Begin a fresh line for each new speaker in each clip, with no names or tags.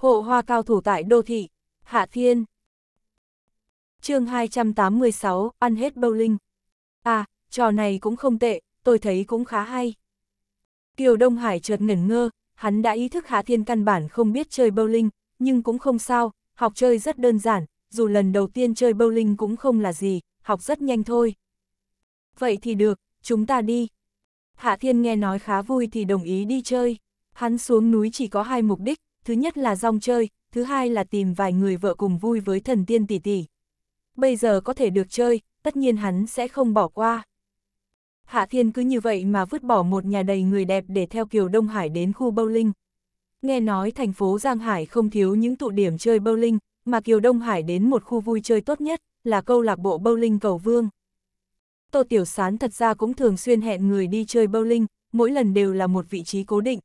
Hộ hoa cao thủ tại đô thị, Hạ Thiên. chương 286, ăn hết bowling. À, trò này cũng không tệ, tôi thấy cũng khá hay. Kiều Đông Hải chợt ngẩn ngơ, hắn đã ý thức Hạ Thiên căn bản không biết chơi bowling, nhưng cũng không sao, học chơi rất đơn giản, dù lần đầu tiên chơi bowling cũng không là gì, học rất nhanh thôi. Vậy thì được, chúng ta đi. Hạ Thiên nghe nói khá vui thì đồng ý đi chơi. Hắn xuống núi chỉ có hai mục đích, thứ nhất là rong chơi, thứ hai là tìm vài người vợ cùng vui với thần tiên tỷ tỷ. Bây giờ có thể được chơi, tất nhiên hắn sẽ không bỏ qua. Hạ Thiên cứ như vậy mà vứt bỏ một nhà đầy người đẹp để theo Kiều Đông Hải đến khu bowling. Nghe nói thành phố Giang Hải không thiếu những tụ điểm chơi bowling, mà Kiều Đông Hải đến một khu vui chơi tốt nhất là câu lạc bộ bowling Cầu Vương. Tô Tiểu Sán thật ra cũng thường xuyên hẹn người đi chơi bowling, mỗi lần đều là một vị trí cố định,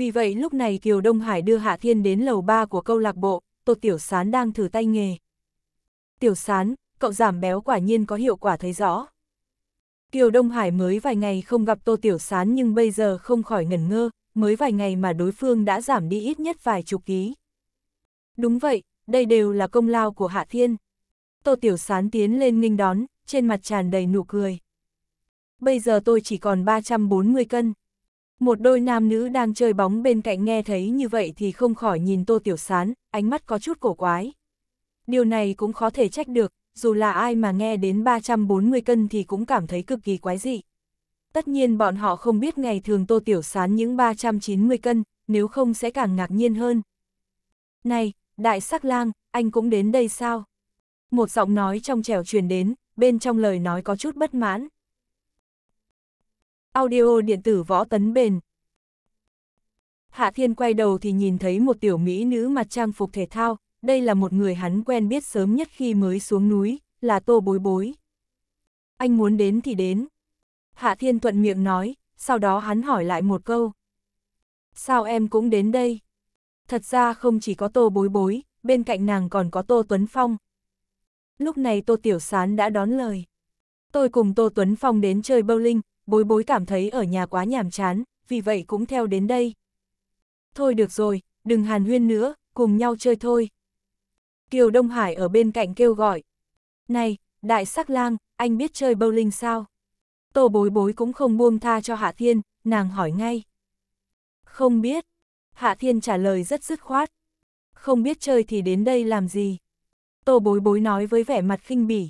vì vậy lúc này Kiều Đông Hải đưa Hạ Thiên đến lầu 3 của câu lạc bộ, Tô Tiểu Sán đang thử tay nghề. Tiểu Sán, cậu giảm béo quả nhiên có hiệu quả thấy rõ. Kiều Đông Hải mới vài ngày không gặp Tô Tiểu Sán nhưng bây giờ không khỏi ngẩn ngơ, mới vài ngày mà đối phương đã giảm đi ít nhất vài chục ký. Đúng vậy, đây đều là công lao của Hạ Thiên. Tô Tiểu Sán tiến lên nghênh đón, trên mặt tràn đầy nụ cười. Bây giờ tôi chỉ còn 340 cân. Một đôi nam nữ đang chơi bóng bên cạnh nghe thấy như vậy thì không khỏi nhìn Tô Tiểu Sán, ánh mắt có chút cổ quái. Điều này cũng khó thể trách được, dù là ai mà nghe đến 340 cân thì cũng cảm thấy cực kỳ quái dị. Tất nhiên bọn họ không biết ngày thường Tô Tiểu Sán những 390 cân, nếu không sẽ càng ngạc nhiên hơn. Này, đại sắc lang, anh cũng đến đây sao? Một giọng nói trong trẻo truyền đến, bên trong lời nói có chút bất mãn. Audio điện tử võ tấn bền. Hạ Thiên quay đầu thì nhìn thấy một tiểu mỹ nữ mặc trang phục thể thao, đây là một người hắn quen biết sớm nhất khi mới xuống núi, là Tô Bối Bối. Anh muốn đến thì đến. Hạ Thiên thuận miệng nói, sau đó hắn hỏi lại một câu. Sao em cũng đến đây? Thật ra không chỉ có Tô Bối Bối, bên cạnh nàng còn có Tô Tuấn Phong. Lúc này Tô Tiểu Sán đã đón lời. Tôi cùng Tô Tuấn Phong đến chơi bowling, bối bối cảm thấy ở nhà quá nhàm chán, vì vậy cũng theo đến đây. Thôi được rồi, đừng hàn huyên nữa, cùng nhau chơi thôi. Kiều Đông Hải ở bên cạnh kêu gọi. Này, đại sắc lang, anh biết chơi bowling sao? Tô bối bối cũng không buông tha cho Hạ Thiên, nàng hỏi ngay. Không biết. Hạ Thiên trả lời rất dứt khoát. Không biết chơi thì đến đây làm gì? Tô bối bối nói với vẻ mặt khinh bỉ.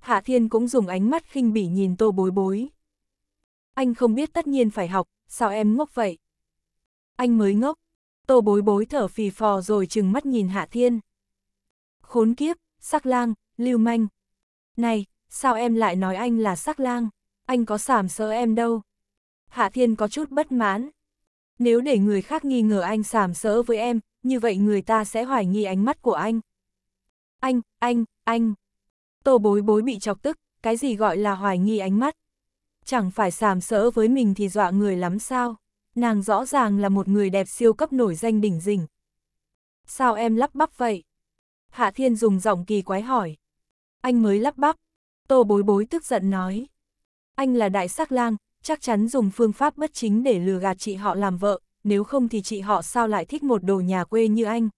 Hạ Thiên cũng dùng ánh mắt khinh bỉ nhìn tô bối bối anh không biết tất nhiên phải học, sao em ngốc vậy? Anh mới ngốc, tô bối bối thở phì phò rồi chừng mắt nhìn Hạ Thiên. Khốn kiếp, sắc lang, lưu manh. Này, sao em lại nói anh là sắc lang? Anh có sảm sỡ em đâu? Hạ Thiên có chút bất mãn. Nếu để người khác nghi ngờ anh sảm sỡ với em, như vậy người ta sẽ hoài nghi ánh mắt của anh. Anh, anh, anh. Tô bối bối bị chọc tức, cái gì gọi là hoài nghi ánh mắt? chẳng phải sàm sỡ với mình thì dọa người lắm sao. Nàng rõ ràng là một người đẹp siêu cấp nổi danh đỉnh rình. Sao em lắp bắp vậy? Hạ Thiên dùng giọng kỳ quái hỏi. Anh mới lắp bắp. Tô bối bối tức giận nói. Anh là đại sắc lang, chắc chắn dùng phương pháp bất chính để lừa gạt chị họ làm vợ, nếu không thì chị họ sao lại thích một đồ nhà quê như anh.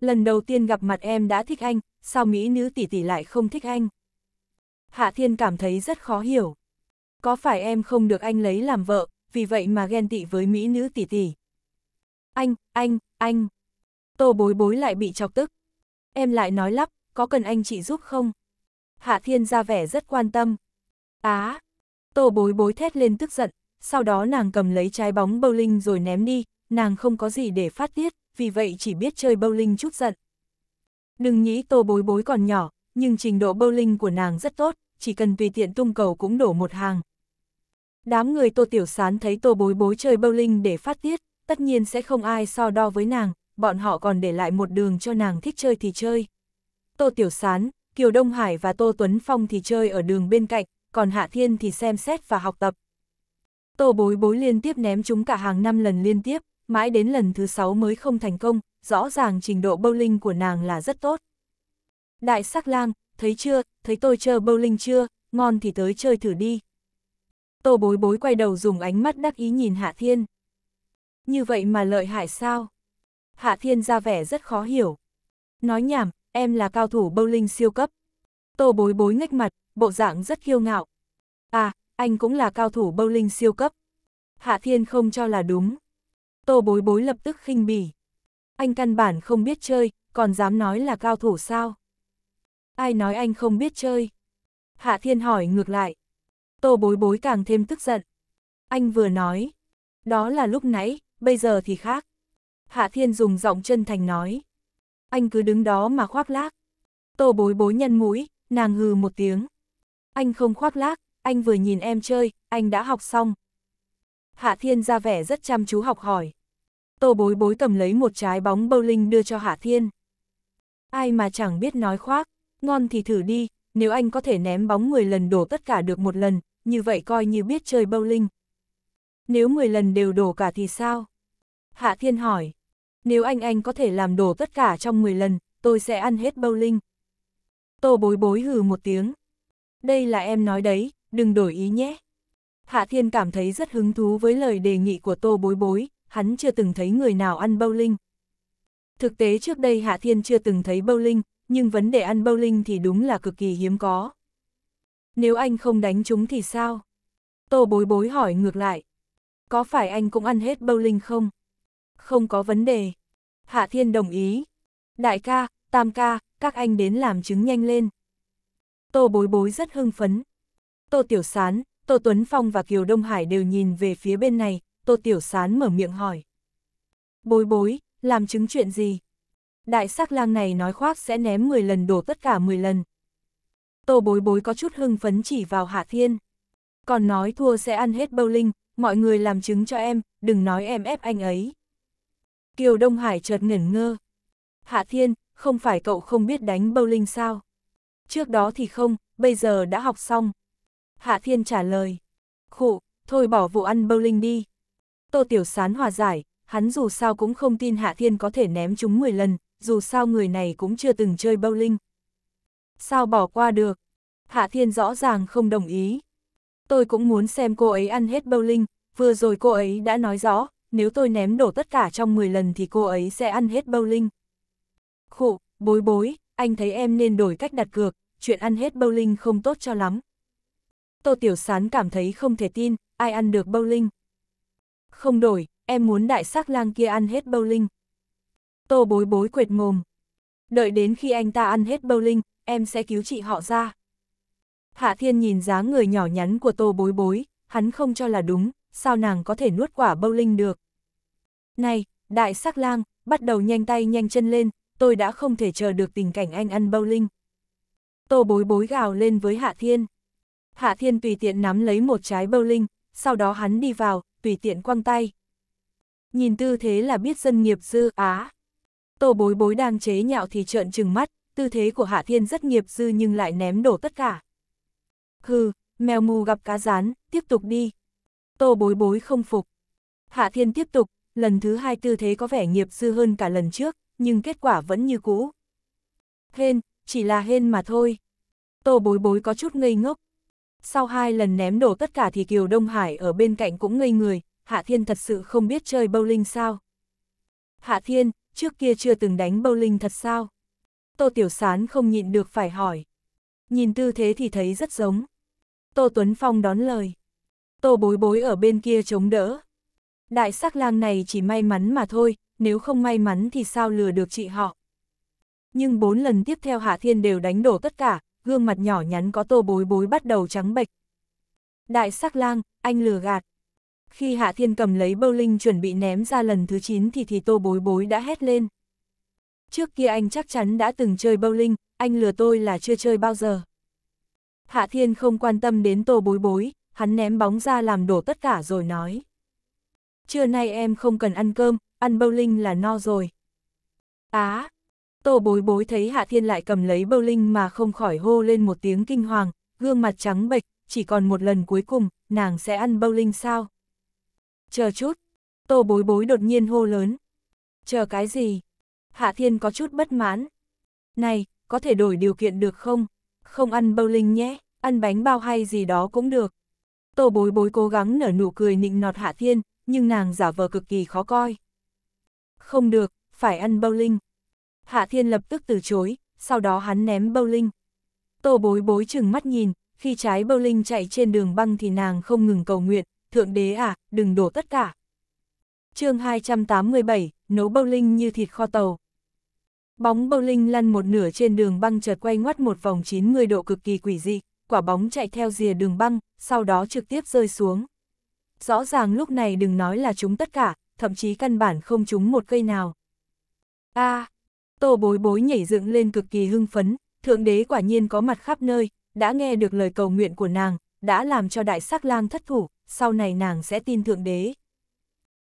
Lần đầu tiên gặp mặt em đã thích anh, sao mỹ nữ tỷ tỷ lại không thích anh? Hạ Thiên cảm thấy rất khó hiểu có phải em không được anh lấy làm vợ, vì vậy mà ghen tị với mỹ nữ tỷ tỷ. Anh, anh, anh. Tô bối bối lại bị chọc tức. Em lại nói lắp, có cần anh chị giúp không? Hạ Thiên ra vẻ rất quan tâm. Á! tô bối bối thét lên tức giận, sau đó nàng cầm lấy trái bóng bowling rồi ném đi, nàng không có gì để phát tiết, vì vậy chỉ biết chơi bowling chút giận. Đừng nghĩ tô bối bối còn nhỏ, nhưng trình độ bowling của nàng rất tốt, chỉ cần tùy tiện tung cầu cũng đổ một hàng, Đám người Tô Tiểu Sán thấy Tô Bối Bối chơi bowling để phát tiết, tất nhiên sẽ không ai so đo với nàng, bọn họ còn để lại một đường cho nàng thích chơi thì chơi. Tô Tiểu Sán, Kiều Đông Hải và Tô Tuấn Phong thì chơi ở đường bên cạnh, còn Hạ Thiên thì xem xét và học tập. Tô Bối Bối liên tiếp ném chúng cả hàng năm lần liên tiếp, mãi đến lần thứ sáu mới không thành công, rõ ràng trình độ bowling của nàng là rất tốt. Đại sắc lang, thấy chưa, thấy tôi chơi bowling chưa, ngon thì tới chơi thử đi, tô bối bối quay đầu dùng ánh mắt đắc ý nhìn Hạ Thiên. Như vậy mà lợi hại sao? Hạ Thiên ra vẻ rất khó hiểu. Nói nhảm, em là cao thủ bowling siêu cấp. Tô bối bối ngách mặt, bộ dạng rất kiêu ngạo. À, anh cũng là cao thủ bowling siêu cấp. Hạ Thiên không cho là đúng. Tô bối bối lập tức khinh bỉ. Anh căn bản không biết chơi, còn dám nói là cao thủ sao? Ai nói anh không biết chơi? Hạ Thiên hỏi ngược lại tô bối bối càng thêm tức giận. Anh vừa nói, đó là lúc nãy, bây giờ thì khác. Hạ Thiên dùng giọng chân thành nói. Anh cứ đứng đó mà khoác lác. Tô bối bối nhân mũi, nàng hừ một tiếng. Anh không khoác lác, anh vừa nhìn em chơi, anh đã học xong. Hạ Thiên ra vẻ rất chăm chú học hỏi. Tô bối bối cầm lấy một trái bóng bowling đưa cho Hạ Thiên. Ai mà chẳng biết nói khoác, ngon thì thử đi, nếu anh có thể ném bóng 10 lần đổ tất cả được một lần, như vậy coi như biết chơi bowling. Nếu 10 lần đều đổ cả thì sao? Hạ Thiên hỏi. Nếu anh anh có thể làm đổ tất cả trong 10 lần, tôi sẽ ăn hết bowling. Tô bối bối hừ một tiếng. Đây là em nói đấy, đừng đổi ý nhé. Hạ Thiên cảm thấy rất hứng thú với lời đề nghị của Tô bối bối, hắn chưa từng thấy người nào ăn bowling. Thực tế trước đây Hạ Thiên chưa từng thấy bowling, nhưng vấn đề ăn bowling thì đúng là cực kỳ hiếm có. Nếu anh không đánh chúng thì sao? Tô bối bối hỏi ngược lại. Có phải anh cũng ăn hết bowling không? Không có vấn đề. Hạ Thiên đồng ý. Đại ca, tam ca, các anh đến làm chứng nhanh lên. Tô bối bối rất hưng phấn. Tô Tiểu Sán, Tô Tuấn Phong và Kiều Đông Hải đều nhìn về phía bên này, Tô Tiểu Sán mở miệng hỏi. Bối bối, làm chứng chuyện gì? Đại sắc lang này nói khoác sẽ ném 10 lần đổ tất cả 10 lần, Tô bối bối có chút hưng phấn chỉ vào Hạ Thiên. Còn nói thua sẽ ăn hết bowling, mọi người làm chứng cho em, đừng nói em ép anh ấy. Kiều Đông Hải chợt ngẩn ngơ. Hạ Thiên, không phải cậu không biết đánh bowling sao? Trước đó thì không, bây giờ đã học xong. Hạ Thiên trả lời. Khụ, thôi bỏ vụ ăn bowling đi. Tô Tiểu Sán hòa giải, hắn dù sao cũng không tin Hạ Thiên có thể ném chúng 10 lần, dù sao người này cũng chưa từng chơi bowling, Sao bỏ qua được? Hạ Thiên rõ ràng không đồng ý. Tôi cũng muốn xem cô ấy ăn hết bowling, vừa rồi cô ấy đã nói rõ, nếu tôi ném đổ tất cả trong 10 lần thì cô ấy sẽ ăn hết bowling. Khụ, bối bối, anh thấy em nên đổi cách đặt cược, chuyện ăn hết bowling không tốt cho lắm. Tô Tiểu Sán cảm thấy không thể tin, ai ăn được bowling. Không đổi, em muốn đại sắc lang kia ăn hết bowling. Tô bối bối quệt mồm. Đợi đến khi anh ta ăn hết bowling, em sẽ cứu chị họ ra. Hạ Thiên nhìn dáng người nhỏ nhắn của tô bối bối, hắn không cho là đúng, sao nàng có thể nuốt quả bâu linh được. Này, đại sắc lang, bắt đầu nhanh tay nhanh chân lên, tôi đã không thể chờ được tình cảnh anh ăn bâu linh. Tô bối bối gào lên với Hạ Thiên. Hạ Thiên tùy tiện nắm lấy một trái bâu linh, sau đó hắn đi vào, tùy tiện quăng tay. Nhìn tư thế là biết dân nghiệp dư á. Tô bối bối đang chế nhạo thì trợn trừng mắt, tư thế của Hạ Thiên rất nghiệp dư nhưng lại ném đổ tất cả. Hừ, mèo mù gặp cá rán, tiếp tục đi. Tô bối bối không phục. Hạ Thiên tiếp tục, lần thứ hai tư thế có vẻ nghiệp dư hơn cả lần trước, nhưng kết quả vẫn như cũ. Hên, chỉ là hên mà thôi. Tô bối bối có chút ngây ngốc. Sau hai lần ném đổ tất cả thì Kiều Đông Hải ở bên cạnh cũng ngây người, Hạ Thiên thật sự không biết chơi bowling sao. Hạ Thiên, trước kia chưa từng đánh bowling thật sao? Tô Tiểu Sán không nhịn được phải hỏi. Nhìn tư thế thì thấy rất giống. Tô Tuấn Phong đón lời. Tô bối bối ở bên kia chống đỡ. Đại sắc lang này chỉ may mắn mà thôi, nếu không may mắn thì sao lừa được chị họ. Nhưng bốn lần tiếp theo Hạ Thiên đều đánh đổ tất cả, gương mặt nhỏ nhắn có tô bối bối bắt đầu trắng bệch. Đại sắc lang, anh lừa gạt. Khi Hạ Thiên cầm lấy bâu linh chuẩn bị ném ra lần thứ 9 thì thì tô bối bối đã hét lên trước kia anh chắc chắn đã từng chơi bowling, anh lừa tôi là chưa chơi bao giờ. Hạ Thiên không quan tâm đến tô bối bối, hắn ném bóng ra làm đổ tất cả rồi nói. Trưa nay em không cần ăn cơm, ăn bowling là no rồi. Á, tô bối bối thấy Hạ Thiên lại cầm lấy bowling mà không khỏi hô lên một tiếng kinh hoàng, gương mặt trắng bệch, chỉ còn một lần cuối cùng, nàng sẽ ăn bowling sao? Chờ chút, tô bối bối đột nhiên hô lớn. Chờ cái gì? Hạ Thiên có chút bất mãn. Này, có thể đổi điều kiện được không? Không ăn bowling nhé, ăn bánh bao hay gì đó cũng được. Tô bối bối cố gắng nở nụ cười nịnh nọt Hạ Thiên, nhưng nàng giả vờ cực kỳ khó coi. Không được, phải ăn bowling. Hạ Thiên lập tức từ chối, sau đó hắn ném bowling. Tô bối bối chừng mắt nhìn, khi trái bowling chạy trên đường băng thì nàng không ngừng cầu nguyện, thượng đế à, đừng đổ tất cả. chương 287, nấu bowling như thịt kho tàu. Bóng bowling lăn một nửa trên đường băng chợt quay ngoắt một vòng 90 độ cực kỳ quỷ dị, quả bóng chạy theo rìa đường băng, sau đó trực tiếp rơi xuống. Rõ ràng lúc này đừng nói là chúng tất cả, thậm chí căn bản không chúng một cây nào. A, à, Tô Bối Bối nhảy dựng lên cực kỳ hưng phấn, thượng đế quả nhiên có mặt khắp nơi, đã nghe được lời cầu nguyện của nàng, đã làm cho đại sắc lang thất thủ, sau này nàng sẽ tin thượng đế.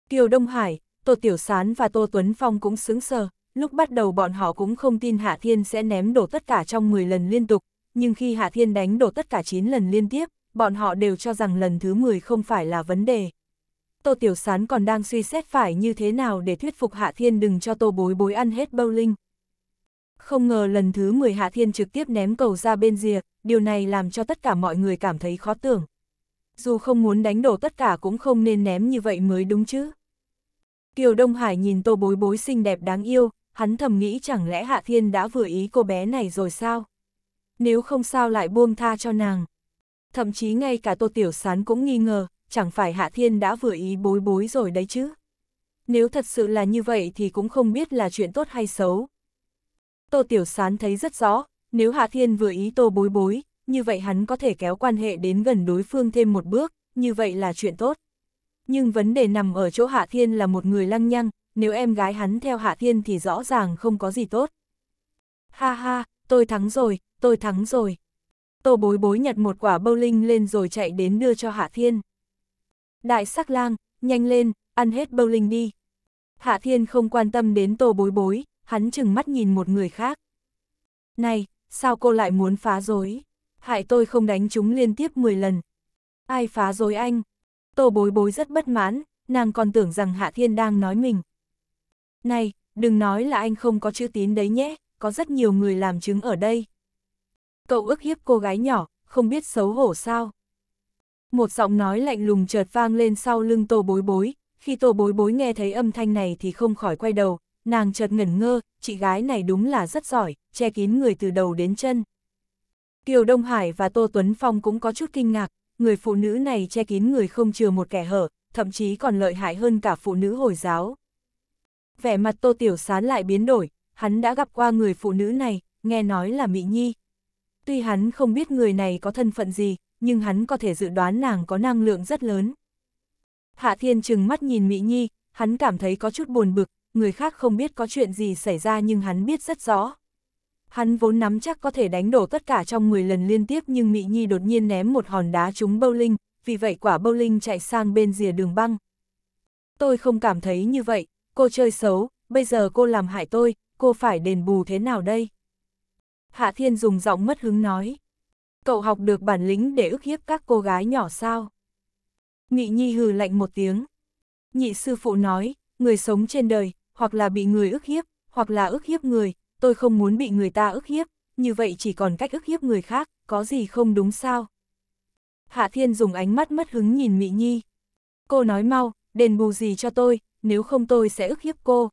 Kiều Đông Hải, Tô Tiểu Sán và Tô Tuấn Phong cũng sững sờ, Lúc bắt đầu bọn họ cũng không tin Hạ Thiên sẽ ném đổ tất cả trong 10 lần liên tục, nhưng khi Hạ Thiên đánh đổ tất cả 9 lần liên tiếp, bọn họ đều cho rằng lần thứ 10 không phải là vấn đề. Tô Tiểu Sán còn đang suy xét phải như thế nào để thuyết phục Hạ Thiên đừng cho Tô Bối Bối ăn hết bowling. Không ngờ lần thứ 10 Hạ Thiên trực tiếp ném cầu ra bên rìa, điều này làm cho tất cả mọi người cảm thấy khó tưởng. Dù không muốn đánh đổ tất cả cũng không nên ném như vậy mới đúng chứ. Kiều Đông Hải nhìn Tô Bối Bối xinh đẹp đáng yêu, hắn thầm nghĩ chẳng lẽ Hạ Thiên đã vừa ý cô bé này rồi sao? Nếu không sao lại buông tha cho nàng. Thậm chí ngay cả Tô Tiểu Sán cũng nghi ngờ, chẳng phải Hạ Thiên đã vừa ý bối bối rồi đấy chứ? Nếu thật sự là như vậy thì cũng không biết là chuyện tốt hay xấu. Tô Tiểu Sán thấy rất rõ, nếu Hạ Thiên vừa ý Tô bối bối, như vậy hắn có thể kéo quan hệ đến gần đối phương thêm một bước, như vậy là chuyện tốt. Nhưng vấn đề nằm ở chỗ Hạ Thiên là một người lăng nhăng, nếu em gái hắn theo Hạ Thiên thì rõ ràng không có gì tốt. Ha ha, tôi thắng rồi, tôi thắng rồi. Tô bối bối nhặt một quả bâu linh lên rồi chạy đến đưa cho Hạ Thiên. Đại sắc lang, nhanh lên, ăn hết bâu linh đi. Hạ Thiên không quan tâm đến tô bối bối, hắn chừng mắt nhìn một người khác. Này, sao cô lại muốn phá dối? Hại tôi không đánh chúng liên tiếp 10 lần. Ai phá dối anh? Tô bối bối rất bất mãn, nàng còn tưởng rằng Hạ Thiên đang nói mình. Này, đừng nói là anh không có chữ tín đấy nhé, có rất nhiều người làm chứng ở đây. Cậu ước hiếp cô gái nhỏ, không biết xấu hổ sao. Một giọng nói lạnh lùng chợt vang lên sau lưng tô bối bối, khi tô bối bối nghe thấy âm thanh này thì không khỏi quay đầu, nàng chợt ngẩn ngơ, chị gái này đúng là rất giỏi, che kín người từ đầu đến chân. Kiều Đông Hải và Tô Tuấn Phong cũng có chút kinh ngạc, người phụ nữ này che kín người không chừa một kẻ hở, thậm chí còn lợi hại hơn cả phụ nữ Hồi giáo vẻ mặt Tô Tiểu Sán lại biến đổi, hắn đã gặp qua người phụ nữ này, nghe nói là Mỹ Nhi. Tuy hắn không biết người này có thân phận gì, nhưng hắn có thể dự đoán nàng có năng lượng rất lớn. Hạ Thiên trừng mắt nhìn Mỹ Nhi, hắn cảm thấy có chút buồn bực, người khác không biết có chuyện gì xảy ra nhưng hắn biết rất rõ. Hắn vốn nắm chắc có thể đánh đổ tất cả trong 10 lần liên tiếp nhưng Mỹ Nhi đột nhiên ném một hòn đá trúng bowling, vì vậy quả bowling chạy sang bên rìa đường băng. Tôi không cảm thấy như vậy, cô chơi xấu, bây giờ cô làm hại tôi, cô phải đền bù thế nào đây? Hạ Thiên dùng giọng mất hứng nói. Cậu học được bản lĩnh để ức hiếp các cô gái nhỏ sao? Nghị Nhi hừ lạnh một tiếng. Nhị sư phụ nói, người sống trên đời, hoặc là bị người ức hiếp, hoặc là ức hiếp người, tôi không muốn bị người ta ức hiếp, như vậy chỉ còn cách ức hiếp người khác, có gì không đúng sao? Hạ Thiên dùng ánh mắt mất hứng nhìn Mị Nhi. Cô nói mau, đền bù gì cho tôi, nếu không tôi sẽ ức hiếp cô.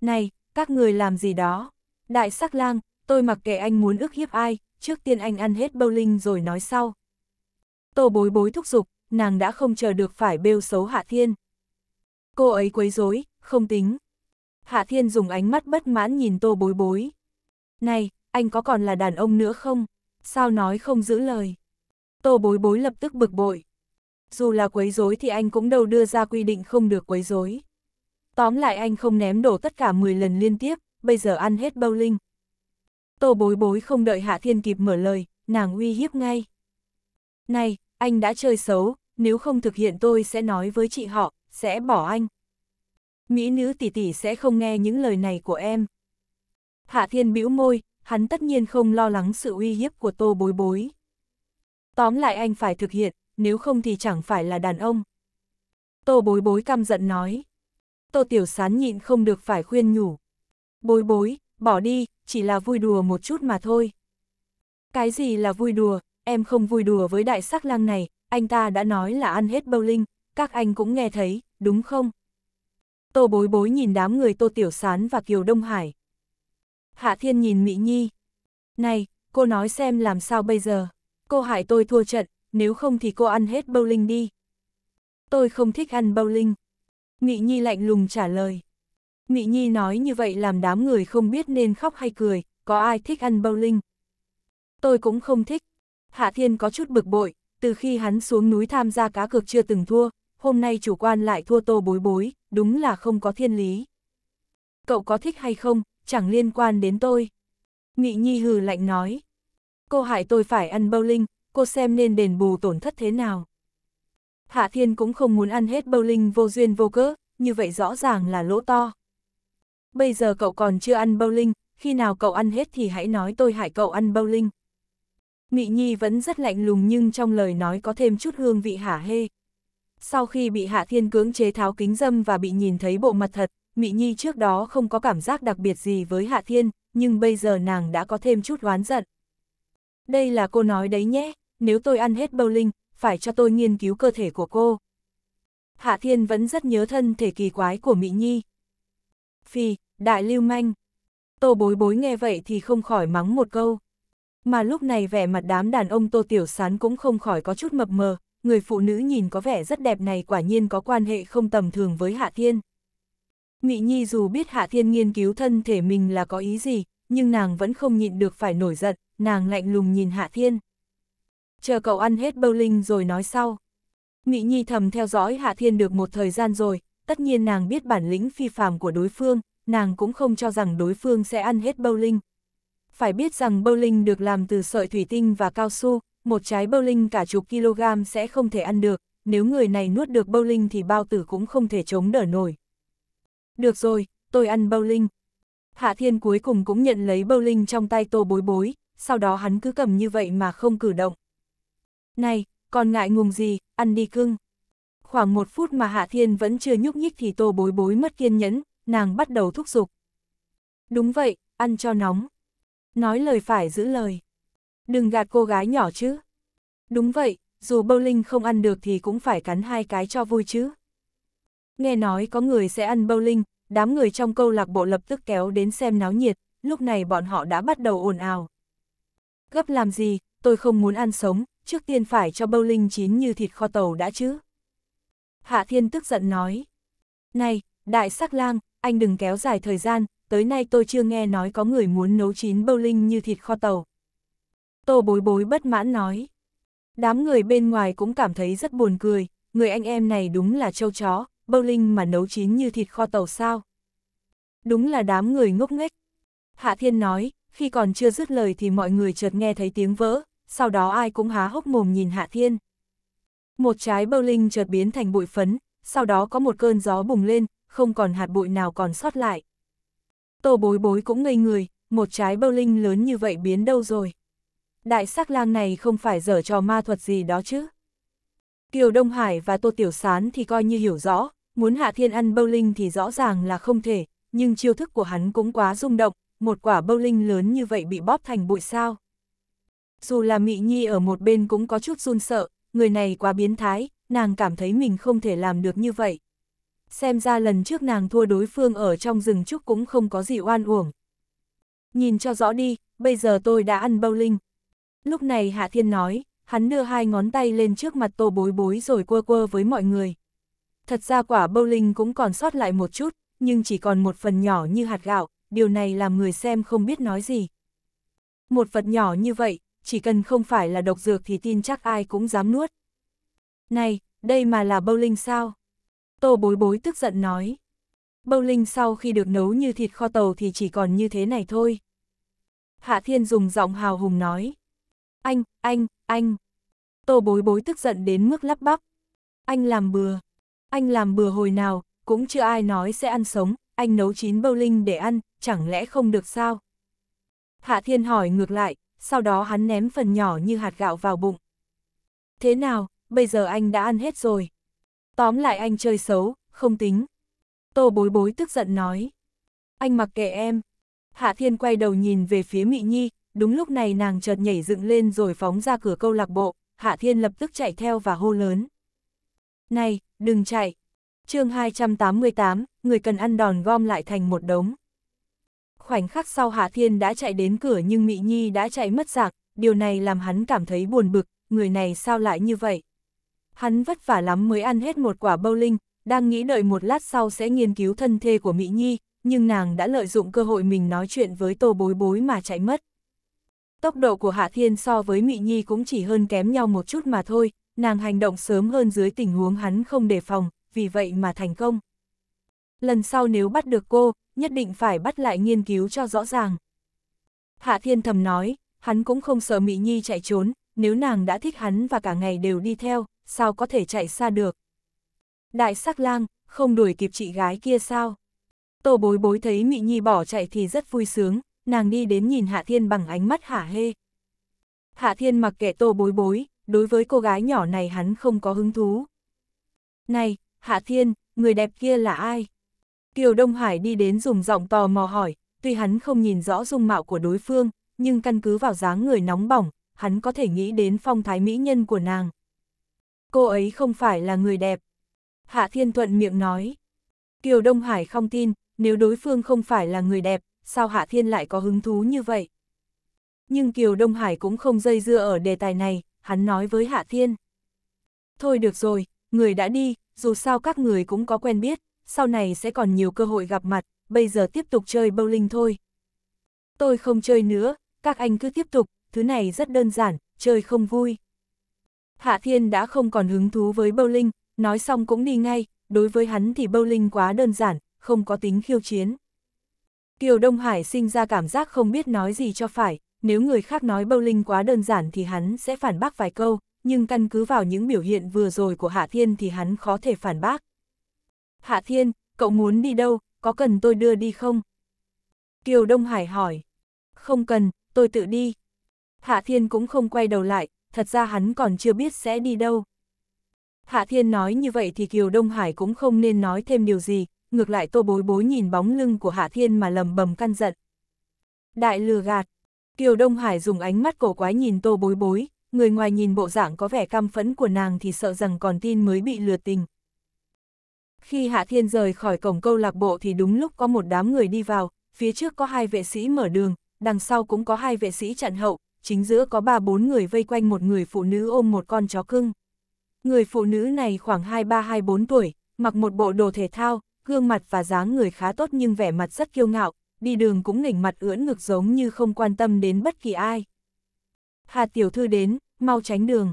Này, các người làm gì đó? Đại sắc lang, tôi mặc kệ anh muốn ức hiếp ai, trước tiên anh ăn hết bowling rồi nói sau. Tô bối bối thúc giục, nàng đã không chờ được phải bêu xấu Hạ Thiên. Cô ấy quấy rối, không tính. Hạ Thiên dùng ánh mắt bất mãn nhìn tô bối bối. Này, anh có còn là đàn ông nữa không? Sao nói không giữ lời? Tô bối bối lập tức bực bội dù là quấy rối thì anh cũng đâu đưa ra quy định không được quấy rối. Tóm lại anh không ném đổ tất cả 10 lần liên tiếp, bây giờ ăn hết bao linh. Tô bối bối không đợi Hạ Thiên kịp mở lời, nàng uy hiếp ngay. Này, anh đã chơi xấu, nếu không thực hiện tôi sẽ nói với chị họ, sẽ bỏ anh. Mỹ nữ tỷ tỷ sẽ không nghe những lời này của em. Hạ Thiên bĩu môi, hắn tất nhiên không lo lắng sự uy hiếp của tô bối bối. Tóm lại anh phải thực hiện, nếu không thì chẳng phải là đàn ông. Tô bối bối căm giận nói. Tô tiểu sán nhịn không được phải khuyên nhủ. Bối bối, bỏ đi, chỉ là vui đùa một chút mà thôi. Cái gì là vui đùa, em không vui đùa với đại sắc lang này, anh ta đã nói là ăn hết bowling, các anh cũng nghe thấy, đúng không? Tô bối bối nhìn đám người Tô Tiểu Sán và Kiều Đông Hải. Hạ Thiên nhìn Mỹ Nhi. Này, cô nói xem làm sao bây giờ. Cô hại tôi thua trận, nếu không thì cô ăn hết bowling đi. Tôi không thích ăn bowling. Nghị Nhi lạnh lùng trả lời. Nghị Nhi nói như vậy làm đám người không biết nên khóc hay cười, có ai thích ăn bowling. Tôi cũng không thích. Hạ Thiên có chút bực bội, từ khi hắn xuống núi tham gia cá cược chưa từng thua, hôm nay chủ quan lại thua tô bối bối, đúng là không có thiên lý. Cậu có thích hay không, chẳng liên quan đến tôi. Nghị Nhi hừ lạnh nói. Cô hại tôi phải ăn bowling, cô xem nên đền bù tổn thất thế nào. Hạ Thiên cũng không muốn ăn hết bowling vô duyên vô cớ, như vậy rõ ràng là lỗ to. Bây giờ cậu còn chưa ăn bowling, khi nào cậu ăn hết thì hãy nói tôi hại cậu ăn bowling. Mị Nhi vẫn rất lạnh lùng nhưng trong lời nói có thêm chút hương vị hả hê. Sau khi bị Hạ Thiên cưỡng chế tháo kính dâm và bị nhìn thấy bộ mặt thật, Mị Nhi trước đó không có cảm giác đặc biệt gì với Hạ Thiên, nhưng bây giờ nàng đã có thêm chút oán giận. Đây là cô nói đấy nhé, nếu tôi ăn hết bâu linh, phải cho tôi nghiên cứu cơ thể của cô. Hạ Thiên vẫn rất nhớ thân thể kỳ quái của Mỹ Nhi. Phi, đại lưu manh. Tô bối bối nghe vậy thì không khỏi mắng một câu. Mà lúc này vẻ mặt đám đàn ông Tô Tiểu Sán cũng không khỏi có chút mập mờ, người phụ nữ nhìn có vẻ rất đẹp này quả nhiên có quan hệ không tầm thường với Hạ Thiên. Mỹ Nhi dù biết Hạ Thiên nghiên cứu thân thể mình là có ý gì, nhưng nàng vẫn không nhịn được phải nổi giận, nàng lạnh lùng nhìn Hạ Thiên chờ cậu ăn hết bowling rồi nói sau. Mỹ Nhi thầm theo dõi Hạ Thiên được một thời gian rồi, tất nhiên nàng biết bản lĩnh phi phàm của đối phương, nàng cũng không cho rằng đối phương sẽ ăn hết bowling. Phải biết rằng bowling được làm từ sợi thủy tinh và cao su, một trái bowling cả chục kg sẽ không thể ăn được, nếu người này nuốt được bowling thì bao tử cũng không thể chống đỡ nổi. Được rồi, tôi ăn bowling. Hạ Thiên cuối cùng cũng nhận lấy bowling trong tay tô bối bối, sau đó hắn cứ cầm như vậy mà không cử động này, còn ngại ngùng gì, ăn đi cưng. Khoảng một phút mà Hạ Thiên vẫn chưa nhúc nhích thì tô bối bối mất kiên nhẫn, nàng bắt đầu thúc giục. Đúng vậy, ăn cho nóng. Nói lời phải giữ lời. Đừng gạt cô gái nhỏ chứ. Đúng vậy, dù Linh không ăn được thì cũng phải cắn hai cái cho vui chứ. Nghe nói có người sẽ ăn Linh đám người trong câu lạc bộ lập tức kéo đến xem náo nhiệt, lúc này bọn họ đã bắt đầu ồn ào. Gấp làm gì, tôi không muốn ăn sống, trước tiên phải cho bâu linh chín như thịt kho tàu đã chứ. Hạ Thiên tức giận nói. Này, đại sắc lang, anh đừng kéo dài thời gian, tới nay tôi chưa nghe nói có người muốn nấu chín bâu linh như thịt kho tàu. Tô bối bối bất mãn nói. Đám người bên ngoài cũng cảm thấy rất buồn cười, người anh em này đúng là châu chó, bâu linh mà nấu chín như thịt kho tàu sao. Đúng là đám người ngốc nghếch. Hạ Thiên nói, khi còn chưa dứt lời thì mọi người chợt nghe thấy tiếng vỡ, sau đó ai cũng há hốc mồm nhìn Hạ Thiên. Một trái linh chợt biến thành bụi phấn, sau đó có một cơn gió bùng lên, không còn hạt bụi nào còn sót lại. Tô bối bối cũng ngây người, một trái linh lớn như vậy biến đâu rồi. Đại sắc lang này không phải dở trò ma thuật gì đó chứ. Kiều Đông Hải và Tô Tiểu Sán thì coi như hiểu rõ, muốn Hạ Thiên ăn linh thì rõ ràng là không thể, nhưng chiêu thức của hắn cũng quá rung động, một quả linh lớn như vậy bị bóp thành bụi sao. Dù là Mị Nhi ở một bên cũng có chút run sợ, người này quá biến thái, nàng cảm thấy mình không thể làm được như vậy. Xem ra lần trước nàng thua đối phương ở trong rừng trúc cũng không có gì oan uổng. Nhìn cho rõ đi, bây giờ tôi đã ăn bao linh. Lúc này Hạ Thiên nói, hắn đưa hai ngón tay lên trước mặt tô bối bối rồi quơ quơ với mọi người. Thật ra quả bâu linh cũng còn sót lại một chút, nhưng chỉ còn một phần nhỏ như hạt gạo, điều này làm người xem không biết nói gì. Một vật nhỏ như vậy, chỉ cần không phải là độc dược thì tin chắc ai cũng dám nuốt. Này, đây mà là bâu linh sao? Tô bối bối tức giận nói. Bâu linh sau khi được nấu như thịt kho tàu thì chỉ còn như thế này thôi. Hạ Thiên dùng giọng hào hùng nói. Anh, anh, anh. Tô bối bối tức giận đến mức lắp bắp. Anh làm bừa. Anh làm bừa hồi nào, cũng chưa ai nói sẽ ăn sống, anh nấu chín bâu linh để ăn, chẳng lẽ không được sao? Hạ Thiên hỏi ngược lại, sau đó hắn ném phần nhỏ như hạt gạo vào bụng. Thế nào, bây giờ anh đã ăn hết rồi. Tóm lại anh chơi xấu, không tính. Tô bối bối tức giận nói. Anh mặc kệ em. Hạ Thiên quay đầu nhìn về phía Mị Nhi, đúng lúc này nàng chợt nhảy dựng lên rồi phóng ra cửa câu lạc bộ, Hạ Thiên lập tức chạy theo và hô lớn. Này, đừng chạy. chương 288, người cần ăn đòn gom lại thành một đống khoảnh khắc sau Hạ Thiên đã chạy đến cửa nhưng Mị Nhi đã chạy mất dạng. điều này làm hắn cảm thấy buồn bực, người này sao lại như vậy? Hắn vất vả lắm mới ăn hết một quả bâu linh, đang nghĩ đợi một lát sau sẽ nghiên cứu thân thê của Mỹ Nhi, nhưng nàng đã lợi dụng cơ hội mình nói chuyện với tô bối bối mà chạy mất. Tốc độ của Hạ Thiên so với Mị Nhi cũng chỉ hơn kém nhau một chút mà thôi, nàng hành động sớm hơn dưới tình huống hắn không đề phòng, vì vậy mà thành công. Lần sau nếu bắt được cô, nhất định phải bắt lại nghiên cứu cho rõ ràng. Hạ Thiên thầm nói, hắn cũng không sợ Mỹ Nhi chạy trốn, nếu nàng đã thích hắn và cả ngày đều đi theo, sao có thể chạy xa được. Đại sắc lang, không đuổi kịp chị gái kia sao? Tô bối bối thấy Mỹ Nhi bỏ chạy thì rất vui sướng, nàng đi đến nhìn Hạ Thiên bằng ánh mắt hả hê. Hạ Thiên mặc kệ tô bối bối, đối với cô gái nhỏ này hắn không có hứng thú. Này, Hạ Thiên, người đẹp kia là ai? Kiều Đông Hải đi đến dùng giọng tò mò hỏi, tuy hắn không nhìn rõ dung mạo của đối phương, nhưng căn cứ vào dáng người nóng bỏng, hắn có thể nghĩ đến phong thái mỹ nhân của nàng. Cô ấy không phải là người đẹp. Hạ Thiên Thuận miệng nói. Kiều Đông Hải không tin, nếu đối phương không phải là người đẹp, sao Hạ Thiên lại có hứng thú như vậy? Nhưng Kiều Đông Hải cũng không dây dưa ở đề tài này, hắn nói với Hạ Thiên. Thôi được rồi, người đã đi, dù sao các người cũng có quen biết, sau này sẽ còn nhiều cơ hội gặp mặt, bây giờ tiếp tục chơi bowling thôi. Tôi không chơi nữa, các anh cứ tiếp tục, thứ này rất đơn giản, chơi không vui. Hạ Thiên đã không còn hứng thú với bowling, nói xong cũng đi ngay, đối với hắn thì bowling quá đơn giản, không có tính khiêu chiến. Kiều Đông Hải sinh ra cảm giác không biết nói gì cho phải, nếu người khác nói bowling quá đơn giản thì hắn sẽ phản bác vài câu, nhưng căn cứ vào những biểu hiện vừa rồi của Hạ Thiên thì hắn khó thể phản bác. Hạ Thiên, cậu muốn đi đâu, có cần tôi đưa đi không? Kiều Đông Hải hỏi. Không cần, tôi tự đi. Hạ Thiên cũng không quay đầu lại, thật ra hắn còn chưa biết sẽ đi đâu. Hạ Thiên nói như vậy thì Kiều Đông Hải cũng không nên nói thêm điều gì, ngược lại tô bối bối nhìn bóng lưng của Hạ Thiên mà lầm bầm căn giận. Đại lừa gạt, Kiều Đông Hải dùng ánh mắt cổ quái nhìn tô bối bối, người ngoài nhìn bộ dạng có vẻ căm phẫn của nàng thì sợ rằng còn tin mới bị lừa tình, khi Hạ Thiên rời khỏi cổng câu lạc bộ thì đúng lúc có một đám người đi vào, phía trước có hai vệ sĩ mở đường, đằng sau cũng có hai vệ sĩ chặn hậu, chính giữa có ba bốn người vây quanh một người phụ nữ ôm một con chó cưng. Người phụ nữ này khoảng 23-24 tuổi, mặc một bộ đồ thể thao, gương mặt và dáng người khá tốt nhưng vẻ mặt rất kiêu ngạo, đi đường cũng nghỉnh mặt ưỡn ngực giống như không quan tâm đến bất kỳ ai. Hà tiểu thư đến, mau tránh đường.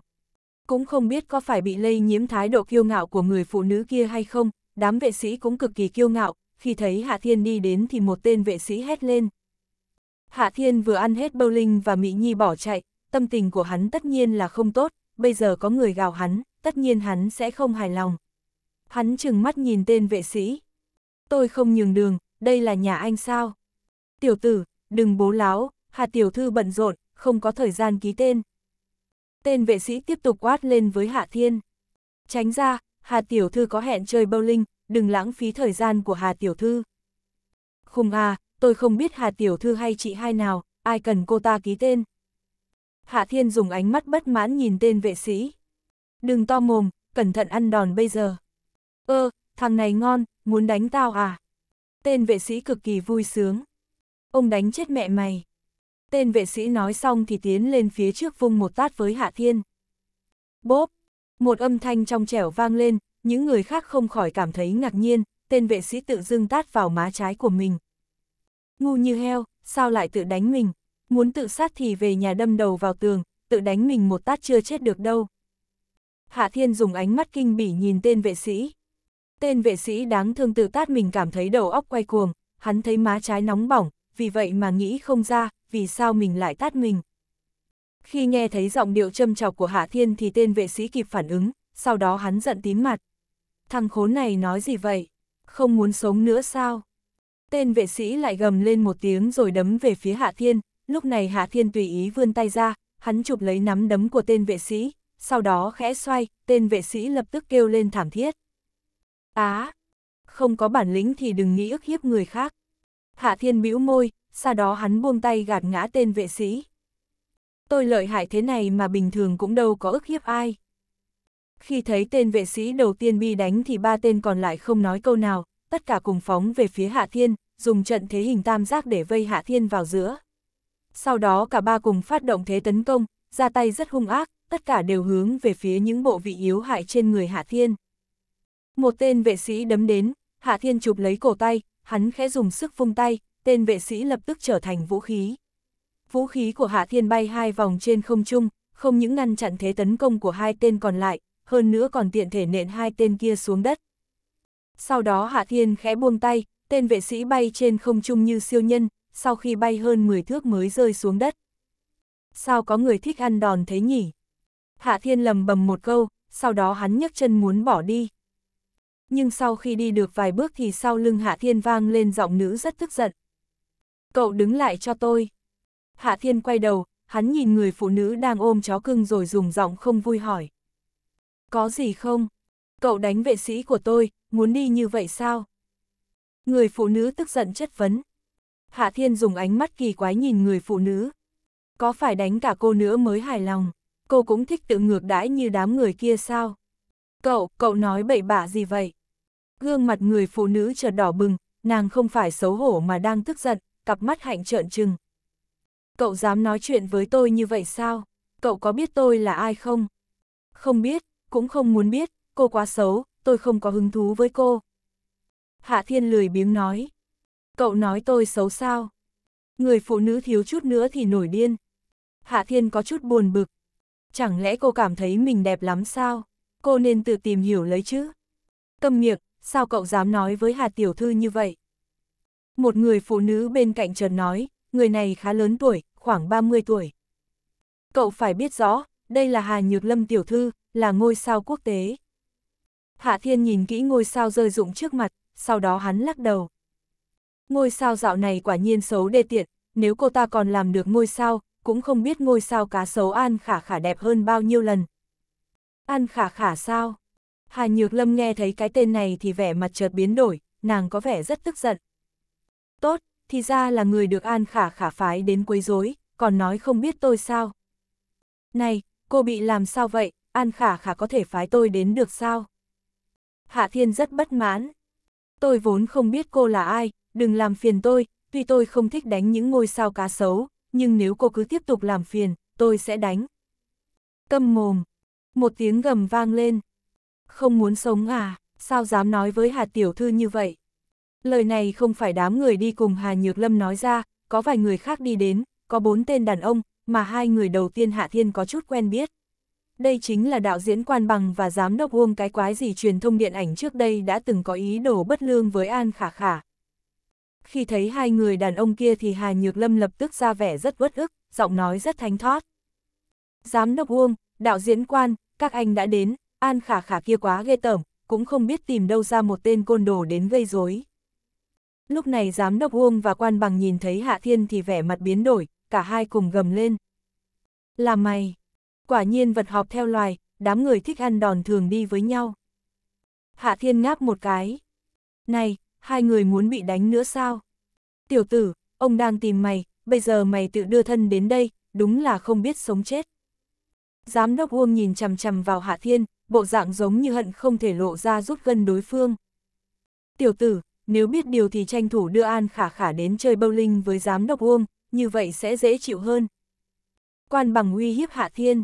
Cũng không biết có phải bị lây nhiễm thái độ kiêu ngạo của người phụ nữ kia hay không, đám vệ sĩ cũng cực kỳ kiêu ngạo, khi thấy Hạ Thiên đi đến thì một tên vệ sĩ hét lên. Hạ Thiên vừa ăn hết bowling và Mỹ Nhi bỏ chạy, tâm tình của hắn tất nhiên là không tốt, bây giờ có người gào hắn, tất nhiên hắn sẽ không hài lòng. Hắn chừng mắt nhìn tên vệ sĩ. Tôi không nhường đường, đây là nhà anh sao? Tiểu tử, đừng bố láo, Hạ Tiểu Thư bận rộn, không có thời gian ký tên. Tên vệ sĩ tiếp tục quát lên với Hạ Thiên. Tránh ra, Hà Tiểu Thư có hẹn chơi bowling, đừng lãng phí thời gian của Hà Tiểu Thư. Khùng à, tôi không biết Hà Tiểu Thư hay chị hai nào, ai cần cô ta ký tên. Hạ Thiên dùng ánh mắt bất mãn nhìn tên vệ sĩ. Đừng to mồm, cẩn thận ăn đòn bây giờ. Ơ, ờ, thằng này ngon, muốn đánh tao à? Tên vệ sĩ cực kỳ vui sướng. Ông đánh chết mẹ mày. Tên vệ sĩ nói xong thì tiến lên phía trước vung một tát với Hạ Thiên. Bốp, một âm thanh trong trẻo vang lên, những người khác không khỏi cảm thấy ngạc nhiên, tên vệ sĩ tự dưng tát vào má trái của mình. Ngu như heo, sao lại tự đánh mình? Muốn tự sát thì về nhà đâm đầu vào tường, tự đánh mình một tát chưa chết được đâu. Hạ Thiên dùng ánh mắt kinh bỉ nhìn tên vệ sĩ. Tên vệ sĩ đáng thương tự tát mình cảm thấy đầu óc quay cuồng, hắn thấy má trái nóng bỏng, vì vậy mà nghĩ không ra, vì sao mình lại tát mình. Khi nghe thấy giọng điệu châm chọc của Hạ Thiên thì tên vệ sĩ kịp phản ứng, sau đó hắn giận tím mặt. Thằng khốn này nói gì vậy? Không muốn sống nữa sao? Tên vệ sĩ lại gầm lên một tiếng rồi đấm về phía Hạ Thiên, lúc này Hạ Thiên tùy ý vươn tay ra, hắn chụp lấy nắm đấm của tên vệ sĩ, sau đó khẽ xoay, tên vệ sĩ lập tức kêu lên thảm thiết. Á! À, không có bản lĩnh thì đừng nghĩ ức hiếp người khác. Hạ Thiên bĩu môi, sau đó hắn buông tay gạt ngã tên vệ sĩ. Tôi lợi hại thế này mà bình thường cũng đâu có ức hiếp ai. Khi thấy tên vệ sĩ đầu tiên bị đánh thì ba tên còn lại không nói câu nào, tất cả cùng phóng về phía Hạ Thiên, dùng trận thế hình tam giác để vây Hạ Thiên vào giữa. Sau đó cả ba cùng phát động thế tấn công, ra tay rất hung ác, tất cả đều hướng về phía những bộ vị yếu hại trên người Hạ Thiên. Một tên vệ sĩ đấm đến, Hạ Thiên chụp lấy cổ tay, hắn khẽ dùng sức vung tay, tên vệ sĩ lập tức trở thành vũ khí. Vũ khí của Hạ Thiên bay hai vòng trên không trung, không những ngăn chặn thế tấn công của hai tên còn lại, hơn nữa còn tiện thể nện hai tên kia xuống đất. Sau đó Hạ Thiên khẽ buông tay, tên vệ sĩ bay trên không trung như siêu nhân, sau khi bay hơn 10 thước mới rơi xuống đất. Sao có người thích ăn đòn thế nhỉ? Hạ Thiên lầm bầm một câu, sau đó hắn nhấc chân muốn bỏ đi. Nhưng sau khi đi được vài bước thì sau lưng Hạ Thiên vang lên giọng nữ rất tức giận. Cậu đứng lại cho tôi. Hạ Thiên quay đầu, hắn nhìn người phụ nữ đang ôm chó cưng rồi dùng giọng không vui hỏi. Có gì không? Cậu đánh vệ sĩ của tôi, muốn đi như vậy sao? Người phụ nữ tức giận chất vấn. Hạ Thiên dùng ánh mắt kỳ quái nhìn người phụ nữ. Có phải đánh cả cô nữa mới hài lòng, cô cũng thích tự ngược đãi như đám người kia sao? Cậu, cậu nói bậy bạ gì vậy? Gương mặt người phụ nữ chợt đỏ bừng, nàng không phải xấu hổ mà đang tức giận, cặp mắt hạnh trợn trừng. Cậu dám nói chuyện với tôi như vậy sao? Cậu có biết tôi là ai không? Không biết, cũng không muốn biết, cô quá xấu, tôi không có hứng thú với cô. Hạ Thiên lười biếng nói. Cậu nói tôi xấu sao? Người phụ nữ thiếu chút nữa thì nổi điên. Hạ Thiên có chút buồn bực. Chẳng lẽ cô cảm thấy mình đẹp lắm sao? Cô nên tự tìm hiểu lấy chứ. Câm miệng, sao cậu dám nói với Hà Tiểu Thư như vậy? Một người phụ nữ bên cạnh trần nói, người này khá lớn tuổi, khoảng 30 tuổi. Cậu phải biết rõ, đây là Hà Nhược Lâm tiểu thư, là ngôi sao quốc tế. Hạ Thiên nhìn kỹ ngôi sao rơi rụng trước mặt, sau đó hắn lắc đầu. Ngôi sao dạo này quả nhiên xấu đê tiện, nếu cô ta còn làm được ngôi sao, cũng không biết ngôi sao cá xấu An Khả Khả đẹp hơn bao nhiêu lần. An Khả Khả sao? Hà Nhược Lâm nghe thấy cái tên này thì vẻ mặt chợt biến đổi, nàng có vẻ rất tức giận. Tốt, thì ra là người được An Khả Khả phái đến quấy rối, còn nói không biết tôi sao. Này, cô bị làm sao vậy, An Khả Khả có thể phái tôi đến được sao? Hạ Thiên rất bất mãn. Tôi vốn không biết cô là ai, đừng làm phiền tôi, tuy tôi không thích đánh những ngôi sao cá xấu, nhưng nếu cô cứ tiếp tục làm phiền, tôi sẽ đánh. Câm mồm. Một tiếng gầm vang lên. Không muốn sống à, sao dám nói với Hà Tiểu Thư như vậy? Lời này không phải đám người đi cùng Hà Nhược Lâm nói ra, có vài người khác đi đến, có bốn tên đàn ông, mà hai người đầu tiên Hạ Thiên có chút quen biết. Đây chính là đạo diễn Quan Bằng và giám đốc Uông cái quái gì truyền thông điện ảnh trước đây đã từng có ý đồ bất lương với An Khả Khả. Khi thấy hai người đàn ông kia thì Hà Nhược Lâm lập tức ra vẻ rất uất ức, giọng nói rất thánh thoát Giám đốc Uông, đạo diễn Quan, các anh đã đến, An Khả Khả kia quá ghê tởm, cũng không biết tìm đâu ra một tên côn đồ đến gây rối. Lúc này giám đốc Uông và quan bằng nhìn thấy Hạ Thiên thì vẻ mặt biến đổi, cả hai cùng gầm lên. Là mày! Quả nhiên vật họp theo loài, đám người thích ăn đòn thường đi với nhau. Hạ Thiên ngáp một cái. Này, hai người muốn bị đánh nữa sao? Tiểu tử, ông đang tìm mày, bây giờ mày tự đưa thân đến đây, đúng là không biết sống chết. Giám đốc Uông nhìn chằm chằm vào Hạ Thiên, bộ dạng giống như hận không thể lộ ra rút gân đối phương. Tiểu tử, nếu biết điều thì tranh thủ đưa An Khả Khả đến chơi bowling với giám đốc Uông, như vậy sẽ dễ chịu hơn. Quan bằng uy hiếp Hạ Thiên.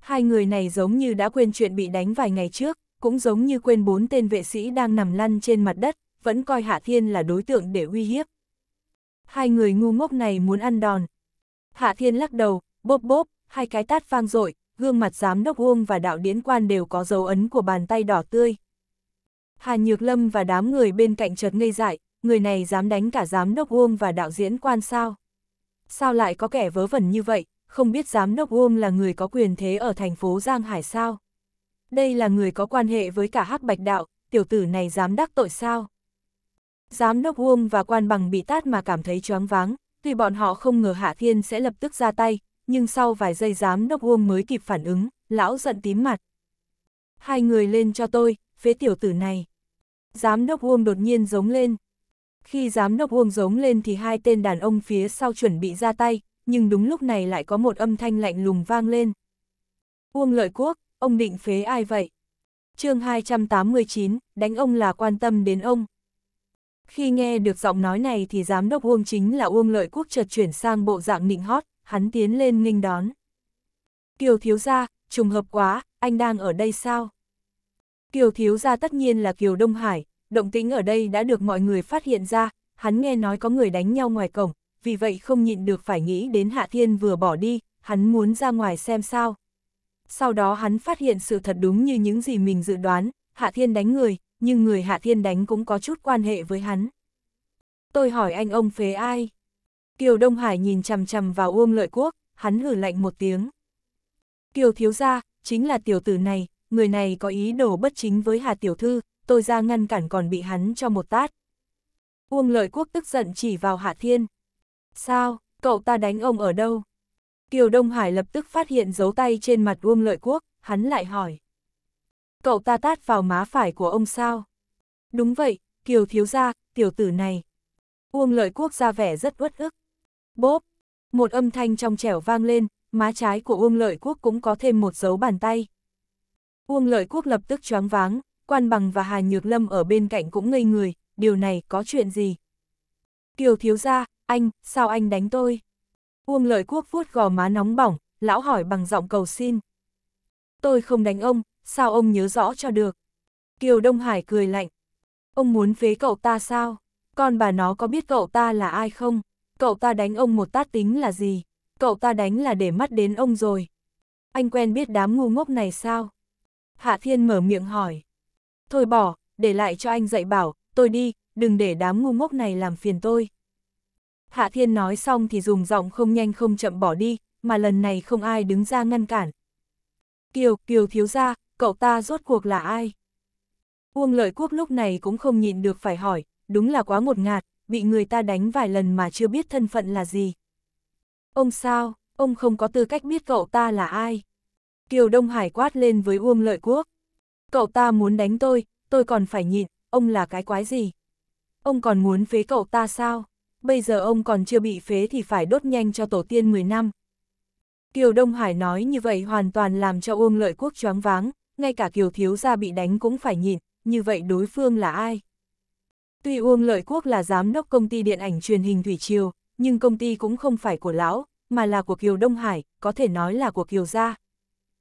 Hai người này giống như đã quên chuyện bị đánh vài ngày trước, cũng giống như quên bốn tên vệ sĩ đang nằm lăn trên mặt đất, vẫn coi Hạ Thiên là đối tượng để uy hiếp. Hai người ngu ngốc này muốn ăn đòn. Hạ Thiên lắc đầu, bốp bốp, hai cái tát vang rội, gương mặt giám đốc Uông và đạo điễn quan đều có dấu ấn của bàn tay đỏ tươi, Hà Nhược Lâm và đám người bên cạnh chợt ngây dại, người này dám đánh cả giám đốc Uông và đạo diễn quan sao. Sao lại có kẻ vớ vẩn như vậy, không biết giám đốc Uông là người có quyền thế ở thành phố Giang Hải sao? Đây là người có quan hệ với cả hắc bạch đạo, tiểu tử này dám đắc tội sao? Giám đốc Uông và quan bằng bị tát mà cảm thấy choáng váng, tuy bọn họ không ngờ Hạ Thiên sẽ lập tức ra tay, nhưng sau vài giây giám đốc Uông mới kịp phản ứng, lão giận tím mặt. Hai người lên cho tôi, phế tiểu tử này. Giám đốc Uông đột nhiên giống lên. Khi giám đốc Uông giống lên thì hai tên đàn ông phía sau chuẩn bị ra tay, nhưng đúng lúc này lại có một âm thanh lạnh lùng vang lên. Uông lợi quốc, ông định phế ai vậy? chương 289, đánh ông là quan tâm đến ông. Khi nghe được giọng nói này thì giám đốc Uông chính là Uông Lợi Quốc chợt chuyển sang bộ dạng nịnh hót, hắn tiến lên nghênh đón. Kiều thiếu gia, trùng hợp quá, anh đang ở đây sao? Kiều thiếu gia tất nhiên là Kiều Đông Hải, động tĩnh ở đây đã được mọi người phát hiện ra, hắn nghe nói có người đánh nhau ngoài cổng, vì vậy không nhịn được phải nghĩ đến Hạ Thiên vừa bỏ đi, hắn muốn ra ngoài xem sao. Sau đó hắn phát hiện sự thật đúng như những gì mình dự đoán, Hạ Thiên đánh người, nhưng người Hạ Thiên đánh cũng có chút quan hệ với hắn. Tôi hỏi anh ông phế ai? Kiều Đông Hải nhìn chằm chằm vào Uông Lợi Quốc, hắn hử lạnh một tiếng. Kiều thiếu gia, chính là tiểu tử này, người này có ý đồ bất chính với Hà Tiểu Thư, tôi ra ngăn cản còn bị hắn cho một tát. Uông lợi quốc tức giận chỉ vào Hạ Thiên. Sao, cậu ta đánh ông ở đâu? Kiều Đông Hải lập tức phát hiện dấu tay trên mặt Uông lợi quốc, hắn lại hỏi. Cậu ta tát vào má phải của ông sao? Đúng vậy, Kiều thiếu gia, tiểu tử này. Uông lợi quốc ra vẻ rất uất ức. Bốp, một âm thanh trong trẻo vang lên, má trái của Uông lợi quốc cũng có thêm một dấu bàn tay. Uông Lợi Quốc lập tức choáng váng, Quan Bằng và Hà Nhược Lâm ở bên cạnh cũng ngây người, điều này có chuyện gì? Kiều thiếu gia, anh, sao anh đánh tôi? Uông Lợi Quốc vuốt gò má nóng bỏng, lão hỏi bằng giọng cầu xin. Tôi không đánh ông, sao ông nhớ rõ cho được? Kiều Đông Hải cười lạnh. Ông muốn phế cậu ta sao? Con bà nó có biết cậu ta là ai không? Cậu ta đánh ông một tát tính là gì? Cậu ta đánh là để mắt đến ông rồi. Anh quen biết đám ngu ngốc này sao? Hạ Thiên mở miệng hỏi. Thôi bỏ, để lại cho anh dạy bảo, tôi đi, đừng để đám ngu ngốc này làm phiền tôi. Hạ Thiên nói xong thì dùng giọng không nhanh không chậm bỏ đi, mà lần này không ai đứng ra ngăn cản. Kiều, Kiều thiếu ra, cậu ta rốt cuộc là ai? Uông lợi quốc lúc này cũng không nhịn được phải hỏi, đúng là quá ngột ngạt, bị người ta đánh vài lần mà chưa biết thân phận là gì. Ông sao, ông không có tư cách biết cậu ta là ai? Kiều Đông Hải quát lên với Uông Lợi Quốc. Cậu ta muốn đánh tôi, tôi còn phải nhịn, ông là cái quái gì? Ông còn muốn phế cậu ta sao? Bây giờ ông còn chưa bị phế thì phải đốt nhanh cho tổ tiên 10 năm. Kiều Đông Hải nói như vậy hoàn toàn làm cho Uông Lợi Quốc choáng váng, ngay cả Kiều Thiếu Gia bị đánh cũng phải nhịn, như vậy đối phương là ai? Tuy Uông Lợi Quốc là giám đốc công ty điện ảnh truyền hình Thủy Triều, nhưng công ty cũng không phải của lão, mà là của Kiều Đông Hải, có thể nói là của Kiều Gia,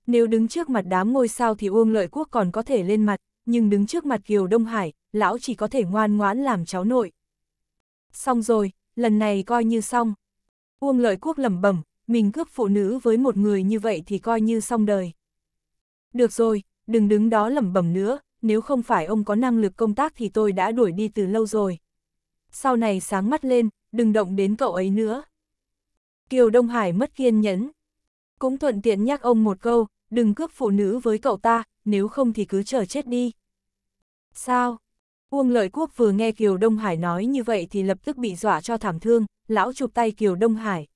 nếu đứng trước mặt đám ngôi sao thì Uông Lợi Quốc còn có thể lên mặt, nhưng đứng trước mặt Kiều Đông Hải, lão chỉ có thể ngoan ngoãn làm cháu nội. Xong rồi, lần này coi như xong. Uông Lợi Quốc lẩm bẩm, mình cướp phụ nữ với một người như vậy thì coi như xong đời. Được rồi, đừng đứng đó lẩm bẩm nữa, nếu không phải ông có năng lực công tác thì tôi đã đuổi đi từ lâu rồi. Sau này sáng mắt lên, đừng động đến cậu ấy nữa. Kiều Đông Hải mất kiên nhẫn, cũng thuận tiện nhắc ông một câu, đừng cướp phụ nữ với cậu ta, nếu không thì cứ chờ chết đi. Sao? Uông Lợi Quốc vừa nghe Kiều Đông Hải nói như vậy thì lập tức bị dọa cho thảm thương, lão chụp tay Kiều Đông Hải.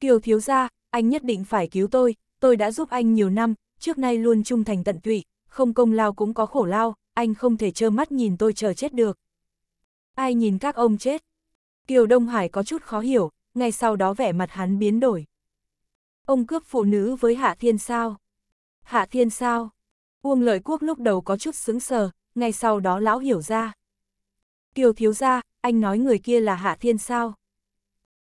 Kiều thiếu gia, anh nhất định phải cứu tôi, tôi đã giúp anh nhiều năm, trước nay luôn trung thành tận tụy, không công lao cũng có khổ lao, anh không thể trơ mắt nhìn tôi chờ chết được. Ai nhìn các ông chết? Kiều Đông Hải có chút khó hiểu, ngay sau đó vẻ mặt hắn biến đổi. Ông cướp phụ nữ với Hạ Thiên sao? Hạ Thiên sao? Uông Lợi Quốc lúc đầu có chút sững sờ, ngay sau đó lão hiểu ra. Kiều thiếu gia, anh nói người kia là Hạ Thiên sao?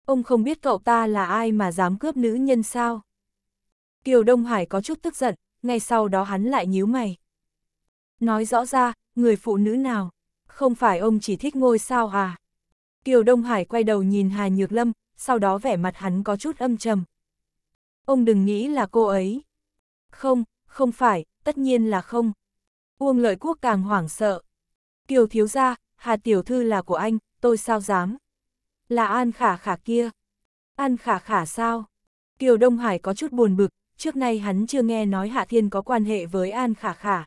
Ông không biết cậu ta là ai mà dám cướp nữ nhân sao? Kiều Đông Hải có chút tức giận, ngay sau đó hắn lại nhíu mày. Nói rõ ra, người phụ nữ nào? Không phải ông chỉ thích ngôi sao à? Kiều Đông Hải quay đầu nhìn Hà Nhược Lâm, sau đó vẻ mặt hắn có chút âm trầm. Ông đừng nghĩ là cô ấy. Không, không phải, tất nhiên là không. Uông lợi quốc càng hoảng sợ. Kiều thiếu gia, Hà Tiểu Thư là của anh, tôi sao dám. Là An Khả Khả kia. An Khả Khả sao? Kiều Đông Hải có chút buồn bực, trước nay hắn chưa nghe nói Hạ Thiên có quan hệ với An Khả Khả.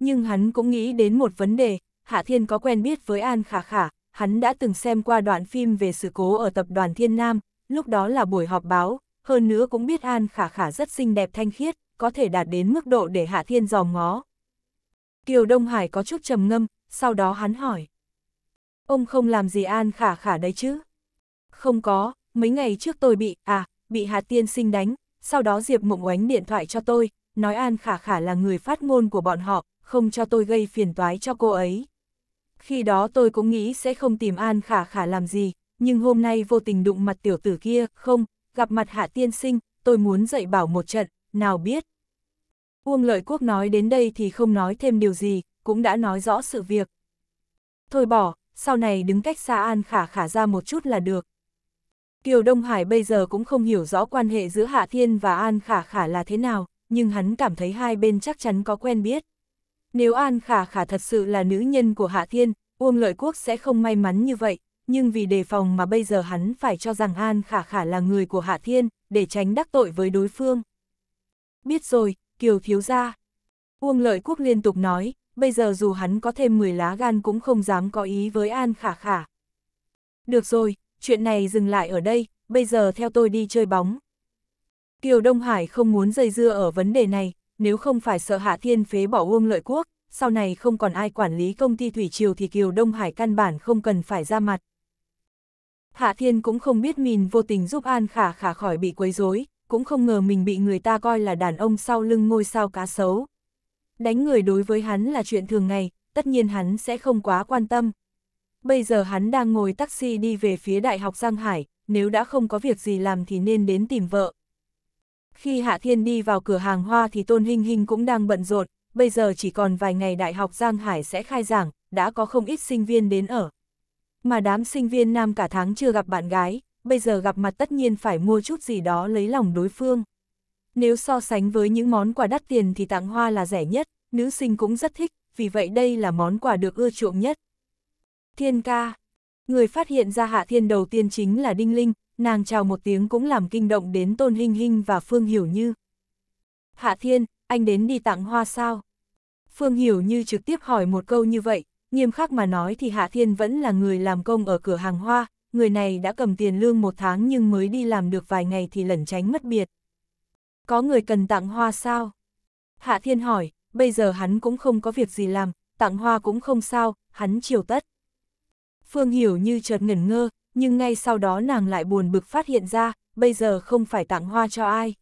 Nhưng hắn cũng nghĩ đến một vấn đề, Hạ Thiên có quen biết với An Khả Khả, hắn đã từng xem qua đoạn phim về sự cố ở tập đoàn Thiên Nam, lúc đó là buổi họp báo, hơn nữa cũng biết An Khả Khả rất xinh đẹp thanh khiết, có thể đạt đến mức độ để Hạ Thiên dòm ngó. Kiều Đông Hải có chút trầm ngâm, sau đó hắn hỏi. Ông không làm gì An Khả Khả đấy chứ? Không có, mấy ngày trước tôi bị, à, bị Hạ Tiên sinh đánh, sau đó Diệp Mộng Oánh điện thoại cho tôi, nói An Khả Khả là người phát ngôn của bọn họ, không cho tôi gây phiền toái cho cô ấy. Khi đó tôi cũng nghĩ sẽ không tìm An Khả Khả làm gì, nhưng hôm nay vô tình đụng mặt tiểu tử kia, không, gặp mặt hạ tiên sinh, tôi muốn dạy bảo một trận, nào biết. Uông lợi quốc nói đến đây thì không nói thêm điều gì, cũng đã nói rõ sự việc. Thôi bỏ, sau này đứng cách xa An Khả Khả ra một chút là được. Kiều Đông Hải bây giờ cũng không hiểu rõ quan hệ giữa Hạ Thiên và An Khả Khả là thế nào, nhưng hắn cảm thấy hai bên chắc chắn có quen biết. Nếu An Khả Khả thật sự là nữ nhân của Hạ Thiên, Uông Lợi Quốc sẽ không may mắn như vậy, nhưng vì đề phòng mà bây giờ hắn phải cho rằng An Khả Khả là người của Hạ Thiên, để tránh đắc tội với đối phương. Biết rồi, Kiều thiếu ra. Uông Lợi Quốc liên tục nói, bây giờ dù hắn có thêm 10 lá gan cũng không dám có ý với An Khả Khả. Được rồi, chuyện này dừng lại ở đây, bây giờ theo tôi đi chơi bóng. Kiều Đông Hải không muốn dây dưa ở vấn đề này, nếu không phải sợ Hạ Thiên phế bỏ Uông Lợi Quốc, sau này không còn ai quản lý công ty Thủy Triều thì Kiều Đông Hải căn bản không cần phải ra mặt. Hạ Thiên cũng không biết mình vô tình giúp An Khả Khả khỏi bị quấy rối, cũng không ngờ mình bị người ta coi là đàn ông sau lưng ngôi sao cá sấu. Đánh người đối với hắn là chuyện thường ngày, tất nhiên hắn sẽ không quá quan tâm. Bây giờ hắn đang ngồi taxi đi về phía Đại học Giang Hải, nếu đã không có việc gì làm thì nên đến tìm vợ. Khi Hạ Thiên đi vào cửa hàng hoa thì Tôn Hinh Hinh cũng đang bận rộn, bây giờ chỉ còn vài ngày Đại học Giang Hải sẽ khai giảng, đã có không ít sinh viên đến ở mà đám sinh viên nam cả tháng chưa gặp bạn gái, bây giờ gặp mặt tất nhiên phải mua chút gì đó lấy lòng đối phương. Nếu so sánh với những món quà đắt tiền thì tặng hoa là rẻ nhất, nữ sinh cũng rất thích, vì vậy đây là món quà được ưa chuộng nhất. Thiên ca Người phát hiện ra Hạ Thiên đầu tiên chính là Đinh Linh, nàng chào một tiếng cũng làm kinh động đến Tôn Hinh Hinh và Phương Hiểu Như. Hạ Thiên, anh đến đi tặng hoa sao? Phương Hiểu Như trực tiếp hỏi một câu như vậy, Nghiêm khắc mà nói thì Hạ Thiên vẫn là người làm công ở cửa hàng hoa, người này đã cầm tiền lương một tháng nhưng mới đi làm được vài ngày thì lẩn tránh mất biệt. Có người cần tặng hoa sao? Hạ Thiên hỏi, bây giờ hắn cũng không có việc gì làm, tặng hoa cũng không sao, hắn chiều tất. Phương Hiểu như chợt ngẩn ngơ, nhưng ngay sau đó nàng lại buồn bực phát hiện ra, bây giờ không phải tặng hoa cho ai.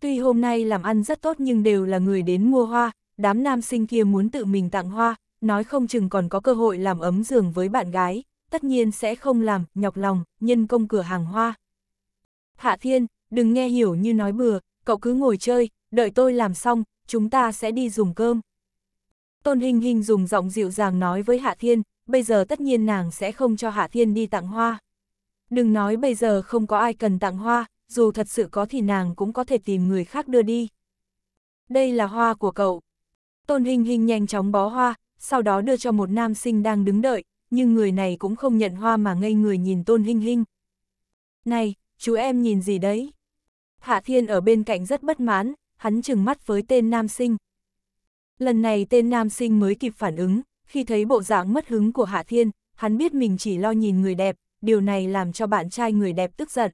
Tuy hôm nay làm ăn rất tốt nhưng đều là người đến mua hoa, đám nam sinh kia muốn tự mình tặng hoa, nói không chừng còn có cơ hội làm ấm giường với bạn gái, tất nhiên sẽ không làm, nhọc lòng, nhân công cửa hàng hoa. Hạ Thiên, đừng nghe hiểu như nói bừa, cậu cứ ngồi chơi, đợi tôi làm xong, chúng ta sẽ đi dùng cơm. Tôn Hình Hình dùng giọng dịu dàng nói với Hạ Thiên, bây giờ tất nhiên nàng sẽ không cho Hạ Thiên đi tặng hoa. Đừng nói bây giờ không có ai cần tặng hoa, dù thật sự có thì nàng cũng có thể tìm người khác đưa đi. Đây là hoa của cậu. Tôn Hình Hình nhanh chóng bó hoa, sau đó đưa cho một nam sinh đang đứng đợi, nhưng người này cũng không nhận hoa mà ngây người nhìn Tôn Hinh Hinh. Này, chú em nhìn gì đấy? Hạ Thiên ở bên cạnh rất bất mãn, hắn chừng mắt với tên nam sinh. Lần này tên nam sinh mới kịp phản ứng, khi thấy bộ dạng mất hứng của Hạ Thiên, hắn biết mình chỉ lo nhìn người đẹp, điều này làm cho bạn trai người đẹp tức giận.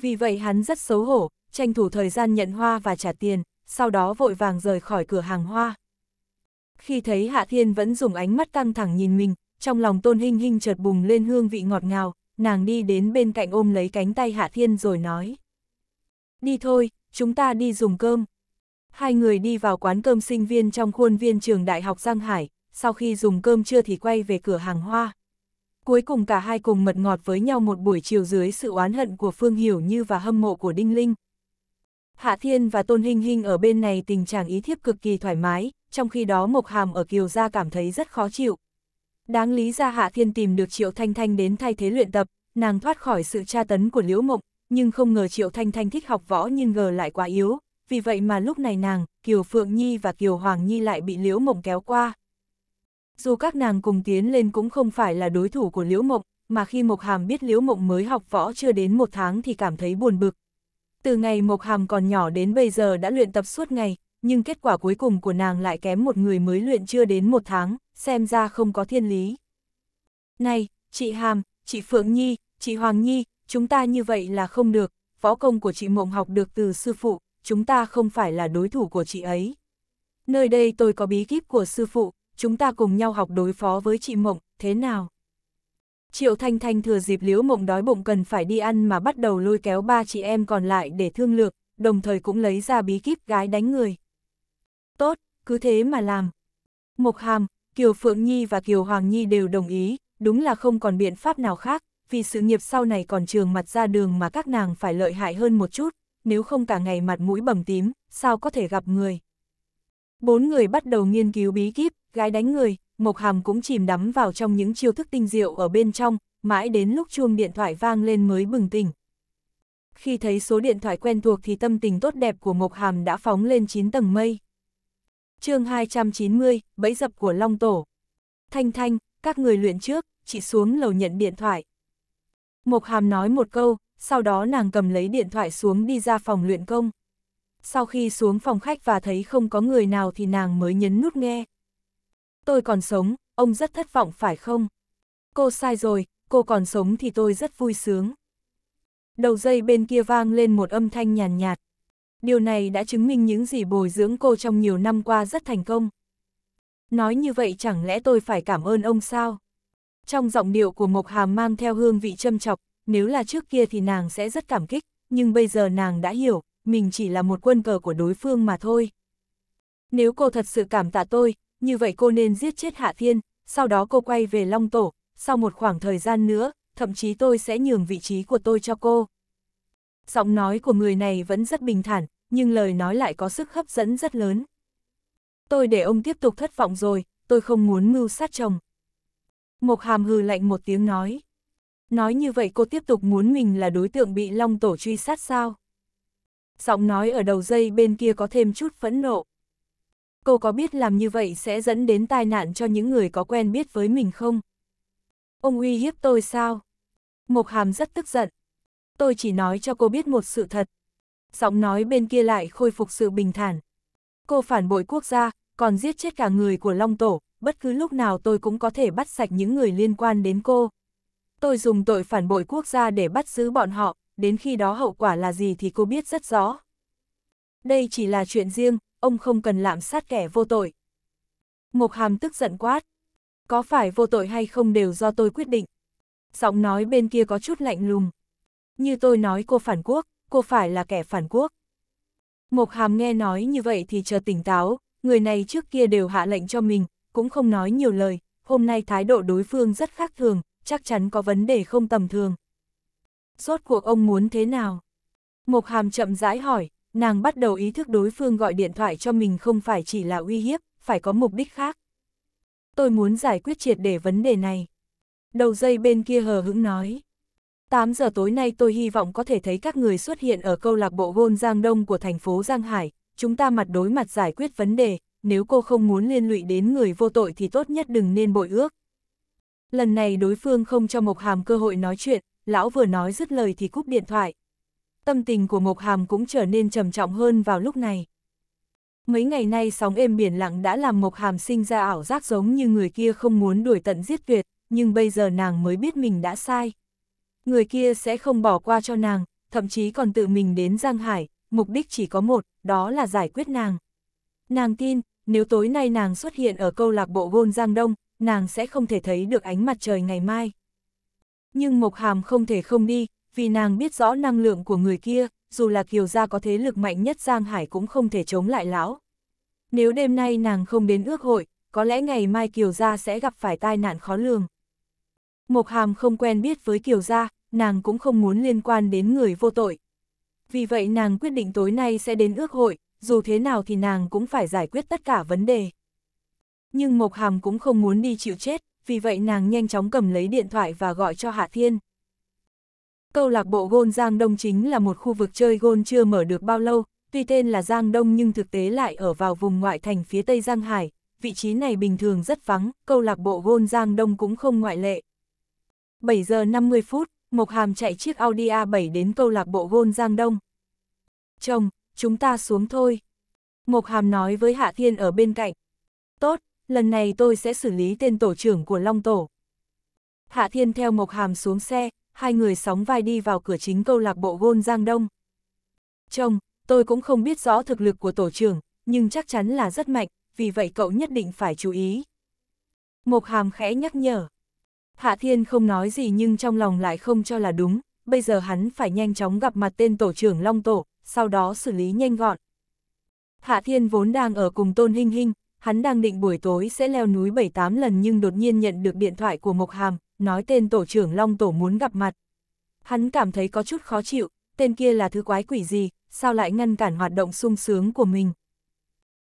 Vì vậy hắn rất xấu hổ, tranh thủ thời gian nhận hoa và trả tiền, sau đó vội vàng rời khỏi cửa hàng hoa khi thấy Hạ Thiên vẫn dùng ánh mắt căng thẳng nhìn mình, trong lòng Tôn Hinh Hinh chợt bùng lên hương vị ngọt ngào, nàng đi đến bên cạnh ôm lấy cánh tay Hạ Thiên rồi nói. Đi thôi, chúng ta đi dùng cơm. Hai người đi vào quán cơm sinh viên trong khuôn viên trường Đại học Giang Hải, sau khi dùng cơm trưa thì quay về cửa hàng hoa. Cuối cùng cả hai cùng mật ngọt với nhau một buổi chiều dưới sự oán hận của Phương Hiểu Như và hâm mộ của Đinh Linh. Hạ Thiên và Tôn Hinh Hinh ở bên này tình trạng ý thiếp cực kỳ thoải mái, trong khi đó Mộc Hàm ở Kiều Gia cảm thấy rất khó chịu. Đáng lý ra Hạ Thiên tìm được Triệu Thanh Thanh đến thay thế luyện tập, nàng thoát khỏi sự tra tấn của Liễu mộng nhưng không ngờ Triệu Thanh Thanh thích học võ nhưng ngờ lại quá yếu, vì vậy mà lúc này nàng, Kiều Phượng Nhi và Kiều Hoàng Nhi lại bị Liễu mộng kéo qua. Dù các nàng cùng tiến lên cũng không phải là đối thủ của Liễu mộng mà khi Mộc Hàm biết Liễu mộng mới học võ chưa đến một tháng thì cảm thấy buồn bực. Từ ngày Mộc Hàm còn nhỏ đến bây giờ đã luyện tập suốt ngày, nhưng kết quả cuối cùng của nàng lại kém một người mới luyện chưa đến một tháng, xem ra không có thiên lý. Này, chị Hàm, chị Phượng Nhi, chị Hoàng Nhi, chúng ta như vậy là không được, võ công của chị Mộng học được từ sư phụ, chúng ta không phải là đối thủ của chị ấy. Nơi đây tôi có bí kíp của sư phụ, chúng ta cùng nhau học đối phó với chị Mộng, thế nào? Triệu Thanh Thanh thừa dịp liễu mộng đói bụng cần phải đi ăn mà bắt đầu lôi kéo ba chị em còn lại để thương lược, đồng thời cũng lấy ra bí kíp gái đánh người tốt, cứ thế mà làm. Mộc Hàm, Kiều Phượng Nhi và Kiều Hoàng Nhi đều đồng ý, đúng là không còn biện pháp nào khác, vì sự nghiệp sau này còn trường mặt ra đường mà các nàng phải lợi hại hơn một chút, nếu không cả ngày mặt mũi bầm tím, sao có thể gặp người. Bốn người bắt đầu nghiên cứu bí kíp, gái đánh người, Mộc Hàm cũng chìm đắm vào trong những chiêu thức tinh diệu ở bên trong, mãi đến lúc chuông điện thoại vang lên mới bừng tỉnh. Khi thấy số điện thoại quen thuộc thì tâm tình tốt đẹp của Mộc Hàm đã phóng lên 9 tầng mây chương 290, bẫy dập của Long Tổ. Thanh Thanh, các người luyện trước, chị xuống lầu nhận điện thoại. Mộc Hàm nói một câu, sau đó nàng cầm lấy điện thoại xuống đi ra phòng luyện công. Sau khi xuống phòng khách và thấy không có người nào thì nàng mới nhấn nút nghe. Tôi còn sống, ông rất thất vọng phải không? Cô sai rồi, cô còn sống thì tôi rất vui sướng. Đầu dây bên kia vang lên một âm thanh nhàn nhạt, nhạt. Điều này đã chứng minh những gì bồi dưỡng cô trong nhiều năm qua rất thành công. Nói như vậy chẳng lẽ tôi phải cảm ơn ông sao? Trong giọng điệu của Mộc Hàm mang theo hương vị châm chọc, nếu là trước kia thì nàng sẽ rất cảm kích, nhưng bây giờ nàng đã hiểu, mình chỉ là một quân cờ của đối phương mà thôi. Nếu cô thật sự cảm tạ tôi, như vậy cô nên giết chết Hạ Thiên, sau đó cô quay về Long Tổ, sau một khoảng thời gian nữa, thậm chí tôi sẽ nhường vị trí của tôi cho cô. Giọng nói của người này vẫn rất bình thản, nhưng lời nói lại có sức hấp dẫn rất lớn. Tôi để ông tiếp tục thất vọng rồi, tôi không muốn mưu sát chồng. Mộc hàm hừ lạnh một tiếng nói. Nói như vậy cô tiếp tục muốn mình là đối tượng bị Long Tổ truy sát sao? Giọng nói ở đầu dây bên kia có thêm chút phẫn nộ. Cô có biết làm như vậy sẽ dẫn đến tai nạn cho những người có quen biết với mình không? Ông uy hiếp tôi sao? Mộc Hàm rất tức giận tôi chỉ nói cho cô biết một sự thật. Giọng nói bên kia lại khôi phục sự bình thản. Cô phản bội quốc gia, còn giết chết cả người của Long Tổ, bất cứ lúc nào tôi cũng có thể bắt sạch những người liên quan đến cô. Tôi dùng tội phản bội quốc gia để bắt giữ bọn họ, đến khi đó hậu quả là gì thì cô biết rất rõ. Đây chỉ là chuyện riêng, ông không cần lạm sát kẻ vô tội. Mộc Hàm tức giận quát. Có phải vô tội hay không đều do tôi quyết định. Giọng nói bên kia có chút lạnh lùng. Như tôi nói cô phản quốc, cô phải là kẻ phản quốc. Mộc Hàm nghe nói như vậy thì chờ tỉnh táo, người này trước kia đều hạ lệnh cho mình, cũng không nói nhiều lời, hôm nay thái độ đối phương rất khác thường, chắc chắn có vấn đề không tầm thường. Rốt cuộc ông muốn thế nào? Mộc Hàm chậm rãi hỏi, nàng bắt đầu ý thức đối phương gọi điện thoại cho mình không phải chỉ là uy hiếp, phải có mục đích khác. Tôi muốn giải quyết triệt để vấn đề này. Đầu dây bên kia hờ hững nói. 8 giờ tối nay tôi hy vọng có thể thấy các người xuất hiện ở câu lạc bộ gôn Giang Đông của thành phố Giang Hải, chúng ta mặt đối mặt giải quyết vấn đề, nếu cô không muốn liên lụy đến người vô tội thì tốt nhất đừng nên bội ước. Lần này đối phương không cho Mộc Hàm cơ hội nói chuyện, lão vừa nói dứt lời thì cúp điện thoại. Tâm tình của Mộc Hàm cũng trở nên trầm trọng hơn vào lúc này. Mấy ngày nay sóng êm biển lặng đã làm Mộc Hàm sinh ra ảo giác giống như người kia không muốn đuổi tận giết tuyệt, nhưng bây giờ nàng mới biết mình đã sai người kia sẽ không bỏ qua cho nàng, thậm chí còn tự mình đến Giang Hải, mục đích chỉ có một, đó là giải quyết nàng. Nàng tin, nếu tối nay nàng xuất hiện ở câu lạc bộ gôn Giang Đông, nàng sẽ không thể thấy được ánh mặt trời ngày mai. Nhưng Mộc Hàm không thể không đi, vì nàng biết rõ năng lượng của người kia, dù là Kiều Gia có thế lực mạnh nhất Giang Hải cũng không thể chống lại lão. Nếu đêm nay nàng không đến ước hội, có lẽ ngày mai Kiều Gia sẽ gặp phải tai nạn khó lường. Mộc Hàm không quen biết với Kiều Gia, nàng cũng không muốn liên quan đến người vô tội. Vì vậy nàng quyết định tối nay sẽ đến ước hội, dù thế nào thì nàng cũng phải giải quyết tất cả vấn đề. Nhưng Mộc Hàm cũng không muốn đi chịu chết, vì vậy nàng nhanh chóng cầm lấy điện thoại và gọi cho Hạ Thiên. Câu lạc bộ Gôn Giang Đông chính là một khu vực chơi gôn chưa mở được bao lâu, tuy tên là Giang Đông nhưng thực tế lại ở vào vùng ngoại thành phía Tây Giang Hải, vị trí này bình thường rất vắng, câu lạc bộ Gôn Giang Đông cũng không ngoại lệ. 7 giờ 50 phút, Mộc Hàm chạy chiếc Audi A7 đến câu lạc bộ gôn Giang Đông. Chồng, chúng ta xuống thôi. Mộc Hàm nói với Hạ Thiên ở bên cạnh. Tốt, lần này tôi sẽ xử lý tên tổ trưởng của Long Tổ. Hạ Thiên theo Mộc Hàm xuống xe, hai người sóng vai đi vào cửa chính câu lạc bộ gôn Giang Đông. Chồng, tôi cũng không biết rõ thực lực của tổ trưởng, nhưng chắc chắn là rất mạnh, vì vậy cậu nhất định phải chú ý. Mộc Hàm khẽ nhắc nhở. Hạ Thiên không nói gì nhưng trong lòng lại không cho là đúng, bây giờ hắn phải nhanh chóng gặp mặt tên tổ trưởng Long Tổ, sau đó xử lý nhanh gọn. Hạ Thiên vốn đang ở cùng Tôn Hinh Hinh, hắn đang định buổi tối sẽ leo núi 7-8 lần nhưng đột nhiên nhận được điện thoại của Mộc Hàm, nói tên tổ trưởng Long Tổ muốn gặp mặt. Hắn cảm thấy có chút khó chịu, tên kia là thứ quái quỷ gì, sao lại ngăn cản hoạt động sung sướng của mình.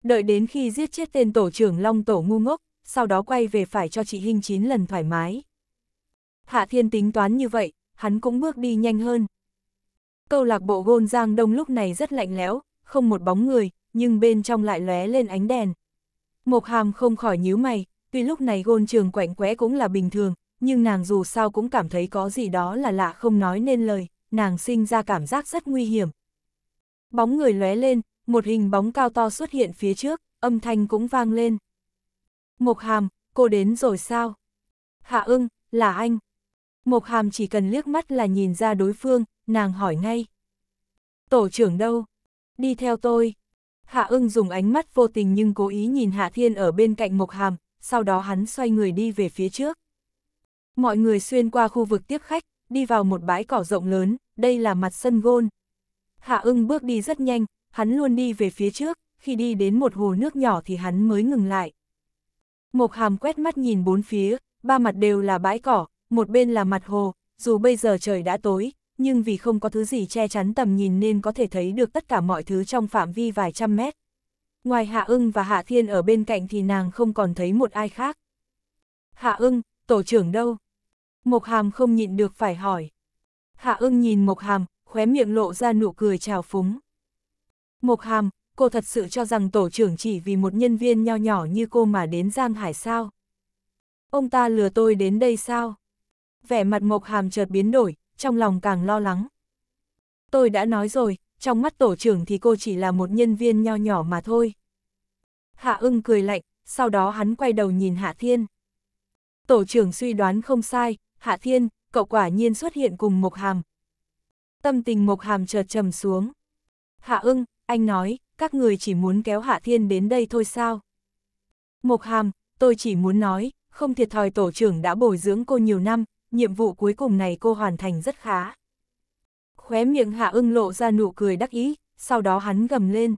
Đợi đến khi giết chết tên tổ trưởng Long Tổ ngu ngốc, sau đó quay về phải cho chị Hinh 9 lần thoải mái. Hạ Thiên tính toán như vậy, hắn cũng bước đi nhanh hơn. Câu lạc bộ gôn giang đông lúc này rất lạnh lẽo, không một bóng người, nhưng bên trong lại lóe lên ánh đèn. Mộc hàm không khỏi nhíu mày, tuy lúc này gôn trường quạnh quẽ cũng là bình thường, nhưng nàng dù sao cũng cảm thấy có gì đó là lạ không nói nên lời, nàng sinh ra cảm giác rất nguy hiểm. Bóng người lóe lên, một hình bóng cao to xuất hiện phía trước, âm thanh cũng vang lên. Mộc hàm, cô đến rồi sao? Hạ ưng, là anh. Mộc Hàm chỉ cần liếc mắt là nhìn ra đối phương, nàng hỏi ngay. Tổ trưởng đâu? Đi theo tôi. Hạ ưng dùng ánh mắt vô tình nhưng cố ý nhìn Hạ Thiên ở bên cạnh Mộc Hàm, sau đó hắn xoay người đi về phía trước. Mọi người xuyên qua khu vực tiếp khách, đi vào một bãi cỏ rộng lớn, đây là mặt sân gôn. Hạ ưng bước đi rất nhanh, hắn luôn đi về phía trước, khi đi đến một hồ nước nhỏ thì hắn mới ngừng lại. Mộc hàm quét mắt nhìn bốn phía, ba mặt đều là bãi cỏ, một bên là mặt hồ, dù bây giờ trời đã tối, nhưng vì không có thứ gì che chắn tầm nhìn nên có thể thấy được tất cả mọi thứ trong phạm vi vài trăm mét. Ngoài Hạ ưng và Hạ Thiên ở bên cạnh thì nàng không còn thấy một ai khác. Hạ ưng, tổ trưởng đâu? Mộc Hàm không nhịn được phải hỏi. Hạ ưng nhìn Mộc Hàm, khóe miệng lộ ra nụ cười trào phúng. Mộc Hàm, cô thật sự cho rằng tổ trưởng chỉ vì một nhân viên nho nhỏ như cô mà đến Giang Hải sao? Ông ta lừa tôi đến đây sao? vẻ mặt Mộc Hàm chợt biến đổi, trong lòng càng lo lắng. Tôi đã nói rồi, trong mắt tổ trưởng thì cô chỉ là một nhân viên nho nhỏ mà thôi. Hạ ưng cười lạnh, sau đó hắn quay đầu nhìn Hạ Thiên. Tổ trưởng suy đoán không sai, Hạ Thiên, cậu quả nhiên xuất hiện cùng Mộc Hàm. Tâm tình Mộc Hàm chợt trầm xuống. Hạ ưng, anh nói, các người chỉ muốn kéo Hạ Thiên đến đây thôi sao? Mộc Hàm, tôi chỉ muốn nói, không thiệt thòi tổ trưởng đã bồi dưỡng cô nhiều năm, nhiệm vụ cuối cùng này cô hoàn thành rất khá. Khóe miệng Hạ ưng lộ ra nụ cười đắc ý, sau đó hắn gầm lên.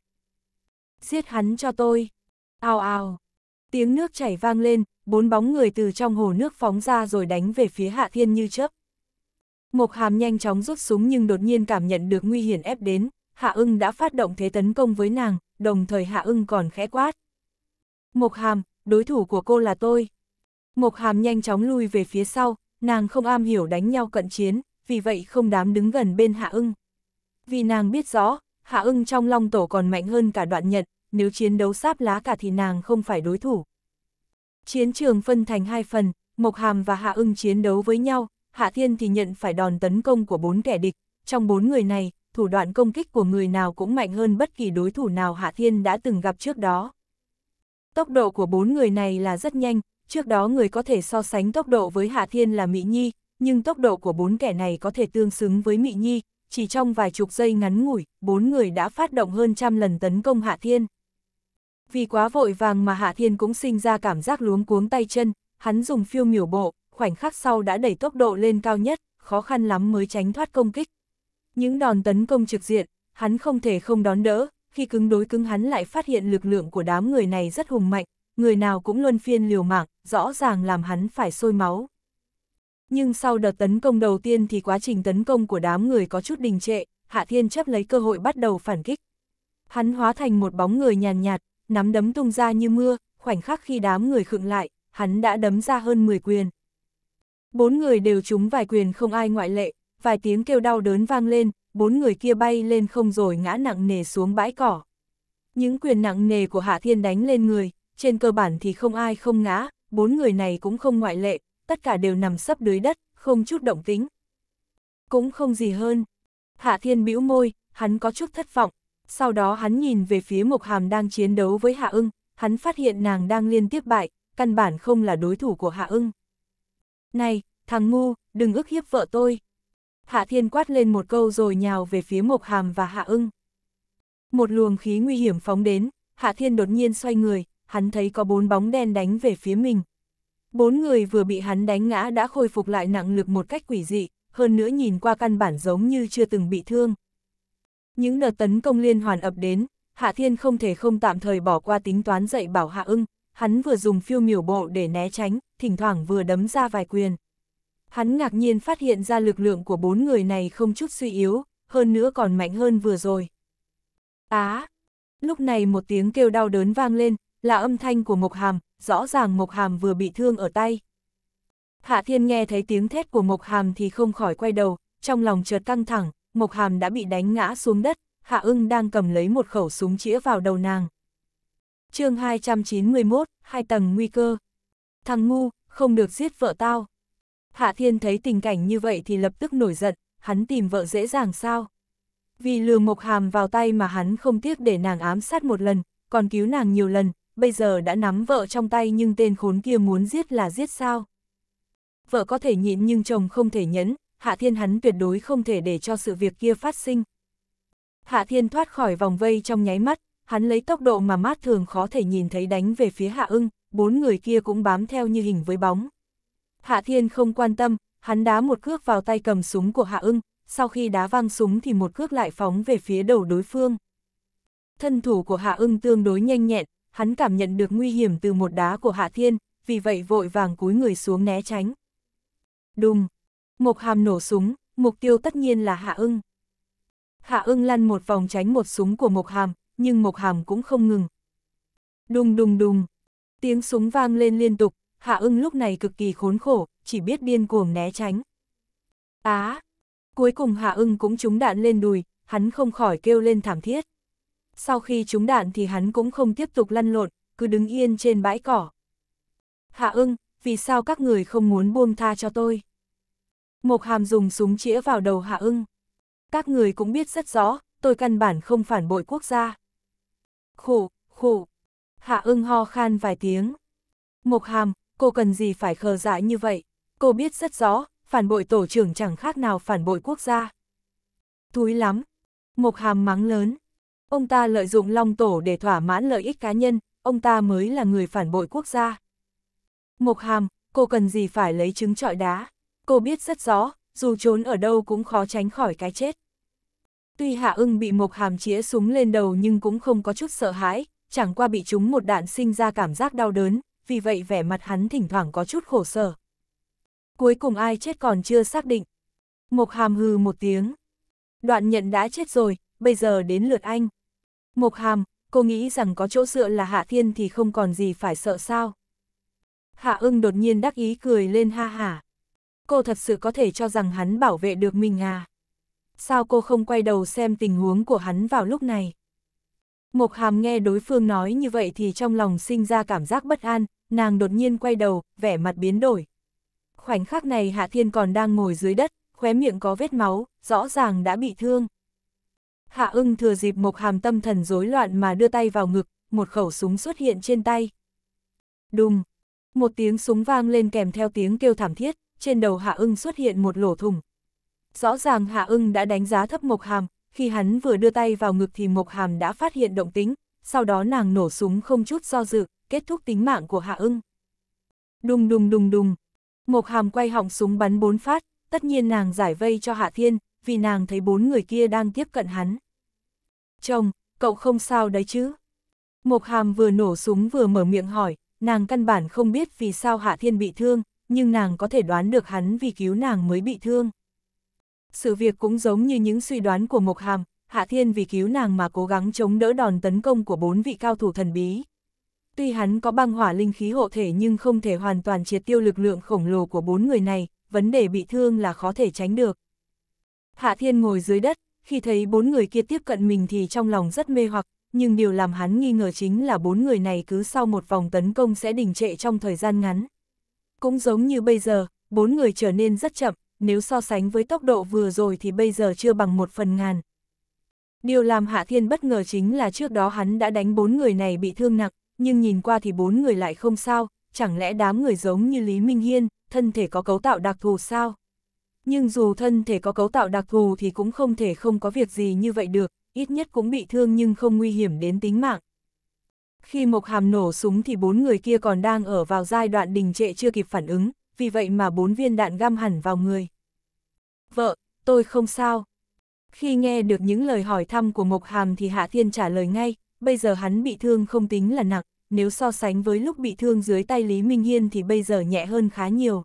Giết hắn cho tôi. Ao ao. Tiếng nước chảy vang lên, bốn bóng người từ trong hồ nước phóng ra rồi đánh về phía Hạ Thiên như chớp. Mộc Hàm nhanh chóng rút súng nhưng đột nhiên cảm nhận được nguy hiểm ép đến, Hạ ưng đã phát động thế tấn công với nàng, đồng thời Hạ ưng còn khẽ quát. Mộc Hàm, đối thủ của cô là tôi. Mộc Hàm nhanh chóng lui về phía sau, nàng không am hiểu đánh nhau cận chiến, vì vậy không dám đứng gần bên Hạ ưng. Vì nàng biết rõ, Hạ ưng trong long tổ còn mạnh hơn cả đoạn nhật, nếu chiến đấu sáp lá cả thì nàng không phải đối thủ. Chiến trường phân thành hai phần, Mộc Hàm và Hạ ưng chiến đấu với nhau, Hạ Thiên thì nhận phải đòn tấn công của bốn kẻ địch. Trong bốn người này, thủ đoạn công kích của người nào cũng mạnh hơn bất kỳ đối thủ nào Hạ Thiên đã từng gặp trước đó. Tốc độ của bốn người này là rất nhanh, trước đó người có thể so sánh tốc độ với Hạ Thiên là Mỹ Nhi, nhưng tốc độ của bốn kẻ này có thể tương xứng với Mỹ Nhi, chỉ trong vài chục giây ngắn ngủi, bốn người đã phát động hơn trăm lần tấn công Hạ Thiên. Vì quá vội vàng mà Hạ Thiên cũng sinh ra cảm giác luống cuống tay chân, hắn dùng phiêu miểu bộ, khoảnh khắc sau đã đẩy tốc độ lên cao nhất, khó khăn lắm mới tránh thoát công kích. Những đòn tấn công trực diện, hắn không thể không đón đỡ, khi cứng đối cứng hắn lại phát hiện lực lượng của đám người này rất hùng mạnh, người nào cũng luân phiên liều mạng, rõ ràng làm hắn phải sôi máu. Nhưng sau đợt tấn công đầu tiên thì quá trình tấn công của đám người có chút đình trệ, Hạ Thiên chấp lấy cơ hội bắt đầu phản kích. Hắn hóa thành một bóng người nhàn nhạt, nắm đấm tung ra như mưa, khoảnh khắc khi đám người khựng lại, hắn đã đấm ra hơn 10 quyền. Bốn người đều trúng vài quyền không ai ngoại lệ, vài tiếng kêu đau đớn vang lên, bốn người kia bay lên không rồi ngã nặng nề xuống bãi cỏ. Những quyền nặng nề của Hạ Thiên đánh lên người, trên cơ bản thì không ai không ngã, bốn người này cũng không ngoại lệ, tất cả đều nằm sấp dưới đất, không chút động tính. Cũng không gì hơn. Hạ Thiên bĩu môi, hắn có chút thất vọng, sau đó hắn nhìn về phía Mộc Hàm đang chiến đấu với Hạ ưng, hắn phát hiện nàng đang liên tiếp bại, căn bản không là đối thủ của Hạ ưng. Này, thằng ngu, đừng ức hiếp vợ tôi. Hạ Thiên quát lên một câu rồi nhào về phía Mộc Hàm và Hạ ưng. Một luồng khí nguy hiểm phóng đến, Hạ Thiên đột nhiên xoay người, hắn thấy có bốn bóng đen đánh về phía mình. Bốn người vừa bị hắn đánh ngã đã khôi phục lại nặng lực một cách quỷ dị, hơn nữa nhìn qua căn bản giống như chưa từng bị thương. Những đợt tấn công liên hoàn ập đến, Hạ Thiên không thể không tạm thời bỏ qua tính toán dạy bảo Hạ ưng, hắn vừa dùng phiêu miểu bộ để né tránh, thỉnh thoảng vừa đấm ra vài quyền. Hắn ngạc nhiên phát hiện ra lực lượng của bốn người này không chút suy yếu, hơn nữa còn mạnh hơn vừa rồi. Á! lúc này một tiếng kêu đau đớn vang lên, là âm thanh của Mộc Hàm, rõ ràng Mộc Hàm vừa bị thương ở tay. Hạ Thiên nghe thấy tiếng thét của Mộc Hàm thì không khỏi quay đầu, trong lòng chợt căng thẳng, Mộc Hàm đã bị đánh ngã xuống đất, Hạ ưng đang cầm lấy một khẩu súng chĩa vào đầu nàng. chương 291, hai tầng nguy cơ. Thằng ngu, không được giết vợ tao. Hạ Thiên thấy tình cảnh như vậy thì lập tức nổi giận, hắn tìm vợ dễ dàng sao? Vì lừa Mộc Hàm vào tay mà hắn không tiếc để nàng ám sát một lần, còn cứu nàng nhiều lần, bây giờ đã nắm vợ trong tay nhưng tên khốn kia muốn giết là giết sao. Vợ có thể nhịn nhưng chồng không thể nhẫn, Hạ Thiên hắn tuyệt đối không thể để cho sự việc kia phát sinh. Hạ Thiên thoát khỏi vòng vây trong nháy mắt, hắn lấy tốc độ mà mắt thường khó thể nhìn thấy đánh về phía Hạ ưng, bốn người kia cũng bám theo như hình với bóng. Hạ Thiên không quan tâm, hắn đá một cước vào tay cầm súng của Hạ ưng, sau khi đá văng súng thì một cước lại phóng về phía đầu đối phương. Thân thủ của Hạ ưng tương đối nhanh nhẹn, hắn cảm nhận được nguy hiểm từ một đá của Hạ Thiên, vì vậy vội vàng cúi người xuống né tránh. Đùng! Mộc hàm nổ súng, mục tiêu tất nhiên là Hạ ưng. Hạ ưng lăn một vòng tránh một súng của mộc hàm, nhưng mộc hàm cũng không ngừng. Đùng đùng đùng! Tiếng súng vang lên liên tục, Hạ ưng lúc này cực kỳ khốn khổ, chỉ biết điên cuồng né tránh. Á! cuối cùng Hạ ưng cũng trúng đạn lên đùi, hắn không khỏi kêu lên thảm thiết sau khi trúng đạn thì hắn cũng không tiếp tục lăn lộn, cứ đứng yên trên bãi cỏ. Hạ ưng, vì sao các người không muốn buông tha cho tôi? Mộc hàm dùng súng chĩa vào đầu hạ ưng. Các người cũng biết rất rõ, tôi căn bản không phản bội quốc gia. Khổ, khổ. Hạ ưng ho khan vài tiếng. Mộc hàm, cô cần gì phải khờ dại như vậy? Cô biết rất rõ, phản bội tổ trưởng chẳng khác nào phản bội quốc gia. Thúi lắm. Mộc hàm mắng lớn. Ông ta lợi dụng Long Tổ để thỏa mãn lợi ích cá nhân, ông ta mới là người phản bội quốc gia. Mộc Hàm, cô cần gì phải lấy trứng trọi đá? Cô biết rất rõ, dù trốn ở đâu cũng khó tránh khỏi cái chết. Tuy Hạ ưng bị Mộc Hàm chĩa súng lên đầu nhưng cũng không có chút sợ hãi, chẳng qua bị trúng một đạn sinh ra cảm giác đau đớn, vì vậy vẻ mặt hắn thỉnh thoảng có chút khổ sở. Cuối cùng ai chết còn chưa xác định. Mộc Hàm hừ một tiếng. Đoạn nhận đã chết rồi, bây giờ đến lượt anh. Mộc Hàm, cô nghĩ rằng có chỗ dựa là Hạ Thiên thì không còn gì phải sợ sao. Hạ ưng đột nhiên đắc ý cười lên ha hả. Cô thật sự có thể cho rằng hắn bảo vệ được mình à? Sao cô không quay đầu xem tình huống của hắn vào lúc này? Mộc Hàm nghe đối phương nói như vậy thì trong lòng sinh ra cảm giác bất an, nàng đột nhiên quay đầu, vẻ mặt biến đổi. Khoảnh khắc này Hạ Thiên còn đang ngồi dưới đất, khóe miệng có vết máu, rõ ràng đã bị thương. Hạ ưng thừa dịp Mộc Hàm tâm thần rối loạn mà đưa tay vào ngực, một khẩu súng xuất hiện trên tay. Đùng! Một tiếng súng vang lên kèm theo tiếng kêu thảm thiết, trên đầu Hạ ưng xuất hiện một lỗ thủng. Rõ ràng Hạ ưng đã đánh giá thấp Mộc Hàm, khi hắn vừa đưa tay vào ngực thì Mộc Hàm đã phát hiện động tính, sau đó nàng nổ súng không chút do dự, kết thúc tính mạng của Hạ ưng. Đùng đùng đùng đùng! Mộc Hàm quay họng súng bắn bốn phát, tất nhiên nàng giải vây cho Hạ Thiên, vì nàng thấy bốn người kia đang tiếp cận hắn. Chồng, cậu không sao đấy chứ? Mộc hàm vừa nổ súng vừa mở miệng hỏi, nàng căn bản không biết vì sao Hạ Thiên bị thương, nhưng nàng có thể đoán được hắn vì cứu nàng mới bị thương. Sự việc cũng giống như những suy đoán của Mộc Hàm, Hạ Thiên vì cứu nàng mà cố gắng chống đỡ đòn tấn công của bốn vị cao thủ thần bí. Tuy hắn có băng hỏa linh khí hộ thể nhưng không thể hoàn toàn triệt tiêu lực lượng khổng lồ của bốn người này, vấn đề bị thương là khó thể tránh được. Hạ Thiên ngồi dưới đất, khi thấy bốn người kia tiếp cận mình thì trong lòng rất mê hoặc, nhưng điều làm hắn nghi ngờ chính là bốn người này cứ sau một vòng tấn công sẽ đình trệ trong thời gian ngắn. Cũng giống như bây giờ, bốn người trở nên rất chậm, nếu so sánh với tốc độ vừa rồi thì bây giờ chưa bằng một phần ngàn. Điều làm Hạ Thiên bất ngờ chính là trước đó hắn đã đánh bốn người này bị thương nặng, nhưng nhìn qua thì bốn người lại không sao, chẳng lẽ đám người giống như Lý Minh Hiên, thân thể có cấu tạo đặc thù sao? Nhưng dù thân thể có cấu tạo đặc thù thì cũng không thể không có việc gì như vậy được, ít nhất cũng bị thương nhưng không nguy hiểm đến tính mạng. Khi Mộc Hàm nổ súng thì bốn người kia còn đang ở vào giai đoạn đình trệ chưa kịp phản ứng, vì vậy mà bốn viên đạn găm hẳn vào người. Vợ, tôi không sao. Khi nghe được những lời hỏi thăm của Mộc Hàm thì Hạ Thiên trả lời ngay, bây giờ hắn bị thương không tính là nặng, nếu so sánh với lúc bị thương dưới tay Lý Minh Hiên thì bây giờ nhẹ hơn khá nhiều.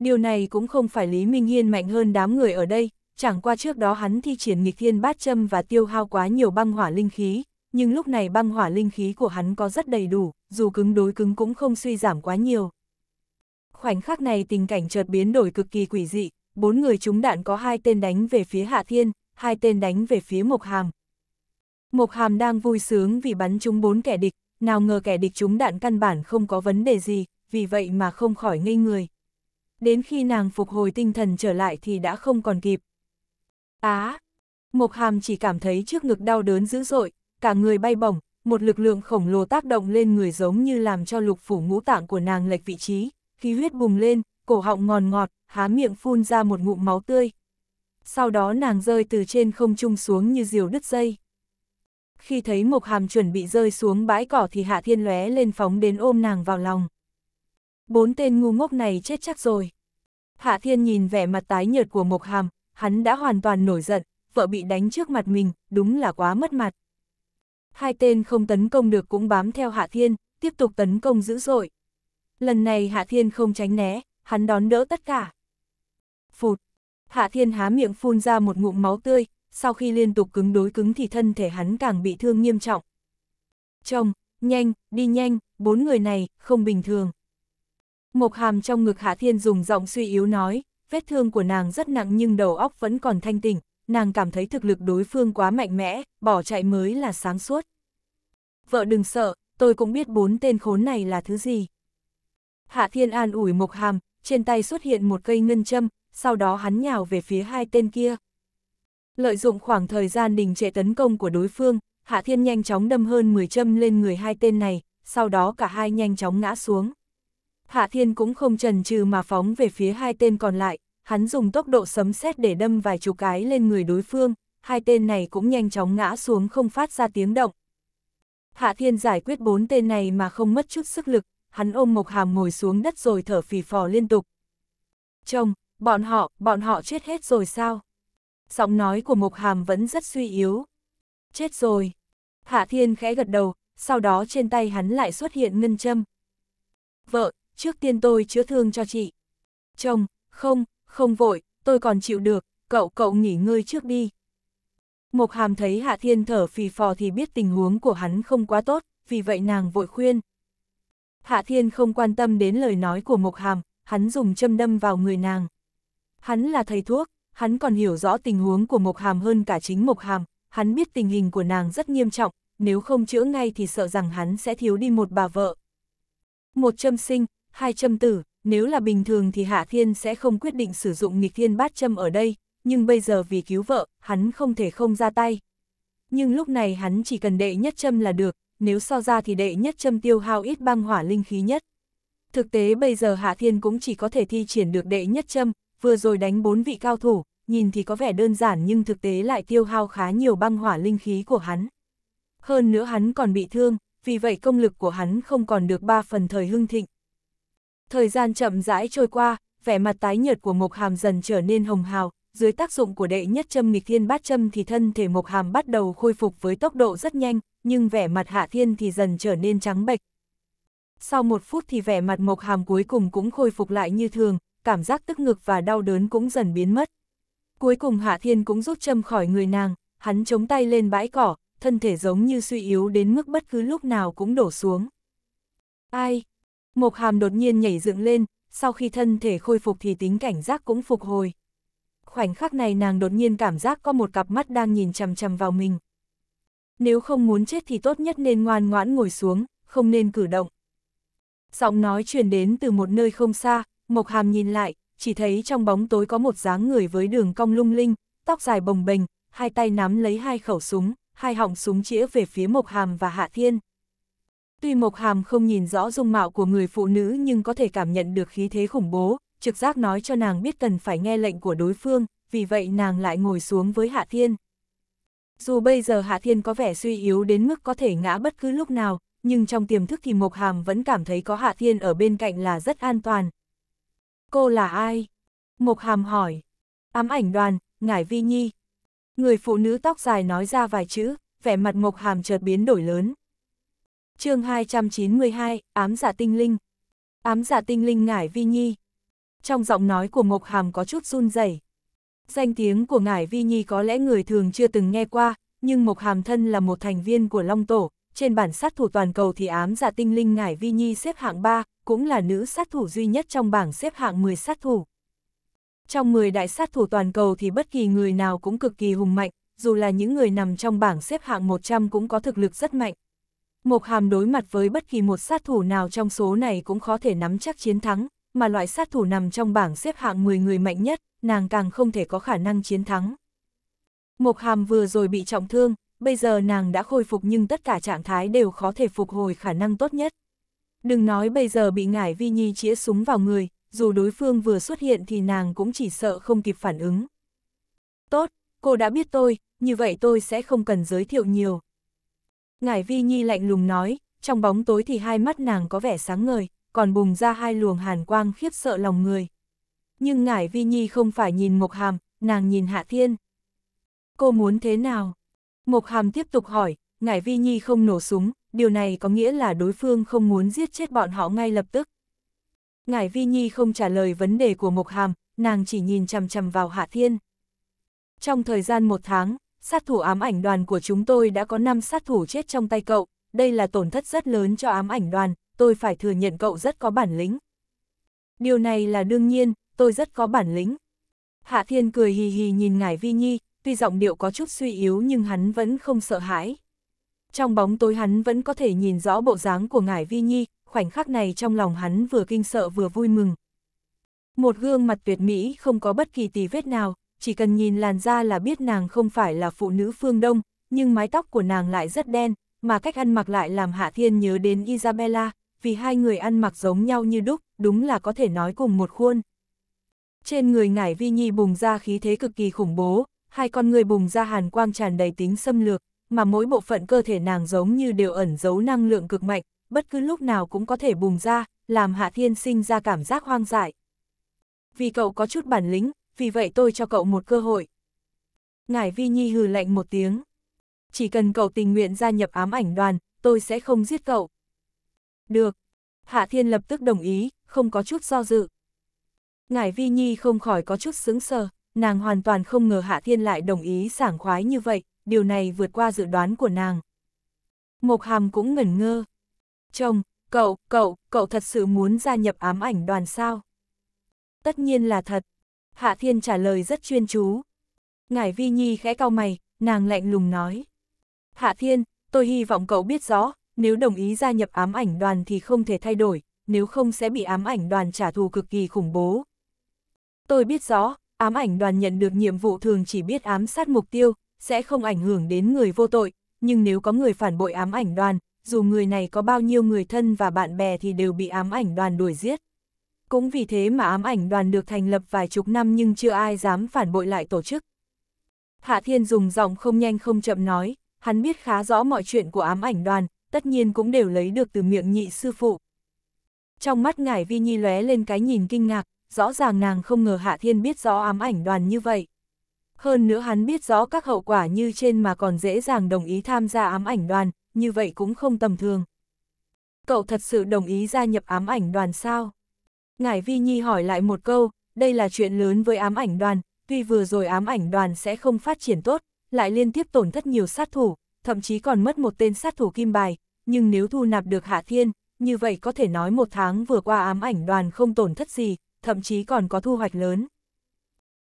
Điều này cũng không phải Lý Minh Hiên mạnh hơn đám người ở đây, chẳng qua trước đó hắn thi triển nghịch thiên bát châm và tiêu hao quá nhiều băng hỏa linh khí, nhưng lúc này băng hỏa linh khí của hắn có rất đầy đủ, dù cứng đối cứng cũng không suy giảm quá nhiều. Khoảnh khắc này tình cảnh chợt biến đổi cực kỳ quỷ dị, bốn người chúng đạn có hai tên đánh về phía Hạ Thiên, hai tên đánh về phía Mộc Hàm. Mộc Hàm đang vui sướng vì bắn trúng bốn kẻ địch, nào ngờ kẻ địch chúng đạn căn bản không có vấn đề gì, vì vậy mà không khỏi ngây người đến khi nàng phục hồi tinh thần trở lại thì đã không còn kịp. Á! À, Mộc Hàm chỉ cảm thấy trước ngực đau đớn dữ dội, cả người bay bổng, một lực lượng khổng lồ tác động lên người giống như làm cho lục phủ ngũ tạng của nàng lệch vị trí, khí huyết bùng lên, cổ họng ngòn ngọt, há miệng phun ra một ngụm máu tươi. Sau đó nàng rơi từ trên không trung xuống như diều đứt dây. Khi thấy Mộc Hàm chuẩn bị rơi xuống bãi cỏ thì Hạ Thiên lóe lên phóng đến ôm nàng vào lòng. Bốn tên ngu ngốc này chết chắc rồi. Hạ Thiên nhìn vẻ mặt tái nhợt của Mộc Hàm, hắn đã hoàn toàn nổi giận, vợ bị đánh trước mặt mình, đúng là quá mất mặt. Hai tên không tấn công được cũng bám theo Hạ Thiên, tiếp tục tấn công dữ dội. Lần này Hạ Thiên không tránh né, hắn đón đỡ tất cả. Phụt! Hạ Thiên há miệng phun ra một ngụm máu tươi, sau khi liên tục cứng đối cứng thì thân thể hắn càng bị thương nghiêm trọng. Chồng, nhanh, đi nhanh, bốn người này, không bình thường. Mộc Hàm trong ngực Hạ Thiên dùng giọng suy yếu nói, vết thương của nàng rất nặng nhưng đầu óc vẫn còn thanh tỉnh, nàng cảm thấy thực lực đối phương quá mạnh mẽ, bỏ chạy mới là sáng suốt. Vợ đừng sợ, tôi cũng biết bốn tên khốn này là thứ gì. Hạ Thiên an ủi Mộc Hàm, trên tay xuất hiện một cây ngân châm, sau đó hắn nhào về phía hai tên kia. Lợi dụng khoảng thời gian đình trệ tấn công của đối phương, Hạ Thiên nhanh chóng đâm hơn 10 châm lên người hai tên này, sau đó cả hai nhanh chóng ngã xuống. Hạ Thiên cũng không chần chừ mà phóng về phía hai tên còn lại, hắn dùng tốc độ sấm sét để đâm vài chục cái lên người đối phương, hai tên này cũng nhanh chóng ngã xuống không phát ra tiếng động. Hạ Thiên giải quyết bốn tên này mà không mất chút sức lực, hắn ôm Mộc Hàm ngồi xuống đất rồi thở phì phò liên tục. Chồng, bọn họ, bọn họ chết hết rồi sao? Giọng nói của Mộc Hàm vẫn rất suy yếu. Chết rồi. Hạ Thiên khẽ gật đầu, sau đó trên tay hắn lại xuất hiện ngân châm. Vợ, trước tiên tôi chữa thương cho chị. Chồng, không, không vội, tôi còn chịu được, cậu cậu nghỉ ngơi trước đi. Mộc hàm thấy Hạ Thiên thở phì phò thì biết tình huống của hắn không quá tốt, vì vậy nàng vội khuyên. Hạ Thiên không quan tâm đến lời nói của Mộc hàm, hắn dùng châm đâm vào người nàng. Hắn là thầy thuốc, hắn còn hiểu rõ tình huống của Mộc hàm hơn cả chính Mộc hàm, hắn biết tình hình của nàng rất nghiêm trọng, nếu không chữa ngay thì sợ rằng hắn sẽ thiếu đi một bà vợ. Một châm sinh, hai châm tử, nếu là bình thường thì Hạ Thiên sẽ không quyết định sử dụng nghịch thiên bát châm ở đây, nhưng bây giờ vì cứu vợ, hắn không thể không ra tay. Nhưng lúc này hắn chỉ cần đệ nhất châm là được, nếu so ra thì đệ nhất châm tiêu hao ít băng hỏa linh khí nhất. Thực tế bây giờ Hạ Thiên cũng chỉ có thể thi triển được đệ nhất châm, vừa rồi đánh bốn vị cao thủ, nhìn thì có vẻ đơn giản nhưng thực tế lại tiêu hao khá nhiều băng hỏa linh khí của hắn. Hơn nữa hắn còn bị thương, vì vậy công lực của hắn không còn được ba phần thời hưng thịnh. Thời gian chậm rãi trôi qua, vẻ mặt tái nhợt của Mộc Hàm dần trở nên hồng hào, dưới tác dụng của đệ nhất châm nghịch thiên bát châm thì thân thể Mộc Hàm bắt đầu khôi phục với tốc độ rất nhanh, nhưng vẻ mặt Hạ Thiên thì dần trở nên trắng bệch. Sau một phút thì vẻ mặt Mộc Hàm cuối cùng cũng khôi phục lại như thường, cảm giác tức ngực và đau đớn cũng dần biến mất. Cuối cùng Hạ Thiên cũng rút châm khỏi người nàng, hắn chống tay lên bãi cỏ, thân thể giống như suy yếu đến mức bất cứ lúc nào cũng đổ xuống. Ai, Mộc hàm đột nhiên nhảy dựng lên, sau khi thân thể khôi phục thì tính cảnh giác cũng phục hồi. Khoảnh khắc này nàng đột nhiên cảm giác có một cặp mắt đang nhìn chằm chằm vào mình. Nếu không muốn chết thì tốt nhất nên ngoan ngoãn ngồi xuống, không nên cử động. Giọng nói truyền đến từ một nơi không xa, Mộc Hàm nhìn lại, chỉ thấy trong bóng tối có một dáng người với đường cong lung linh, tóc dài bồng bềnh, hai tay nắm lấy hai khẩu súng, hai họng súng chĩa về phía Mộc Hàm và Hạ Thiên. Tuy Mộc Hàm không nhìn rõ dung mạo của người phụ nữ nhưng có thể cảm nhận được khí thế khủng bố, trực giác nói cho nàng biết cần phải nghe lệnh của đối phương, vì vậy nàng lại ngồi xuống với Hạ Thiên. Dù bây giờ Hạ Thiên có vẻ suy yếu đến mức có thể ngã bất cứ lúc nào, nhưng trong tiềm thức thì Mộc Hàm vẫn cảm thấy có Hạ Thiên ở bên cạnh là rất an toàn. Cô là ai? Mộc Hàm hỏi. Ám ảnh đoàn, Ngải Vi Nhi. Người phụ nữ tóc dài nói ra vài chữ, vẻ mặt Mộc Hàm chợt biến đổi lớn chương 292, ám giả dạ tinh linh. Ám giả dạ tinh linh ngải vi nhi. Trong giọng nói của Mộc Hàm có chút run rẩy. Danh tiếng của ngải vi nhi có lẽ người thường chưa từng nghe qua, nhưng Mộc Hàm thân là một thành viên của Long Tổ, trên bản sát thủ toàn cầu thì ám giả dạ tinh linh ngải vi nhi xếp hạng 3, cũng là nữ sát thủ duy nhất trong bảng xếp hạng 10 sát thủ. Trong 10 đại sát thủ toàn cầu thì bất kỳ người nào cũng cực kỳ hùng mạnh, dù là những người nằm trong bảng xếp hạng 100 cũng có thực lực rất mạnh, Mộc Hàm đối mặt với bất kỳ một sát thủ nào trong số này cũng khó thể nắm chắc chiến thắng, mà loại sát thủ nằm trong bảng xếp hạng 10 người mạnh nhất, nàng càng không thể có khả năng chiến thắng. Mộc Hàm vừa rồi bị trọng thương, bây giờ nàng đã khôi phục nhưng tất cả trạng thái đều khó thể phục hồi khả năng tốt nhất. Đừng nói bây giờ bị ngải vi nhi chĩa súng vào người, dù đối phương vừa xuất hiện thì nàng cũng chỉ sợ không kịp phản ứng. Tốt, cô đã biết tôi, như vậy tôi sẽ không cần giới thiệu nhiều. Ngải Vi Nhi lạnh lùng nói, trong bóng tối thì hai mắt nàng có vẻ sáng ngời, còn bùng ra hai luồng hàn quang khiếp sợ lòng người. Nhưng Ngải Vi Nhi không phải nhìn Mộc Hàm, nàng nhìn Hạ Thiên. Cô muốn thế nào? Mộc Hàm tiếp tục hỏi, Ngải Vi Nhi không nổ súng, điều này có nghĩa là đối phương không muốn giết chết bọn họ ngay lập tức. Ngải Vi Nhi không trả lời vấn đề của Mộc Hàm, nàng chỉ nhìn chằm chằm vào Hạ Thiên. Trong thời gian một tháng, sát thủ ám ảnh đoàn của chúng tôi đã có 5 sát thủ chết trong tay cậu, đây là tổn thất rất lớn cho ám ảnh đoàn, tôi phải thừa nhận cậu rất có bản lĩnh. Điều này là đương nhiên, tôi rất có bản lĩnh. Hạ Thiên cười hì hì nhìn Ngải Vi Nhi, tuy giọng điệu có chút suy yếu nhưng hắn vẫn không sợ hãi. Trong bóng tối hắn vẫn có thể nhìn rõ bộ dáng của Ngải Vi Nhi, khoảnh khắc này trong lòng hắn vừa kinh sợ vừa vui mừng. Một gương mặt tuyệt mỹ không có bất kỳ tì vết nào, chỉ cần nhìn làn da là biết nàng không phải là phụ nữ phương Đông, nhưng mái tóc của nàng lại rất đen, mà cách ăn mặc lại làm Hạ Thiên nhớ đến Isabella, vì hai người ăn mặc giống nhau như đúc, đúng là có thể nói cùng một khuôn. Trên người ngải vi nhi bùng ra khí thế cực kỳ khủng bố, hai con người bùng ra hàn quang tràn đầy tính xâm lược, mà mỗi bộ phận cơ thể nàng giống như đều ẩn giấu năng lượng cực mạnh, bất cứ lúc nào cũng có thể bùng ra, làm Hạ Thiên sinh ra cảm giác hoang dại. Vì cậu có chút bản lĩnh, vì vậy tôi cho cậu một cơ hội. Ngải Vi Nhi hừ lạnh một tiếng. Chỉ cần cậu tình nguyện gia nhập ám ảnh đoàn, tôi sẽ không giết cậu. Được. Hạ Thiên lập tức đồng ý, không có chút do dự. Ngải Vi Nhi không khỏi có chút sững sờ, nàng hoàn toàn không ngờ Hạ Thiên lại đồng ý sảng khoái như vậy, điều này vượt qua dự đoán của nàng. Mộc Hàm cũng ngẩn ngơ. Chồng, cậu, cậu, cậu thật sự muốn gia nhập ám ảnh đoàn sao? Tất nhiên là thật. Hạ Thiên trả lời rất chuyên chú. Ngải Vi Nhi khẽ cau mày, nàng lạnh lùng nói. Hạ Thiên, tôi hy vọng cậu biết rõ, nếu đồng ý gia nhập ám ảnh đoàn thì không thể thay đổi, nếu không sẽ bị ám ảnh đoàn trả thù cực kỳ khủng bố. Tôi biết rõ, ám ảnh đoàn nhận được nhiệm vụ thường chỉ biết ám sát mục tiêu, sẽ không ảnh hưởng đến người vô tội, nhưng nếu có người phản bội ám ảnh đoàn, dù người này có bao nhiêu người thân và bạn bè thì đều bị ám ảnh đoàn đuổi giết. Cũng vì thế mà ám ảnh đoàn được thành lập vài chục năm nhưng chưa ai dám phản bội lại tổ chức. Hạ Thiên dùng giọng không nhanh không chậm nói, hắn biết khá rõ mọi chuyện của ám ảnh đoàn, tất nhiên cũng đều lấy được từ miệng nhị sư phụ. Trong mắt ngải vi nhi lóe lên cái nhìn kinh ngạc, rõ ràng nàng không ngờ Hạ Thiên biết rõ ám ảnh đoàn như vậy. Hơn nữa hắn biết rõ các hậu quả như trên mà còn dễ dàng đồng ý tham gia ám ảnh đoàn, như vậy cũng không tầm thường. Cậu thật sự đồng ý gia nhập ám ảnh đoàn sao? Ngải Vi Nhi hỏi lại một câu, đây là chuyện lớn với ám ảnh đoàn, tuy vừa rồi ám ảnh đoàn sẽ không phát triển tốt, lại liên tiếp tổn thất nhiều sát thủ, thậm chí còn mất một tên sát thủ kim bài, nhưng nếu thu nạp được Hạ Thiên, như vậy có thể nói một tháng vừa qua ám ảnh đoàn không tổn thất gì, thậm chí còn có thu hoạch lớn.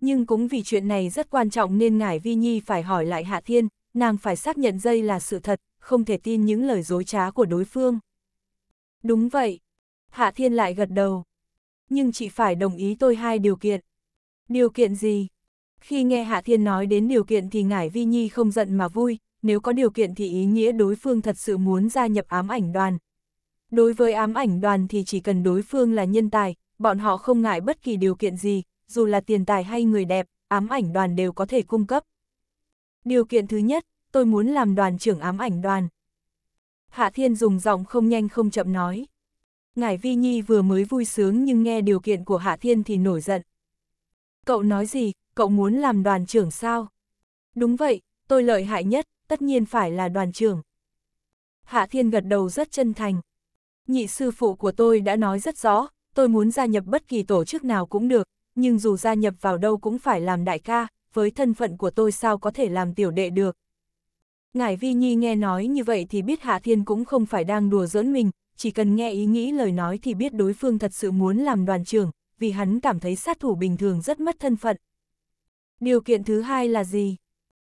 Nhưng cũng vì chuyện này rất quan trọng nên Ngải Vi Nhi phải hỏi lại Hạ Thiên, nàng phải xác nhận dây là sự thật, không thể tin những lời dối trá của đối phương. Đúng vậy. Hạ Thiên lại gật đầu nhưng chị phải đồng ý tôi hai điều kiện. Điều kiện gì? Khi nghe Hạ Thiên nói đến điều kiện thì Ngải Vi Nhi không giận mà vui, nếu có điều kiện thì ý nghĩa đối phương thật sự muốn gia nhập ám ảnh đoàn. Đối với ám ảnh đoàn thì chỉ cần đối phương là nhân tài, bọn họ không ngại bất kỳ điều kiện gì, dù là tiền tài hay người đẹp, ám ảnh đoàn đều có thể cung cấp. Điều kiện thứ nhất, tôi muốn làm đoàn trưởng ám ảnh đoàn. Hạ Thiên dùng giọng không nhanh không chậm nói ngài Vi Nhi vừa mới vui sướng nhưng nghe điều kiện của Hạ Thiên thì nổi giận. Cậu nói gì, cậu muốn làm đoàn trưởng sao? Đúng vậy, tôi lợi hại nhất, tất nhiên phải là đoàn trưởng. Hạ Thiên gật đầu rất chân thành. Nhị sư phụ của tôi đã nói rất rõ, tôi muốn gia nhập bất kỳ tổ chức nào cũng được, nhưng dù gia nhập vào đâu cũng phải làm đại ca, với thân phận của tôi sao có thể làm tiểu đệ được. Ngài Vi Nhi nghe nói như vậy thì biết Hạ Thiên cũng không phải đang đùa giỡn mình, chỉ cần nghe ý nghĩ lời nói thì biết đối phương thật sự muốn làm đoàn trưởng, vì hắn cảm thấy sát thủ bình thường rất mất thân phận. Điều kiện thứ hai là gì?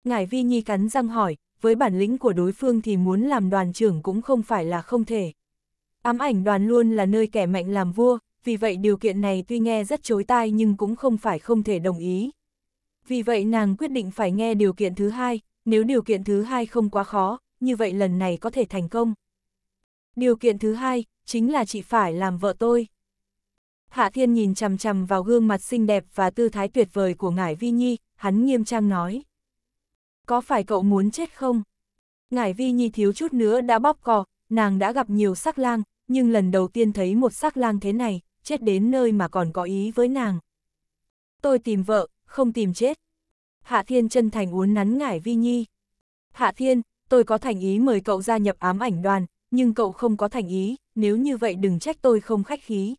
Ngải Vi Nhi cắn răng hỏi, với bản lĩnh của đối phương thì muốn làm đoàn trưởng cũng không phải là không thể. Ám ảnh đoàn luôn là nơi kẻ mạnh làm vua, vì vậy điều kiện này tuy nghe rất chối tai nhưng cũng không phải không thể đồng ý. Vì vậy nàng quyết định phải nghe điều kiện thứ hai, nếu điều kiện thứ hai không quá khó, như vậy lần này có thể thành công. Điều kiện thứ hai, chính là chị phải làm vợ tôi. Hạ Thiên nhìn chằm chằm vào gương mặt xinh đẹp và tư thái tuyệt vời của Ngải Vi Nhi, hắn nghiêm trang nói. Có phải cậu muốn chết không? Ngải Vi Nhi thiếu chút nữa đã bóp cò, nàng đã gặp nhiều sắc lang, nhưng lần đầu tiên thấy một sắc lang thế này, chết đến nơi mà còn có ý với nàng. Tôi tìm vợ, không tìm chết. Hạ Thiên chân thành uốn nắn Ngải Vi Nhi. Hạ Thiên, tôi có thành ý mời cậu gia nhập ám ảnh đoàn, nhưng cậu không có thành ý, nếu như vậy đừng trách tôi không khách khí.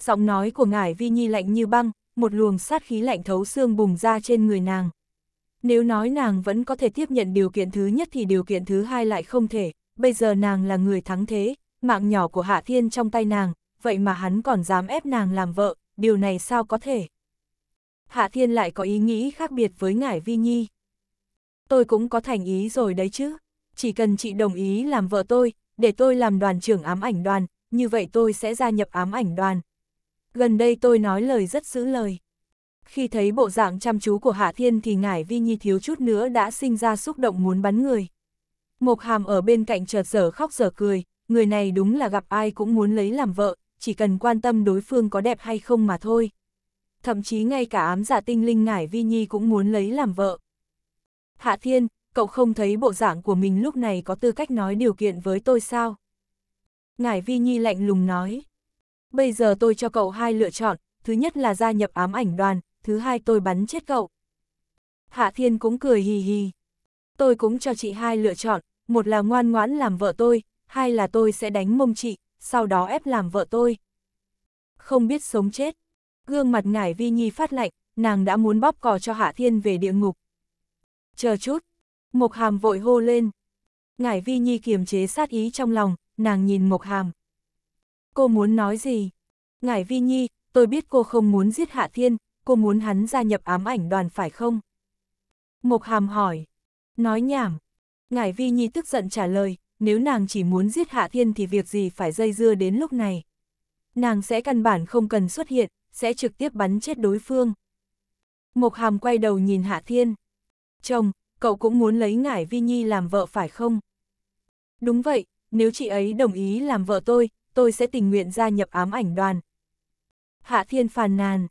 Giọng nói của ngải vi nhi lạnh như băng, một luồng sát khí lạnh thấu xương bùng ra trên người nàng. Nếu nói nàng vẫn có thể tiếp nhận điều kiện thứ nhất thì điều kiện thứ hai lại không thể, bây giờ nàng là người thắng thế, mạng nhỏ của Hạ Thiên trong tay nàng, vậy mà hắn còn dám ép nàng làm vợ, điều này sao có thể? Hạ Thiên lại có ý nghĩ khác biệt với Ngải Vi Nhi. Tôi cũng có thành ý rồi đấy chứ chỉ cần chị đồng ý làm vợ tôi, để tôi làm đoàn trưởng ám ảnh đoàn, như vậy tôi sẽ gia nhập ám ảnh đoàn. Gần đây tôi nói lời rất giữ lời. Khi thấy bộ dạng chăm chú của Hạ Thiên thì Ngải Vi Nhi thiếu chút nữa đã sinh ra xúc động muốn bắn người. Mộc Hàm ở bên cạnh chợt dở khóc dở cười, người này đúng là gặp ai cũng muốn lấy làm vợ, chỉ cần quan tâm đối phương có đẹp hay không mà thôi. Thậm chí ngay cả ám giả tinh linh Ngải Vi Nhi cũng muốn lấy làm vợ. Hạ Thiên, cậu không thấy bộ dạng của mình lúc này có tư cách nói điều kiện với tôi sao? Ngải Vi Nhi lạnh lùng nói. Bây giờ tôi cho cậu hai lựa chọn, thứ nhất là gia nhập ám ảnh đoàn, thứ hai tôi bắn chết cậu. Hạ Thiên cũng cười hì hì. Tôi cũng cho chị hai lựa chọn, một là ngoan ngoãn làm vợ tôi, hai là tôi sẽ đánh mông chị, sau đó ép làm vợ tôi. Không biết sống chết. Gương mặt Ngải Vi Nhi phát lạnh, nàng đã muốn bóp cò cho Hạ Thiên về địa ngục. Chờ chút, Mộc Hàm vội hô lên. Ngải Vi Nhi kiềm chế sát ý trong lòng, nàng nhìn Mộc Hàm. Cô muốn nói gì? Ngải Vi Nhi, tôi biết cô không muốn giết Hạ Thiên, cô muốn hắn gia nhập ám ảnh đoàn phải không? Mộc Hàm hỏi. Nói nhảm. Ngải Vi Nhi tức giận trả lời, nếu nàng chỉ muốn giết Hạ Thiên thì việc gì phải dây dưa đến lúc này. Nàng sẽ căn bản không cần xuất hiện, sẽ trực tiếp bắn chết đối phương. Mộc Hàm quay đầu nhìn Hạ Thiên. Chồng, cậu cũng muốn lấy Ngải Vi Nhi làm vợ phải không? Đúng vậy, nếu chị ấy đồng ý làm vợ tôi, tôi sẽ tình nguyện gia nhập ám ảnh đoàn. Hạ Thiên phàn nàn,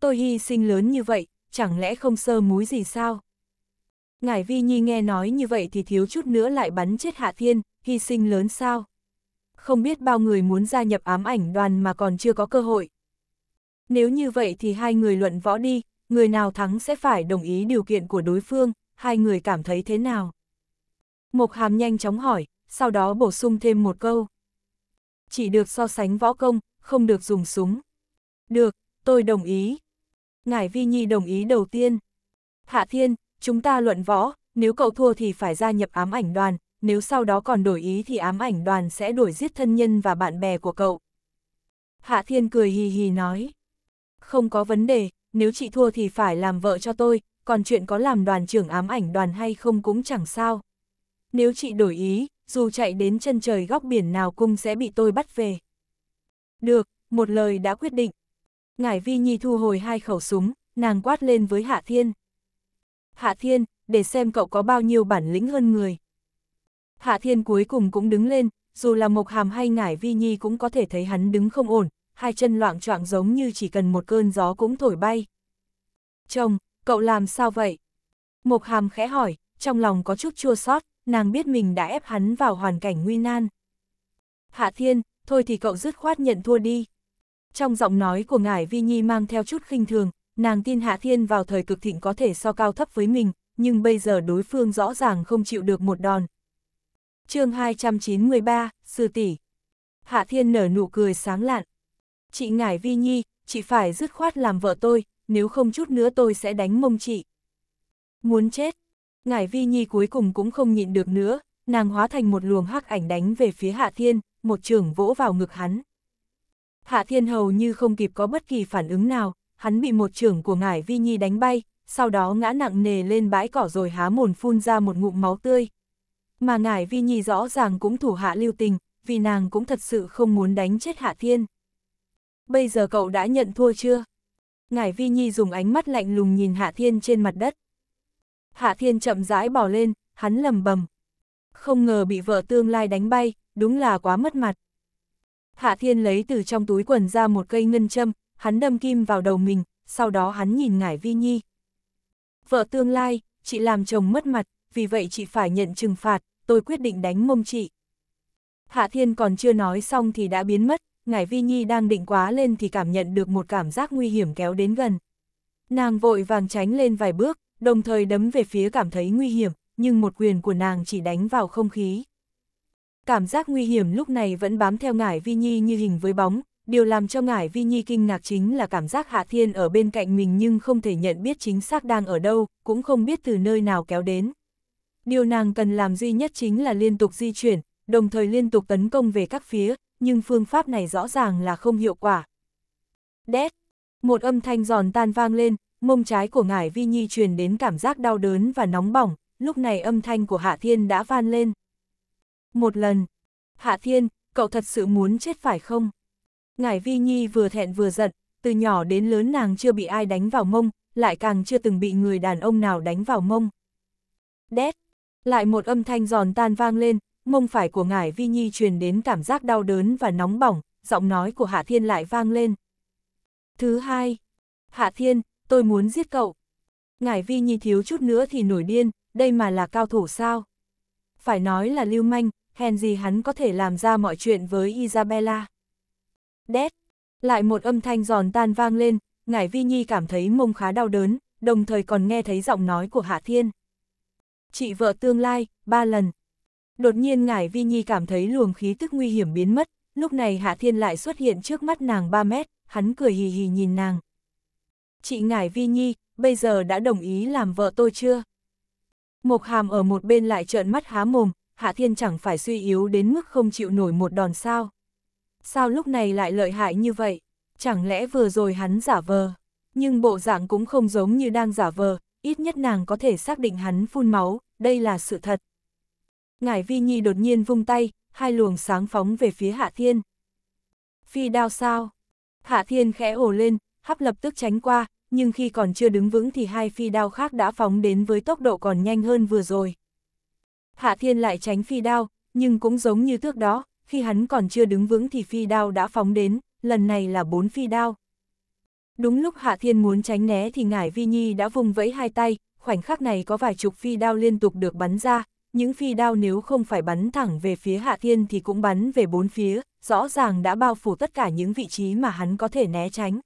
tôi hy sinh lớn như vậy, chẳng lẽ không sơ múi gì sao? Ngải Vi Nhi nghe nói như vậy thì thiếu chút nữa lại bắn chết Hạ Thiên, hy sinh lớn sao? Không biết bao người muốn gia nhập ám ảnh đoàn mà còn chưa có cơ hội. Nếu như vậy thì hai người luận võ đi, người nào thắng sẽ phải đồng ý điều kiện của đối phương hai người cảm thấy thế nào? Mộc Hàm nhanh chóng hỏi, sau đó bổ sung thêm một câu. Chỉ được so sánh võ công, không được dùng súng. Được, tôi đồng ý. Ngải Vi Nhi đồng ý đầu tiên. Hạ Thiên, chúng ta luận võ, nếu cậu thua thì phải gia nhập ám ảnh đoàn, nếu sau đó còn đổi ý thì ám ảnh đoàn sẽ đuổi giết thân nhân và bạn bè của cậu. Hạ Thiên cười hì hì nói. Không có vấn đề, nếu chị thua thì phải làm vợ cho tôi, còn chuyện có làm đoàn trưởng ám ảnh đoàn hay không cũng chẳng sao. Nếu chị đổi ý, dù chạy đến chân trời góc biển nào cũng sẽ bị tôi bắt về. Được, một lời đã quyết định. Ngải Vi Nhi thu hồi hai khẩu súng, nàng quát lên với Hạ Thiên. Hạ Thiên, để xem cậu có bao nhiêu bản lĩnh hơn người. Hạ Thiên cuối cùng cũng đứng lên, dù là Mộc Hàm hay Ngải Vi Nhi cũng có thể thấy hắn đứng không ổn, hai chân loạn choạng giống như chỉ cần một cơn gió cũng thổi bay. Chồng, cậu làm sao vậy? Mộc hàm khẽ hỏi, trong lòng có chút chua xót, nàng biết mình đã ép hắn vào hoàn cảnh nguy nan. Hạ Thiên, thôi thì cậu dứt khoát nhận thua đi. Trong giọng nói của ngài Vi Nhi mang theo chút khinh thường, nàng tin Hạ Thiên vào thời cực thịnh có thể so cao thấp với mình, nhưng bây giờ đối phương rõ ràng không chịu được một đòn. chương 293, Sư tỷ Hạ Thiên nở nụ cười sáng lạn. Chị ngài Vi Nhi, chị phải dứt khoát làm vợ tôi, nếu không chút nữa tôi sẽ đánh mông chị. Muốn chết, ngải vi nhi cuối cùng cũng không nhịn được nữa, nàng hóa thành một luồng hắc ảnh đánh về phía Hạ Thiên, một trường vỗ vào ngực hắn. Hạ Thiên hầu như không kịp có bất kỳ phản ứng nào, hắn bị một trường của ngải vi nhi đánh bay, sau đó ngã nặng nề lên bãi cỏ rồi há mồn phun ra một ngụm máu tươi. Mà ngải vi nhi rõ ràng cũng thủ hạ lưu tình, vì nàng cũng thật sự không muốn đánh chết Hạ Thiên. Bây giờ cậu đã nhận thua chưa? Ngải Vi Nhi dùng ánh mắt lạnh lùng nhìn Hạ Thiên trên mặt đất. Hạ Thiên chậm rãi bỏ lên, hắn lầm bầm. Không ngờ bị vợ tương lai đánh bay, đúng là quá mất mặt. Hạ Thiên lấy từ trong túi quần ra một cây ngân châm, hắn đâm kim vào đầu mình, sau đó hắn nhìn Ngải Vi Nhi. Vợ tương lai, chị làm chồng mất mặt, vì vậy chị phải nhận trừng phạt, tôi quyết định đánh mông chị. Hạ Thiên còn chưa nói xong thì đã biến mất, Ngải Vi Nhi đang định quá lên thì cảm nhận được một cảm giác nguy hiểm kéo đến gần. Nàng vội vàng tránh lên vài bước, đồng thời đấm về phía cảm thấy nguy hiểm, nhưng một quyền của nàng chỉ đánh vào không khí. Cảm giác nguy hiểm lúc này vẫn bám theo Ngải Vi Nhi như hình với bóng, điều làm cho Ngải Vi Nhi kinh ngạc chính là cảm giác Hạ Thiên ở bên cạnh mình nhưng không thể nhận biết chính xác đang ở đâu, cũng không biết từ nơi nào kéo đến. Điều nàng cần làm duy nhất chính là liên tục di chuyển, đồng thời liên tục tấn công về các phía, nhưng phương pháp này rõ ràng là không hiệu quả. Đét! Một âm thanh giòn tan vang lên, mông trái của ngải vi nhi truyền đến cảm giác đau đớn và nóng bỏng, lúc này âm thanh của Hạ Thiên đã van lên. Một lần! Hạ Thiên, cậu thật sự muốn chết phải không? Ngải vi nhi vừa thẹn vừa giận, từ nhỏ đến lớn nàng chưa bị ai đánh vào mông, lại càng chưa từng bị người đàn ông nào đánh vào mông. Đét! Lại một âm thanh giòn tan vang lên, mông phải của ngài vi nhi truyền đến cảm giác đau đớn và nóng bỏng, giọng nói của Hạ Thiên lại vang lên. Thứ hai, Hạ Thiên, tôi muốn giết cậu. Ngải vi nhi thiếu chút nữa thì nổi điên, đây mà là cao thủ sao? Phải nói là lưu manh, hèn gì hắn có thể làm ra mọi chuyện với Isabella. Đét, lại một âm thanh giòn tan vang lên, ngải vi nhi cảm thấy mông khá đau đớn, đồng thời còn nghe thấy giọng nói của Hạ Thiên. Chị vợ tương lai, ba lần. Đột nhiên Ngải Vi Nhi cảm thấy luồng khí tức nguy hiểm biến mất, lúc này Hạ Thiên lại xuất hiện trước mắt nàng 3 mét, hắn cười hì hì nhìn nàng. Chị Ngải Vi Nhi, bây giờ đã đồng ý làm vợ tôi chưa? Mộc Hàm ở một bên lại trợn mắt há mồm, Hạ Thiên chẳng phải suy yếu đến mức không chịu nổi một đòn sao. Sao lúc này lại lợi hại như vậy? Chẳng lẽ vừa rồi hắn giả vờ? Nhưng bộ dạng cũng không giống như đang giả vờ, ít nhất nàng có thể xác định hắn phun máu, đây là sự thật. Ngải Vi Nhi đột nhiên vung tay, hai luồng sáng phóng về phía Hạ Thiên. Phi đao sao? Hạ Thiên khẽ ổ lên, hấp lập tức tránh qua, nhưng khi còn chưa đứng vững thì hai phi đao khác đã phóng đến với tốc độ còn nhanh hơn vừa rồi. Hạ Thiên lại tránh phi đao, nhưng cũng giống như trước đó, khi hắn còn chưa đứng vững thì phi đao đã phóng đến, lần này là bốn phi đao. Đúng lúc Hạ Thiên muốn tránh né thì Ngải Vi Nhi đã vùng vẫy hai tay, khoảnh khắc này có vài chục phi đao liên tục được bắn ra, những phi đao nếu không phải bắn thẳng về phía Hạ Thiên thì cũng bắn về bốn phía, rõ ràng đã bao phủ tất cả những vị trí mà hắn có thể né tránh.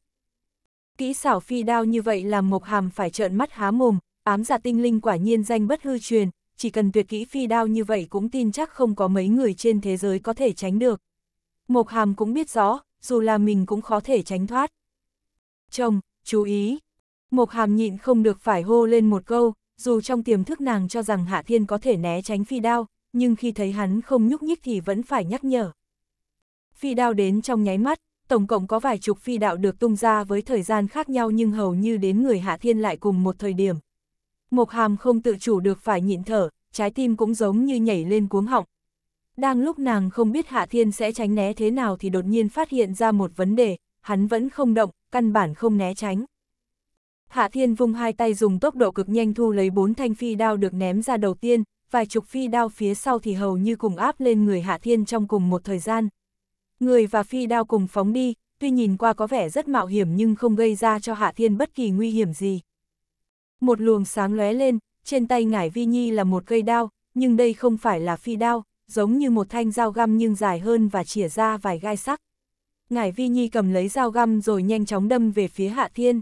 Kỹ xảo phi đao như vậy làm Mộc Hàm phải trợn mắt há mồm, ám giả dạ tinh linh quả nhiên danh bất hư truyền, chỉ cần tuyệt kỹ phi đao như vậy cũng tin chắc không có mấy người trên thế giới có thể tránh được. Mộc Hàm cũng biết rõ, dù là mình cũng khó thể tránh thoát. Chồng, chú ý! Mộc Hàm nhịn không được phải hô lên một câu, dù trong tiềm thức nàng cho rằng Hạ Thiên có thể né tránh phi đao, nhưng khi thấy hắn không nhúc nhích thì vẫn phải nhắc nhở. Phi đao đến trong nháy mắt, tổng cộng có vài chục phi đạo được tung ra với thời gian khác nhau nhưng hầu như đến người Hạ Thiên lại cùng một thời điểm. Mộc hàm không tự chủ được phải nhịn thở, trái tim cũng giống như nhảy lên cuống họng. Đang lúc nàng không biết Hạ Thiên sẽ tránh né thế nào thì đột nhiên phát hiện ra một vấn đề, hắn vẫn không động, căn bản không né tránh. Hạ Thiên vung hai tay dùng tốc độ cực nhanh thu lấy bốn thanh phi đao được ném ra đầu tiên, vài chục phi đao phía sau thì hầu như cùng áp lên người Hạ Thiên trong cùng một thời gian. Người và phi đao cùng phóng đi, tuy nhìn qua có vẻ rất mạo hiểm nhưng không gây ra cho Hạ Thiên bất kỳ nguy hiểm gì. Một luồng sáng lóe lên, trên tay Ngải Vi Nhi là một cây đao, nhưng đây không phải là phi đao, giống như một thanh dao găm nhưng dài hơn và chỉa ra vài gai sắc. Ngải Vi Nhi cầm lấy dao găm rồi nhanh chóng đâm về phía Hạ Thiên.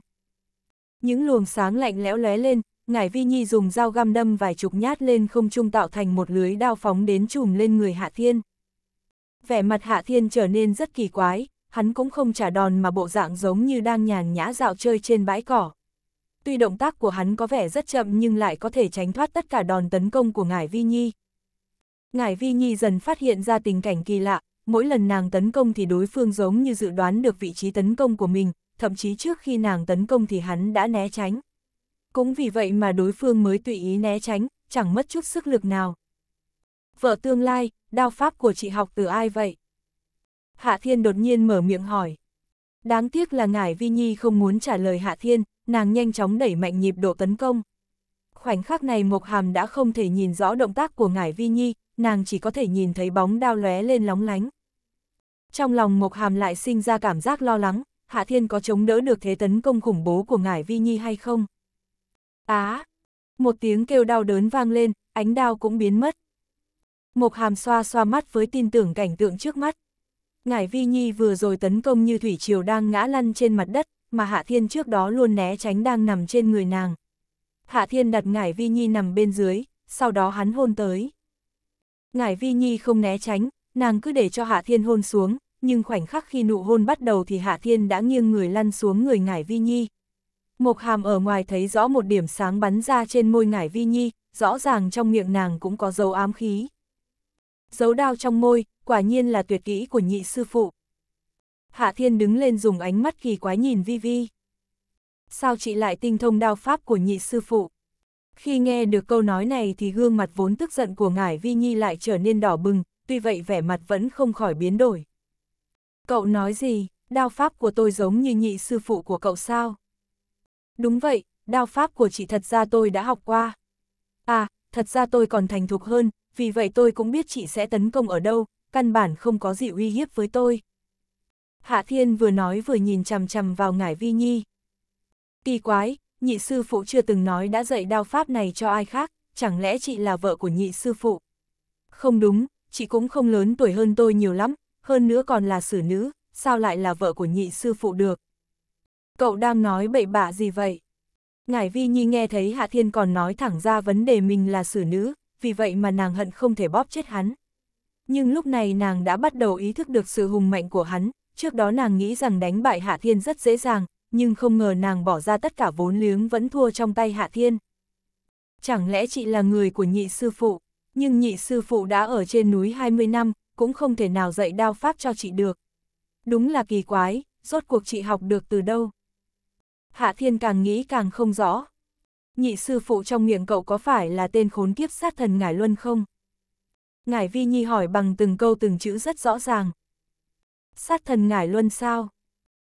Những luồng sáng lạnh lẽo lóe lên, Ngải Vi Nhi dùng dao găm đâm vài chục nhát lên không trung tạo thành một lưới đao phóng đến chùm lên người Hạ Thiên. Vẻ mặt Hạ Thiên trở nên rất kỳ quái, hắn cũng không trả đòn mà bộ dạng giống như đang nhàn nhã dạo chơi trên bãi cỏ. Tuy động tác của hắn có vẻ rất chậm nhưng lại có thể tránh thoát tất cả đòn tấn công của Ngải Vi Nhi. Ngải Vi Nhi dần phát hiện ra tình cảnh kỳ lạ, mỗi lần nàng tấn công thì đối phương giống như dự đoán được vị trí tấn công của mình, thậm chí trước khi nàng tấn công thì hắn đã né tránh. Cũng vì vậy mà đối phương mới tùy ý né tránh, chẳng mất chút sức lực nào. Vợ tương lai, đao pháp của chị học từ ai vậy? Hạ Thiên đột nhiên mở miệng hỏi. Đáng tiếc là Ngải Vi Nhi không muốn trả lời Hạ Thiên, nàng nhanh chóng đẩy mạnh nhịp độ tấn công. Khoảnh khắc này Mộc Hàm đã không thể nhìn rõ động tác của Ngải Vi Nhi, nàng chỉ có thể nhìn thấy bóng đao lóe lên lóng lánh. Trong lòng Mộc Hàm lại sinh ra cảm giác lo lắng, Hạ Thiên có chống đỡ được thế tấn công khủng bố của Ngải Vi Nhi hay không? Á! À, một tiếng kêu đau đớn vang lên, ánh đao cũng biến mất. Mộc hàm xoa xoa mắt với tin tưởng cảnh tượng trước mắt. Ngải Vi Nhi vừa rồi tấn công như thủy triều đang ngã lăn trên mặt đất, mà Hạ Thiên trước đó luôn né tránh đang nằm trên người nàng. Hạ Thiên đặt Ngải Vi Nhi nằm bên dưới, sau đó hắn hôn tới. Ngải Vi Nhi không né tránh, nàng cứ để cho Hạ Thiên hôn xuống, nhưng khoảnh khắc khi nụ hôn bắt đầu thì Hạ Thiên đã nghiêng người lăn xuống người Ngải Vi Nhi. Mộc hàm ở ngoài thấy rõ một điểm sáng bắn ra trên môi Ngải Vi Nhi, rõ ràng trong miệng nàng cũng có dấu ám khí. Dấu đao trong môi, quả nhiên là tuyệt kỹ của nhị sư phụ. Hạ Thiên đứng lên dùng ánh mắt kỳ quái nhìn Vi Vi. Sao chị lại tinh thông đao pháp của nhị sư phụ? Khi nghe được câu nói này thì gương mặt vốn tức giận của Ngải Vi Nhi lại trở nên đỏ bừng, tuy vậy vẻ mặt vẫn không khỏi biến đổi. Cậu nói gì, đao pháp của tôi giống như nhị sư phụ của cậu sao? Đúng vậy, đao pháp của chị thật ra tôi đã học qua. À, thật ra tôi còn thành thục hơn, vì vậy tôi cũng biết chị sẽ tấn công ở đâu, căn bản không có gì uy hiếp với tôi. Hạ Thiên vừa nói vừa nhìn chằm chằm vào ngải vi nhi. Kỳ quái, nhị sư phụ chưa từng nói đã dạy đao pháp này cho ai khác, chẳng lẽ chị là vợ của nhị sư phụ? Không đúng, chị cũng không lớn tuổi hơn tôi nhiều lắm, hơn nữa còn là xử nữ, sao lại là vợ của nhị sư phụ được. Cậu đang nói bậy bạ gì vậy? Ngải Vi Nhi nghe thấy Hạ Thiên còn nói thẳng ra vấn đề mình là xử nữ, vì vậy mà nàng hận không thể bóp chết hắn. Nhưng lúc này nàng đã bắt đầu ý thức được sự hùng mạnh của hắn, trước đó nàng nghĩ rằng đánh bại Hạ Thiên rất dễ dàng, nhưng không ngờ nàng bỏ ra tất cả vốn liếng vẫn thua trong tay Hạ Thiên. Chẳng lẽ chị là người của nhị sư phụ, nhưng nhị sư phụ đã ở trên núi 20 năm, cũng không thể nào dạy đao pháp cho chị được. Đúng là kỳ quái, rốt cuộc chị học được từ đâu. Hạ Thiên càng nghĩ càng không rõ. Nhị sư phụ trong miệng cậu có phải là tên khốn kiếp sát thần Ngải Luân không? Ngải Vi Nhi hỏi bằng từng câu từng chữ rất rõ ràng. Sát thần Ngải Luân sao?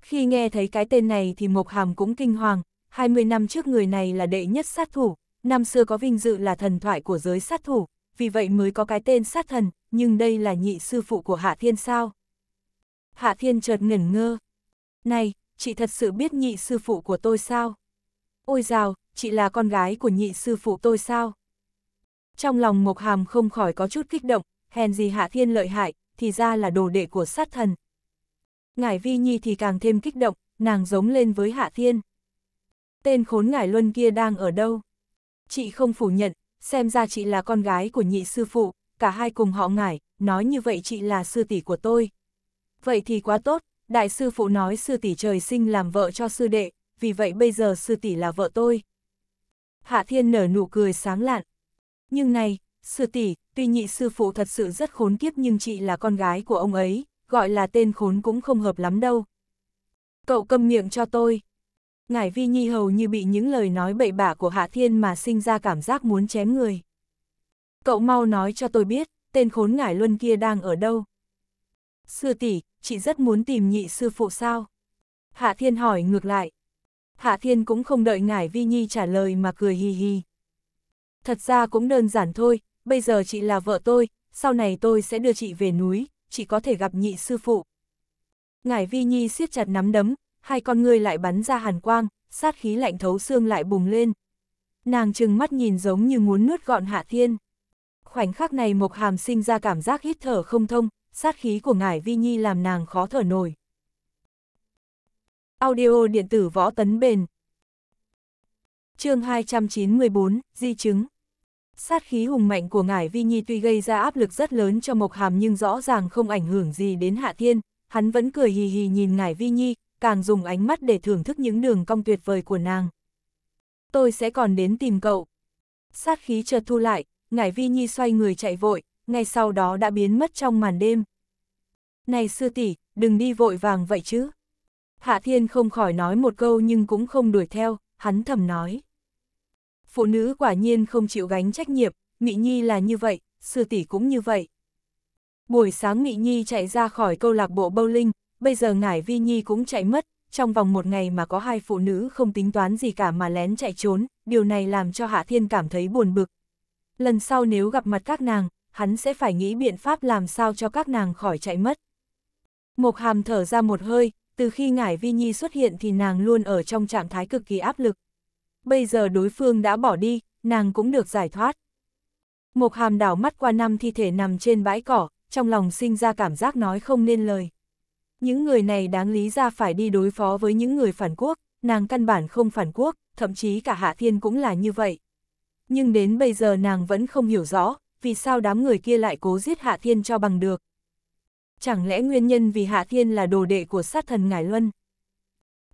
Khi nghe thấy cái tên này thì Mộc Hàm cũng kinh hoàng, 20 năm trước người này là đệ nhất sát thủ, năm xưa có vinh dự là thần thoại của giới sát thủ, vì vậy mới có cái tên sát thần, nhưng đây là nhị sư phụ của Hạ Thiên sao? Hạ Thiên chợt ngẩn ngơ. Này, chị thật sự biết nhị sư phụ của tôi sao? Ôi dào, chị là con gái của nhị sư phụ tôi sao? Trong lòng Mộc Hàm không khỏi có chút kích động, hèn gì Hạ Thiên lợi hại, thì ra là đồ đệ của sát thần. Ngải Vi Nhi thì càng thêm kích động, nàng giống lên với Hạ Thiên. Tên khốn ngải luân kia đang ở đâu? Chị không phủ nhận, xem ra chị là con gái của nhị sư phụ, cả hai cùng họ ngải, nói như vậy chị là sư tỷ của tôi. Vậy thì quá tốt, đại sư phụ nói sư tỷ trời sinh làm vợ cho sư đệ, vì vậy bây giờ sư tỷ là vợ tôi. Hạ Thiên nở nụ cười sáng lạn. Nhưng này, sư tỷ, tuy nhị sư phụ thật sự rất khốn kiếp nhưng chị là con gái của ông ấy, gọi là tên khốn cũng không hợp lắm đâu. Cậu câm miệng cho tôi. Ngải Vi Nhi hầu như bị những lời nói bậy bạ của Hạ Thiên mà sinh ra cảm giác muốn chém người. Cậu mau nói cho tôi biết, tên khốn ngải luân kia đang ở đâu. Sư tỷ, chị rất muốn tìm nhị sư phụ sao? Hạ Thiên hỏi ngược lại. Hạ Thiên cũng không đợi ngải vi nhi trả lời mà cười hì hì. Thật ra cũng đơn giản thôi, bây giờ chị là vợ tôi, sau này tôi sẽ đưa chị về núi, chị có thể gặp nhị sư phụ. Ngải vi nhi siết chặt nắm đấm, hai con ngươi lại bắn ra hàn quang, sát khí lạnh thấu xương lại bùng lên. Nàng trừng mắt nhìn giống như muốn nuốt gọn Hạ Thiên khoảnh khắc này Mộc Hàm sinh ra cảm giác hít thở không thông, sát khí của Ngải Vi Nhi làm nàng khó thở nổi. Audio điện tử võ tấn bền chương 294, di chứng Sát khí hùng mạnh của Ngải Vi Nhi tuy gây ra áp lực rất lớn cho Mộc Hàm nhưng rõ ràng không ảnh hưởng gì đến Hạ Thiên, hắn vẫn cười hì hì nhìn Ngải Vi Nhi, càng dùng ánh mắt để thưởng thức những đường cong tuyệt vời của nàng. Tôi sẽ còn đến tìm cậu. Sát khí chợt thu lại, Ngải Vi Nhi xoay người chạy vội, ngay sau đó đã biến mất trong màn đêm. Này sư tỷ, đừng đi vội vàng vậy chứ. Hạ Thiên không khỏi nói một câu nhưng cũng không đuổi theo, hắn thầm nói. Phụ nữ quả nhiên không chịu gánh trách nhiệm, mỹ Nhi là như vậy, sư tỷ cũng như vậy. Buổi sáng mỹ Nhi chạy ra khỏi câu lạc bộ bowling, bây giờ Ngải Vi Nhi cũng chạy mất, trong vòng một ngày mà có hai phụ nữ không tính toán gì cả mà lén chạy trốn, điều này làm cho Hạ Thiên cảm thấy buồn bực, lần sau nếu gặp mặt các nàng, hắn sẽ phải nghĩ biện pháp làm sao cho các nàng khỏi chạy mất. Mộc hàm thở ra một hơi, từ khi ngải vi nhi xuất hiện thì nàng luôn ở trong trạng thái cực kỳ áp lực. Bây giờ đối phương đã bỏ đi, nàng cũng được giải thoát. Mộc hàm đảo mắt qua năm thi thể nằm trên bãi cỏ, trong lòng sinh ra cảm giác nói không nên lời. Những người này đáng lý ra phải đi đối phó với những người phản quốc, nàng căn bản không phản quốc, thậm chí cả Hạ Thiên cũng là như vậy nhưng đến bây giờ nàng vẫn không hiểu rõ, vì sao đám người kia lại cố giết Hạ Thiên cho bằng được. Chẳng lẽ nguyên nhân vì Hạ Thiên là đồ đệ của sát thần Ngải Luân?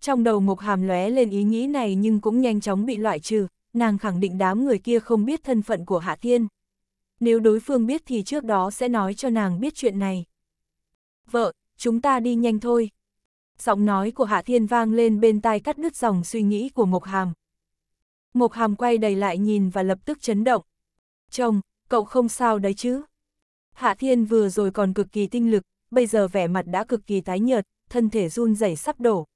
Trong đầu Mộc Hàm lóe lên ý nghĩ này nhưng cũng nhanh chóng bị loại trừ, nàng khẳng định đám người kia không biết thân phận của Hạ Thiên. Nếu đối phương biết thì trước đó sẽ nói cho nàng biết chuyện này. Vợ, chúng ta đi nhanh thôi. Giọng nói của Hạ Thiên vang lên bên tai cắt đứt dòng suy nghĩ của Mộc Hàm, Mộc hàm quay đầy lại nhìn và lập tức chấn động. Chồng, cậu không sao đấy chứ? Hạ thiên vừa rồi còn cực kỳ tinh lực, bây giờ vẻ mặt đã cực kỳ tái nhợt, thân thể run rẩy sắp đổ.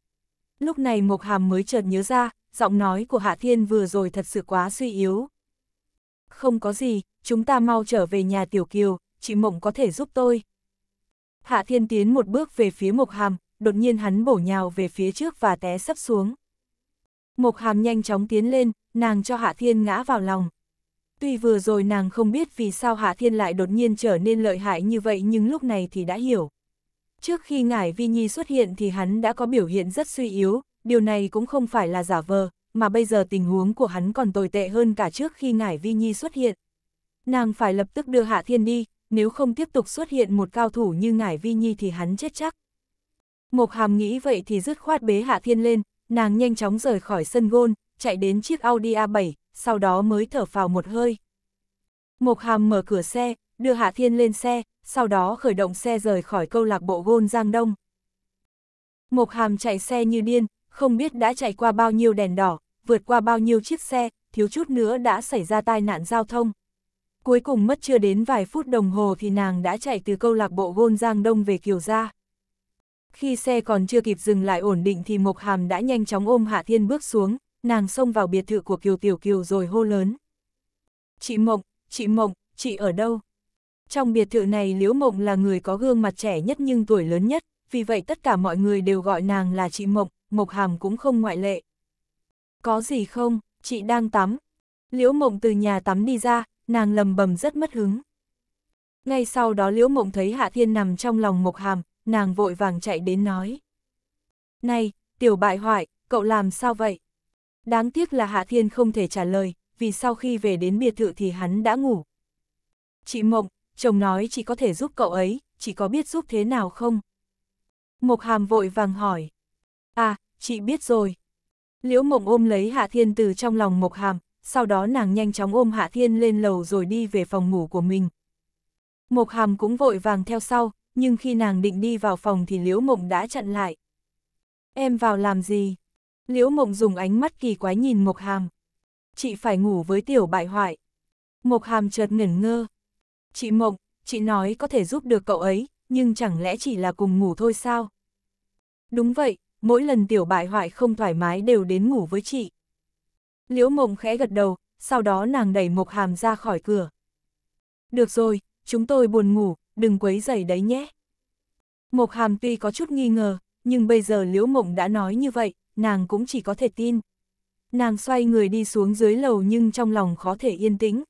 Lúc này Mộc hàm mới chợt nhớ ra, giọng nói của hạ thiên vừa rồi thật sự quá suy yếu. Không có gì, chúng ta mau trở về nhà tiểu kiều, chị Mộng có thể giúp tôi. Hạ thiên tiến một bước về phía Mộc hàm, đột nhiên hắn bổ nhào về phía trước và té sắp xuống. Mộc Hàm nhanh chóng tiến lên, nàng cho Hạ Thiên ngã vào lòng. Tuy vừa rồi nàng không biết vì sao Hạ Thiên lại đột nhiên trở nên lợi hại như vậy nhưng lúc này thì đã hiểu. Trước khi Ngải Vi Nhi xuất hiện thì hắn đã có biểu hiện rất suy yếu, điều này cũng không phải là giả vờ, mà bây giờ tình huống của hắn còn tồi tệ hơn cả trước khi Ngải Vi Nhi xuất hiện. Nàng phải lập tức đưa Hạ Thiên đi, nếu không tiếp tục xuất hiện một cao thủ như Ngải Vi Nhi thì hắn chết chắc. Mộc Hàm nghĩ vậy thì dứt khoát bế Hạ Thiên lên, nàng nhanh chóng rời khỏi sân gôn, chạy đến chiếc Audi A7, sau đó mới thở phào một hơi. Mộc Hàm mở cửa xe, đưa Hạ Thiên lên xe, sau đó khởi động xe rời khỏi câu lạc bộ gôn Giang Đông. Mộc Hàm chạy xe như điên, không biết đã chạy qua bao nhiêu đèn đỏ, vượt qua bao nhiêu chiếc xe, thiếu chút nữa đã xảy ra tai nạn giao thông. Cuối cùng mất chưa đến vài phút đồng hồ thì nàng đã chạy từ câu lạc bộ gôn Giang Đông về Kiều Gia. Khi xe còn chưa kịp dừng lại ổn định thì Mộc Hàm đã nhanh chóng ôm Hạ Thiên bước xuống, nàng xông vào biệt thự của Kiều Tiểu Kiều rồi hô lớn. Chị Mộng, chị Mộng, chị ở đâu? Trong biệt thự này Liễu Mộng là người có gương mặt trẻ nhất nhưng tuổi lớn nhất, vì vậy tất cả mọi người đều gọi nàng là chị Mộng, Mộc Hàm cũng không ngoại lệ. Có gì không, chị đang tắm. Liễu Mộng từ nhà tắm đi ra, nàng lầm bầm rất mất hứng. Ngay sau đó Liễu Mộng thấy Hạ Thiên nằm trong lòng Mộc Hàm, nàng vội vàng chạy đến nói. Này, tiểu bại hoại, cậu làm sao vậy? Đáng tiếc là Hạ Thiên không thể trả lời, vì sau khi về đến biệt thự thì hắn đã ngủ. Chị Mộng, chồng nói chị có thể giúp cậu ấy, chị có biết giúp thế nào không? Mộc Hàm vội vàng hỏi. À, chị biết rồi. Liễu Mộng ôm lấy Hạ Thiên từ trong lòng Mộc Hàm, sau đó nàng nhanh chóng ôm Hạ Thiên lên lầu rồi đi về phòng ngủ của mình. Mộc Hàm cũng vội vàng theo sau, nhưng khi nàng định đi vào phòng thì Liễu Mộng đã chặn lại. Em vào làm gì? Liễu Mộng dùng ánh mắt kỳ quái nhìn Mộc Hàm. Chị phải ngủ với tiểu bại hoại. Mộc Hàm chợt ngẩn ngơ. Chị Mộng, chị nói có thể giúp được cậu ấy, nhưng chẳng lẽ chỉ là cùng ngủ thôi sao? Đúng vậy, mỗi lần tiểu bại hoại không thoải mái đều đến ngủ với chị. Liễu Mộng khẽ gật đầu, sau đó nàng đẩy Mộc Hàm ra khỏi cửa. Được rồi, chúng tôi buồn ngủ, đừng quấy rầy đấy nhé. Mộc Hàm tuy có chút nghi ngờ, nhưng bây giờ Liễu Mộng đã nói như vậy, nàng cũng chỉ có thể tin. Nàng xoay người đi xuống dưới lầu nhưng trong lòng khó thể yên tĩnh.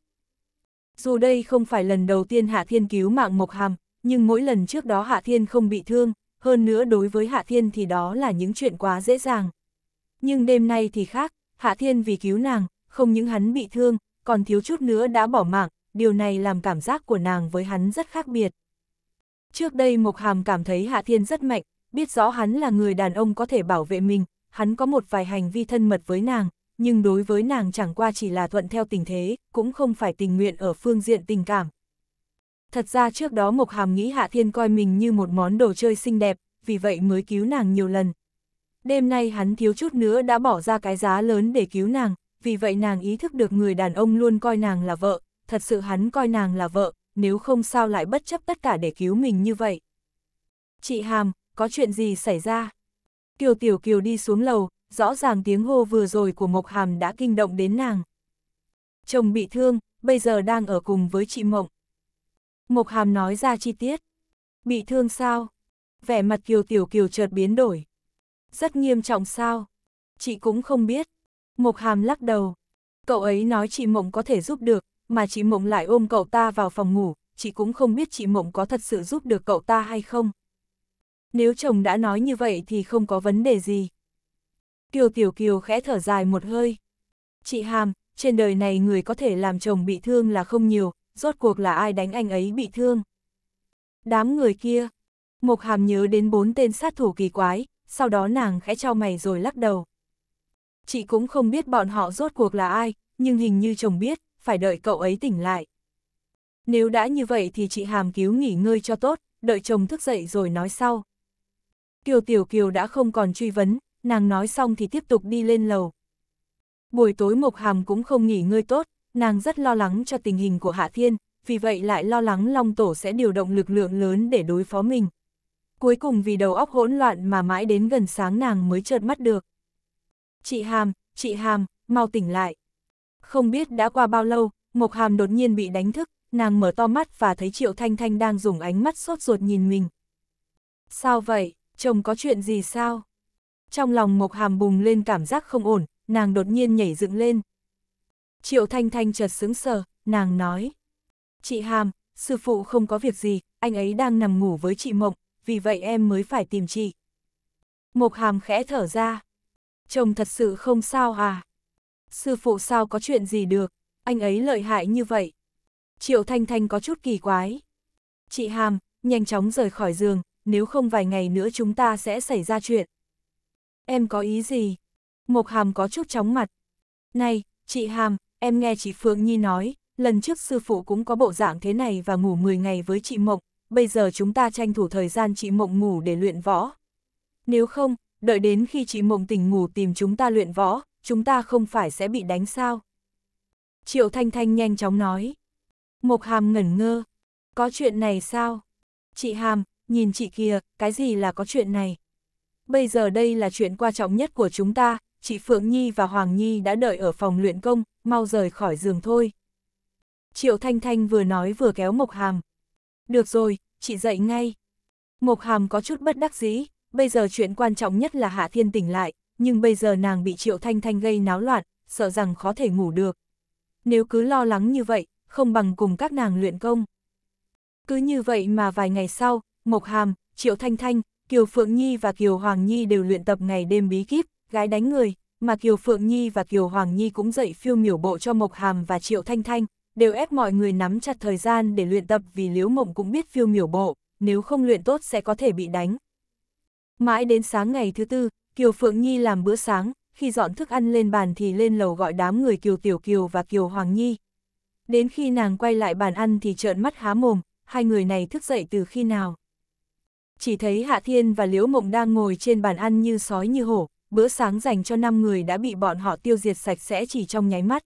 Dù đây không phải lần đầu tiên Hạ Thiên cứu mạng Mộc Hàm, nhưng mỗi lần trước đó Hạ Thiên không bị thương, hơn nữa đối với Hạ Thiên thì đó là những chuyện quá dễ dàng. Nhưng đêm nay thì khác, Hạ Thiên vì cứu nàng, không những hắn bị thương, còn thiếu chút nữa đã bỏ mạng, điều này làm cảm giác của nàng với hắn rất khác biệt. Trước đây Mộc Hàm cảm thấy Hạ Thiên rất mạnh, biết rõ hắn là người đàn ông có thể bảo vệ mình, hắn có một vài hành vi thân mật với nàng, nhưng đối với nàng chẳng qua chỉ là thuận theo tình thế, cũng không phải tình nguyện ở phương diện tình cảm. Thật ra trước đó Mộc Hàm nghĩ Hạ Thiên coi mình như một món đồ chơi xinh đẹp, vì vậy mới cứu nàng nhiều lần. Đêm nay hắn thiếu chút nữa đã bỏ ra cái giá lớn để cứu nàng, vì vậy nàng ý thức được người đàn ông luôn coi nàng là vợ, thật sự hắn coi nàng là vợ, nếu không sao lại bất chấp tất cả để cứu mình như vậy. Chị Hàm, có chuyện gì xảy ra? Kiều Tiểu Kiều đi xuống lầu, rõ ràng tiếng hô vừa rồi của Mộc Hàm đã kinh động đến nàng. Chồng bị thương, bây giờ đang ở cùng với chị Mộng. Mộc Hàm nói ra chi tiết. Bị thương sao? Vẻ mặt Kiều Tiểu Kiều chợt biến đổi. Rất nghiêm trọng sao? Chị cũng không biết. Mộc Hàm lắc đầu. Cậu ấy nói chị Mộng có thể giúp được, mà chị Mộng lại ôm cậu ta vào phòng ngủ, chị cũng không biết chị Mộng có thật sự giúp được cậu ta hay không. Nếu chồng đã nói như vậy thì không có vấn đề gì. Kiều Tiểu Kiều khẽ thở dài một hơi. Chị Hàm, trên đời này người có thể làm chồng bị thương là không nhiều, rốt cuộc là ai đánh anh ấy bị thương. Đám người kia, Mộc Hàm nhớ đến bốn tên sát thủ kỳ quái, sau đó nàng khẽ trao mày rồi lắc đầu. Chị cũng không biết bọn họ rốt cuộc là ai, nhưng hình như chồng biết, phải đợi cậu ấy tỉnh lại. Nếu đã như vậy thì chị Hàm cứu nghỉ ngơi cho tốt, đợi chồng thức dậy rồi nói sau. Kiều Tiểu Kiều đã không còn truy vấn, nàng nói xong thì tiếp tục đi lên lầu. Buổi tối Mộc Hàm cũng không nghỉ ngơi tốt, nàng rất lo lắng cho tình hình của Hạ Thiên, vì vậy lại lo lắng Long Tổ sẽ điều động lực lượng lớn để đối phó mình. Cuối cùng vì đầu óc hỗn loạn mà mãi đến gần sáng nàng mới chợt mắt được. Chị Hàm, chị Hàm, mau tỉnh lại. Không biết đã qua bao lâu, Mộc Hàm đột nhiên bị đánh thức, nàng mở to mắt và thấy Triệu Thanh Thanh đang dùng ánh mắt sốt ruột nhìn mình. Sao vậy, chồng có chuyện gì sao? Trong lòng Mộc Hàm bùng lên cảm giác không ổn, nàng đột nhiên nhảy dựng lên. Triệu Thanh Thanh chợt sững sờ, nàng nói. Chị Hàm, sư phụ không có việc gì, anh ấy đang nằm ngủ với chị mộng, vì vậy em mới phải tìm chị. Mộc Hàm khẽ thở ra. Chồng thật sự không sao à? sư phụ sao có chuyện gì được, anh ấy lợi hại như vậy. Triệu Thanh Thanh có chút kỳ quái. Chị Hàm, nhanh chóng rời khỏi giường, nếu không vài ngày nữa chúng ta sẽ xảy ra chuyện. Em có ý gì? Mộc Hàm có chút chóng mặt. Này, chị Hàm, em nghe chị Phương Nhi nói, lần trước sư phụ cũng có bộ dạng thế này và ngủ 10 ngày với chị Mộc, bây giờ chúng ta tranh thủ thời gian chị Mộng ngủ để luyện võ. Nếu không, đợi đến khi chị Mộng tỉnh ngủ tìm chúng ta luyện võ, chúng ta không phải sẽ bị đánh sao? Triệu Thanh Thanh nhanh chóng nói. Mộc Hàm ngẩn ngơ. Có chuyện này sao? Chị Hàm, nhìn chị kia, cái gì là có chuyện này? Bây giờ đây là chuyện quan trọng nhất của chúng ta, chị Phượng Nhi và Hoàng Nhi đã đợi ở phòng luyện công, mau rời khỏi giường thôi. Triệu Thanh Thanh vừa nói vừa kéo Mộc Hàm. Được rồi, chị dậy ngay. Mộc Hàm có chút bất đắc dĩ, bây giờ chuyện quan trọng nhất là Hạ Thiên tỉnh lại, nhưng bây giờ nàng bị Triệu Thanh Thanh gây náo loạn, sợ rằng khó thể ngủ được. Nếu cứ lo lắng như vậy, không bằng cùng các nàng luyện công. Cứ như vậy mà vài ngày sau, Mộc Hàm, Triệu Thanh Thanh, Kiều Phượng Nhi và Kiều Hoàng Nhi đều luyện tập ngày đêm bí kíp, gái đánh người, mà Kiều Phượng Nhi và Kiều Hoàng Nhi cũng dạy phiêu miểu bộ cho Mộc Hàm và Triệu Thanh Thanh, đều ép mọi người nắm chặt thời gian để luyện tập vì Liễu Mộng cũng biết phiêu miểu bộ, nếu không luyện tốt sẽ có thể bị đánh. Mãi đến sáng ngày thứ tư, Kiều Phượng Nhi làm bữa sáng, khi dọn thức ăn lên bàn thì lên lầu gọi đám người Kiều Tiểu Kiều và Kiều Hoàng Nhi. Đến khi nàng quay lại bàn ăn thì trợn mắt há mồm, hai người này thức dậy từ khi nào. Chỉ thấy Hạ Thiên và Liễu Mộng đang ngồi trên bàn ăn như sói như hổ, bữa sáng dành cho 5 người đã bị bọn họ tiêu diệt sạch sẽ chỉ trong nháy mắt.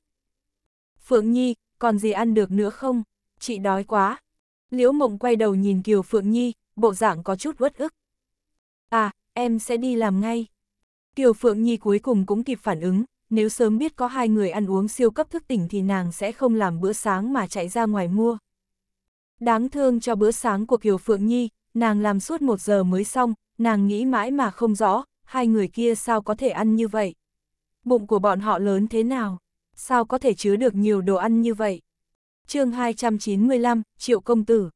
Phượng Nhi, còn gì ăn được nữa không? Chị đói quá. Liễu Mộng quay đầu nhìn Kiều Phượng Nhi, bộ dạng có chút uất ức. À, em sẽ đi làm ngay. Kiều Phượng Nhi cuối cùng cũng kịp phản ứng, nếu sớm biết có hai người ăn uống siêu cấp thức tỉnh thì nàng sẽ không làm bữa sáng mà chạy ra ngoài mua. Đáng thương cho bữa sáng của Kiều Phượng Nhi, nàng làm suốt một giờ mới xong, nàng nghĩ mãi mà không rõ, hai người kia sao có thể ăn như vậy. Bụng của bọn họ lớn thế nào, sao có thể chứa được nhiều đồ ăn như vậy. chương 295, Triệu Công Tử.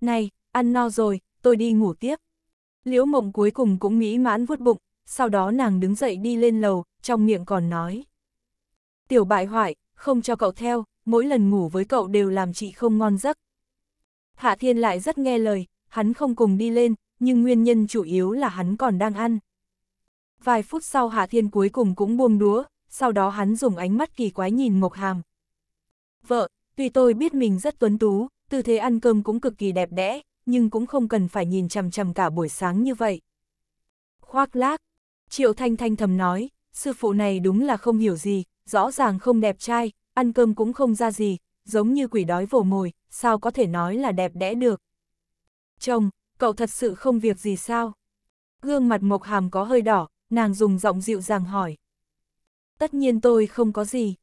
Này, ăn no rồi, tôi đi ngủ tiếp. Liễu mộng cuối cùng cũng nghĩ mãn vuốt bụng, sau đó nàng đứng dậy đi lên lầu, trong miệng còn nói. Tiểu bại hoại, không cho cậu theo, mỗi lần ngủ với cậu đều làm chị không ngon giấc. Hạ Thiên lại rất nghe lời, hắn không cùng đi lên, nhưng nguyên nhân chủ yếu là hắn còn đang ăn. Vài phút sau Hạ Thiên cuối cùng cũng buông đúa, sau đó hắn dùng ánh mắt kỳ quái nhìn Mộc Hàm. Vợ, tuy tôi biết mình rất tuấn tú, tư thế ăn cơm cũng cực kỳ đẹp đẽ, nhưng cũng không cần phải nhìn chằm chằm cả buổi sáng như vậy. Khoác lác, Triệu Thanh Thanh thầm nói, sư phụ này đúng là không hiểu gì, rõ ràng không đẹp trai, ăn cơm cũng không ra gì, giống như quỷ đói vồ mồi, sao có thể nói là đẹp đẽ được. Chồng, cậu thật sự không việc gì sao? Gương mặt mộc hàm có hơi đỏ, nàng dùng giọng dịu dàng hỏi. Tất nhiên tôi không có gì.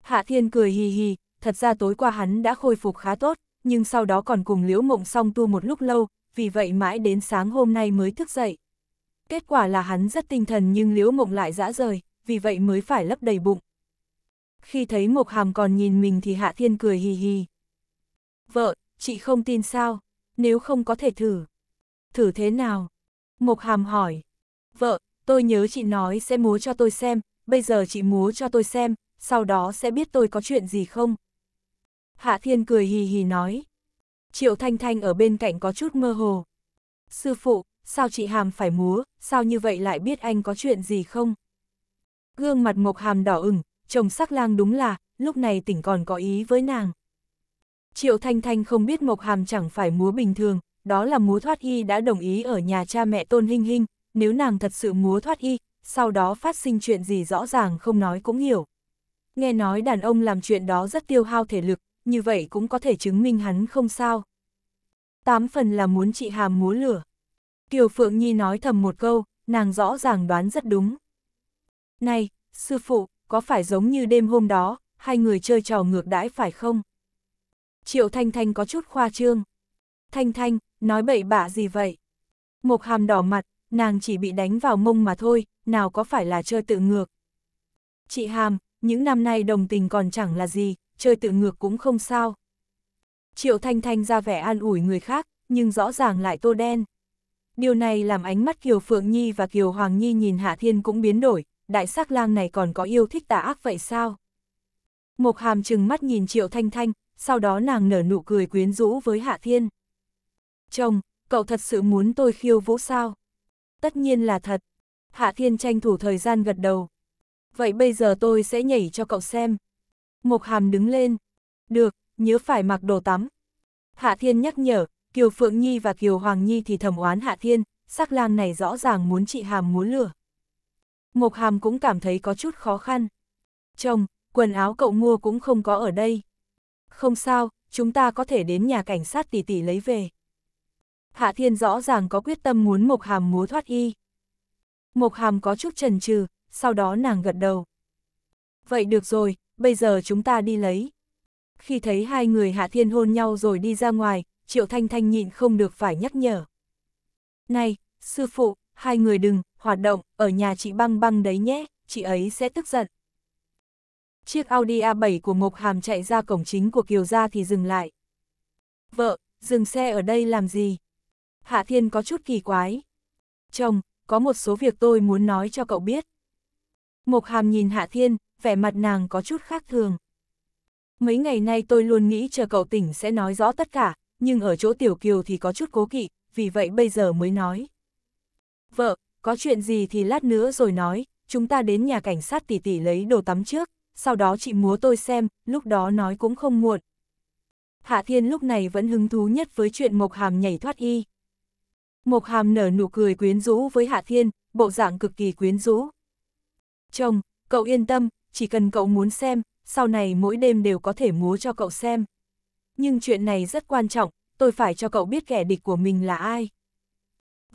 Hạ Thiên cười hì hì, thật ra tối qua hắn đã khôi phục khá tốt, nhưng sau đó còn cùng Liễu Mộng song tu một lúc lâu, vì vậy mãi đến sáng hôm nay mới thức dậy. Kết quả là hắn rất tinh thần nhưng Liễu Mộng lại dã rời, vì vậy mới phải lấp đầy bụng. Khi thấy Mộc Hàm còn nhìn mình thì Hạ Thiên cười hì hì. Vợ, chị không tin sao, nếu không có thể thử. Thử thế nào? Mộc Hàm hỏi. Vợ, tôi nhớ chị nói sẽ múa cho tôi xem, bây giờ chị múa cho tôi xem, sau đó sẽ biết tôi có chuyện gì không. Hạ Thiên cười hì hì nói. Triệu Thanh Thanh ở bên cạnh có chút mơ hồ. Sư phụ, sao chị Hàm phải múa, sao như vậy lại biết anh có chuyện gì không? Gương mặt Mộc Hàm đỏ ửng, chồng sắc lang đúng là, lúc này tỉnh còn có ý với nàng. Triệu Thanh Thanh không biết Mộc Hàm chẳng phải múa bình thường, đó là múa thoát y đã đồng ý ở nhà cha mẹ Tôn Hinh Hinh, nếu nàng thật sự múa thoát y, sau đó phát sinh chuyện gì rõ ràng không nói cũng hiểu. Nghe nói đàn ông làm chuyện đó rất tiêu hao thể lực, như vậy cũng có thể chứng minh hắn không sao. Tám phần là muốn chị Hàm múa lửa. Kiều Phượng Nhi nói thầm một câu, nàng rõ ràng đoán rất đúng. Này, sư phụ, có phải giống như đêm hôm đó, hai người chơi trò ngược đãi phải không? Triệu Thanh Thanh có chút khoa trương. Thanh Thanh, nói bậy bạ gì vậy? một hàm đỏ mặt, nàng chỉ bị đánh vào mông mà thôi, nào có phải là chơi tự ngược. Chị Hàm, những năm nay đồng tình còn chẳng là gì, chơi tự ngược cũng không sao. Triệu Thanh Thanh ra vẻ an ủi người khác, nhưng rõ ràng lại tô đen. Điều này làm ánh mắt Kiều Phượng Nhi và Kiều Hoàng Nhi nhìn Hạ Thiên cũng biến đổi, đại sắc lang này còn có yêu thích tà ác vậy sao? Mộc hàm chừng mắt nhìn Triệu Thanh Thanh, sau đó nàng nở nụ cười quyến rũ với Hạ Thiên. Chồng, cậu thật sự muốn tôi khiêu vũ sao? Tất nhiên là thật. Hạ Thiên tranh thủ thời gian gật đầu. Vậy bây giờ tôi sẽ nhảy cho cậu xem. Mộc hàm đứng lên. Được, nhớ phải mặc đồ tắm. Hạ Thiên nhắc nhở, Kiều Phượng Nhi và Kiều Hoàng Nhi thì thầm oán Hạ Thiên, sắc lang này rõ ràng muốn chị Hàm muốn lửa. Mộc Hàm cũng cảm thấy có chút khó khăn. Chồng, quần áo cậu mua cũng không có ở đây. Không sao, chúng ta có thể đến nhà cảnh sát tỷ tỷ lấy về. Hạ Thiên rõ ràng có quyết tâm muốn Mộc Hàm múa thoát y. Mộc Hàm có chút chần chừ, sau đó nàng gật đầu. Vậy được rồi, bây giờ chúng ta đi lấy. Khi thấy hai người Hạ Thiên hôn nhau rồi đi ra ngoài, Triệu Thanh Thanh nhịn không được phải nhắc nhở. Này, sư phụ, hai người đừng, hoạt động, ở nhà chị băng băng đấy nhé, chị ấy sẽ tức giận. Chiếc Audi A7 của Mộc Hàm chạy ra cổng chính của Kiều Gia thì dừng lại. Vợ, dừng xe ở đây làm gì? Hạ Thiên có chút kỳ quái. Chồng, có một số việc tôi muốn nói cho cậu biết. Mộc Hàm nhìn Hạ Thiên, vẻ mặt nàng có chút khác thường. Mấy ngày nay tôi luôn nghĩ chờ cậu tỉnh sẽ nói rõ tất cả, nhưng ở chỗ Tiểu Kiều thì có chút cố kỵ, vì vậy bây giờ mới nói. Vợ, có chuyện gì thì lát nữa rồi nói, chúng ta đến nhà cảnh sát tỷ tỷ lấy đồ tắm trước, sau đó chị múa tôi xem, lúc đó nói cũng không muộn. Hạ Thiên lúc này vẫn hứng thú nhất với chuyện Mộc Hàm nhảy thoát y. Mộc Hàm nở nụ cười quyến rũ với Hạ Thiên, bộ dạng cực kỳ quyến rũ. Chồng, cậu yên tâm, chỉ cần cậu muốn xem, sau này mỗi đêm đều có thể múa cho cậu xem nhưng chuyện này rất quan trọng, tôi phải cho cậu biết kẻ địch của mình là ai.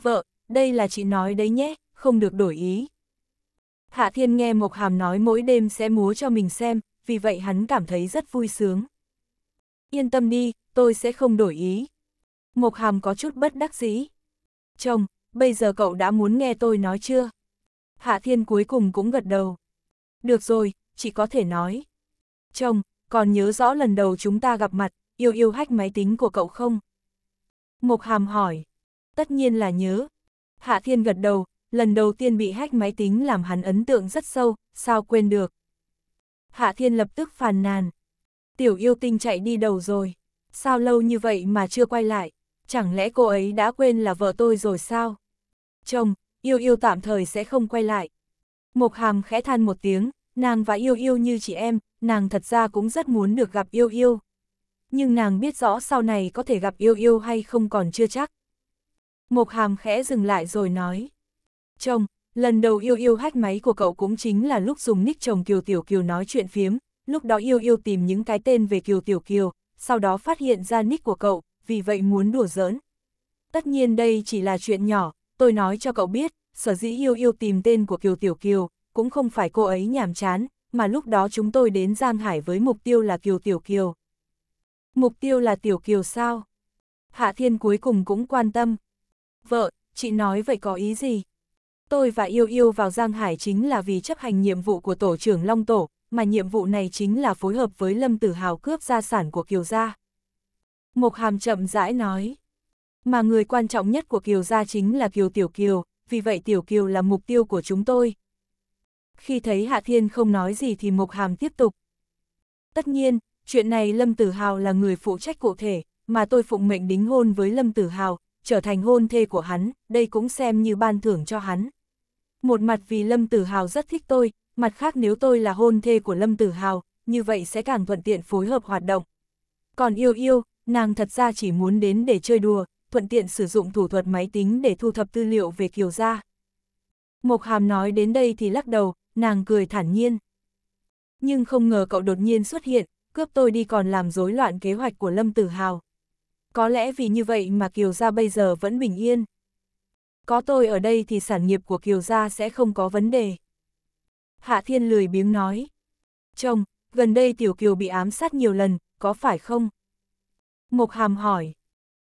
Vợ, đây là chị nói đấy nhé, không được đổi ý. Hạ Thiên nghe Mộc Hàm nói mỗi đêm sẽ múa cho mình xem, vì vậy hắn cảm thấy rất vui sướng. Yên tâm đi, tôi sẽ không đổi ý. Mộc Hàm có chút bất đắc dĩ. Chồng, bây giờ cậu đã muốn nghe tôi nói chưa? Hạ Thiên cuối cùng cũng gật đầu. Được rồi, chị có thể nói. Chồng, còn nhớ rõ lần đầu chúng ta gặp mặt, yêu yêu hách máy tính của cậu không? Mộc Hàm hỏi. Tất nhiên là nhớ. Hạ Thiên gật đầu, lần đầu tiên bị hách máy tính làm hắn ấn tượng rất sâu, sao quên được. Hạ Thiên lập tức phàn nàn. Tiểu yêu tinh chạy đi đầu rồi. Sao lâu như vậy mà chưa quay lại? Chẳng lẽ cô ấy đã quên là vợ tôi rồi sao? Chồng, yêu yêu tạm thời sẽ không quay lại. Mộc Hàm khẽ than một tiếng, nàng và yêu yêu như chị em, nàng thật ra cũng rất muốn được gặp yêu yêu nhưng nàng biết rõ sau này có thể gặp yêu yêu hay không còn chưa chắc. Mộc hàm khẽ dừng lại rồi nói. Chồng, lần đầu yêu yêu hách máy của cậu cũng chính là lúc dùng nick chồng Kiều Tiểu Kiều nói chuyện phiếm, lúc đó yêu yêu tìm những cái tên về Kiều Tiểu Kiều, sau đó phát hiện ra nick của cậu, vì vậy muốn đùa giỡn. Tất nhiên đây chỉ là chuyện nhỏ, tôi nói cho cậu biết, sở dĩ yêu yêu tìm tên của Kiều Tiểu Kiều, cũng không phải cô ấy nhàm chán, mà lúc đó chúng tôi đến Giang Hải với mục tiêu là Kiều Tiểu Kiều. Mục tiêu là Tiểu Kiều sao? Hạ Thiên cuối cùng cũng quan tâm. Vợ, chị nói vậy có ý gì? Tôi và Yêu Yêu vào Giang Hải chính là vì chấp hành nhiệm vụ của Tổ trưởng Long Tổ, mà nhiệm vụ này chính là phối hợp với Lâm Tử Hào cướp gia sản của Kiều Gia. Mộc Hàm chậm rãi nói. Mà người quan trọng nhất của Kiều Gia chính là Kiều Tiểu Kiều, vì vậy Tiểu Kiều là mục tiêu của chúng tôi. Khi thấy Hạ Thiên không nói gì thì Mộc Hàm tiếp tục. Tất nhiên, chuyện này Lâm Tử Hào là người phụ trách cụ thể, mà tôi phụng mệnh đính hôn với Lâm Tử Hào, trở thành hôn thê của hắn, đây cũng xem như ban thưởng cho hắn. Một mặt vì Lâm Tử Hào rất thích tôi, mặt khác nếu tôi là hôn thê của Lâm Tử Hào, như vậy sẽ càng thuận tiện phối hợp hoạt động. Còn yêu yêu, nàng thật ra chỉ muốn đến để chơi đùa, thuận tiện sử dụng thủ thuật máy tính để thu thập tư liệu về Kiều Gia. Mộc Hàm nói đến đây thì lắc đầu, nàng cười thản nhiên. Nhưng không ngờ cậu đột nhiên xuất hiện, cướp tôi đi còn làm rối loạn kế hoạch của Lâm Tử Hào. Có lẽ vì như vậy mà Kiều Gia bây giờ vẫn bình yên. Có tôi ở đây thì sản nghiệp của Kiều Gia sẽ không có vấn đề. Hạ Thiên lười biếng nói. Chồng, gần đây Tiểu Kiều bị ám sát nhiều lần, có phải không? Mộc Hàm hỏi.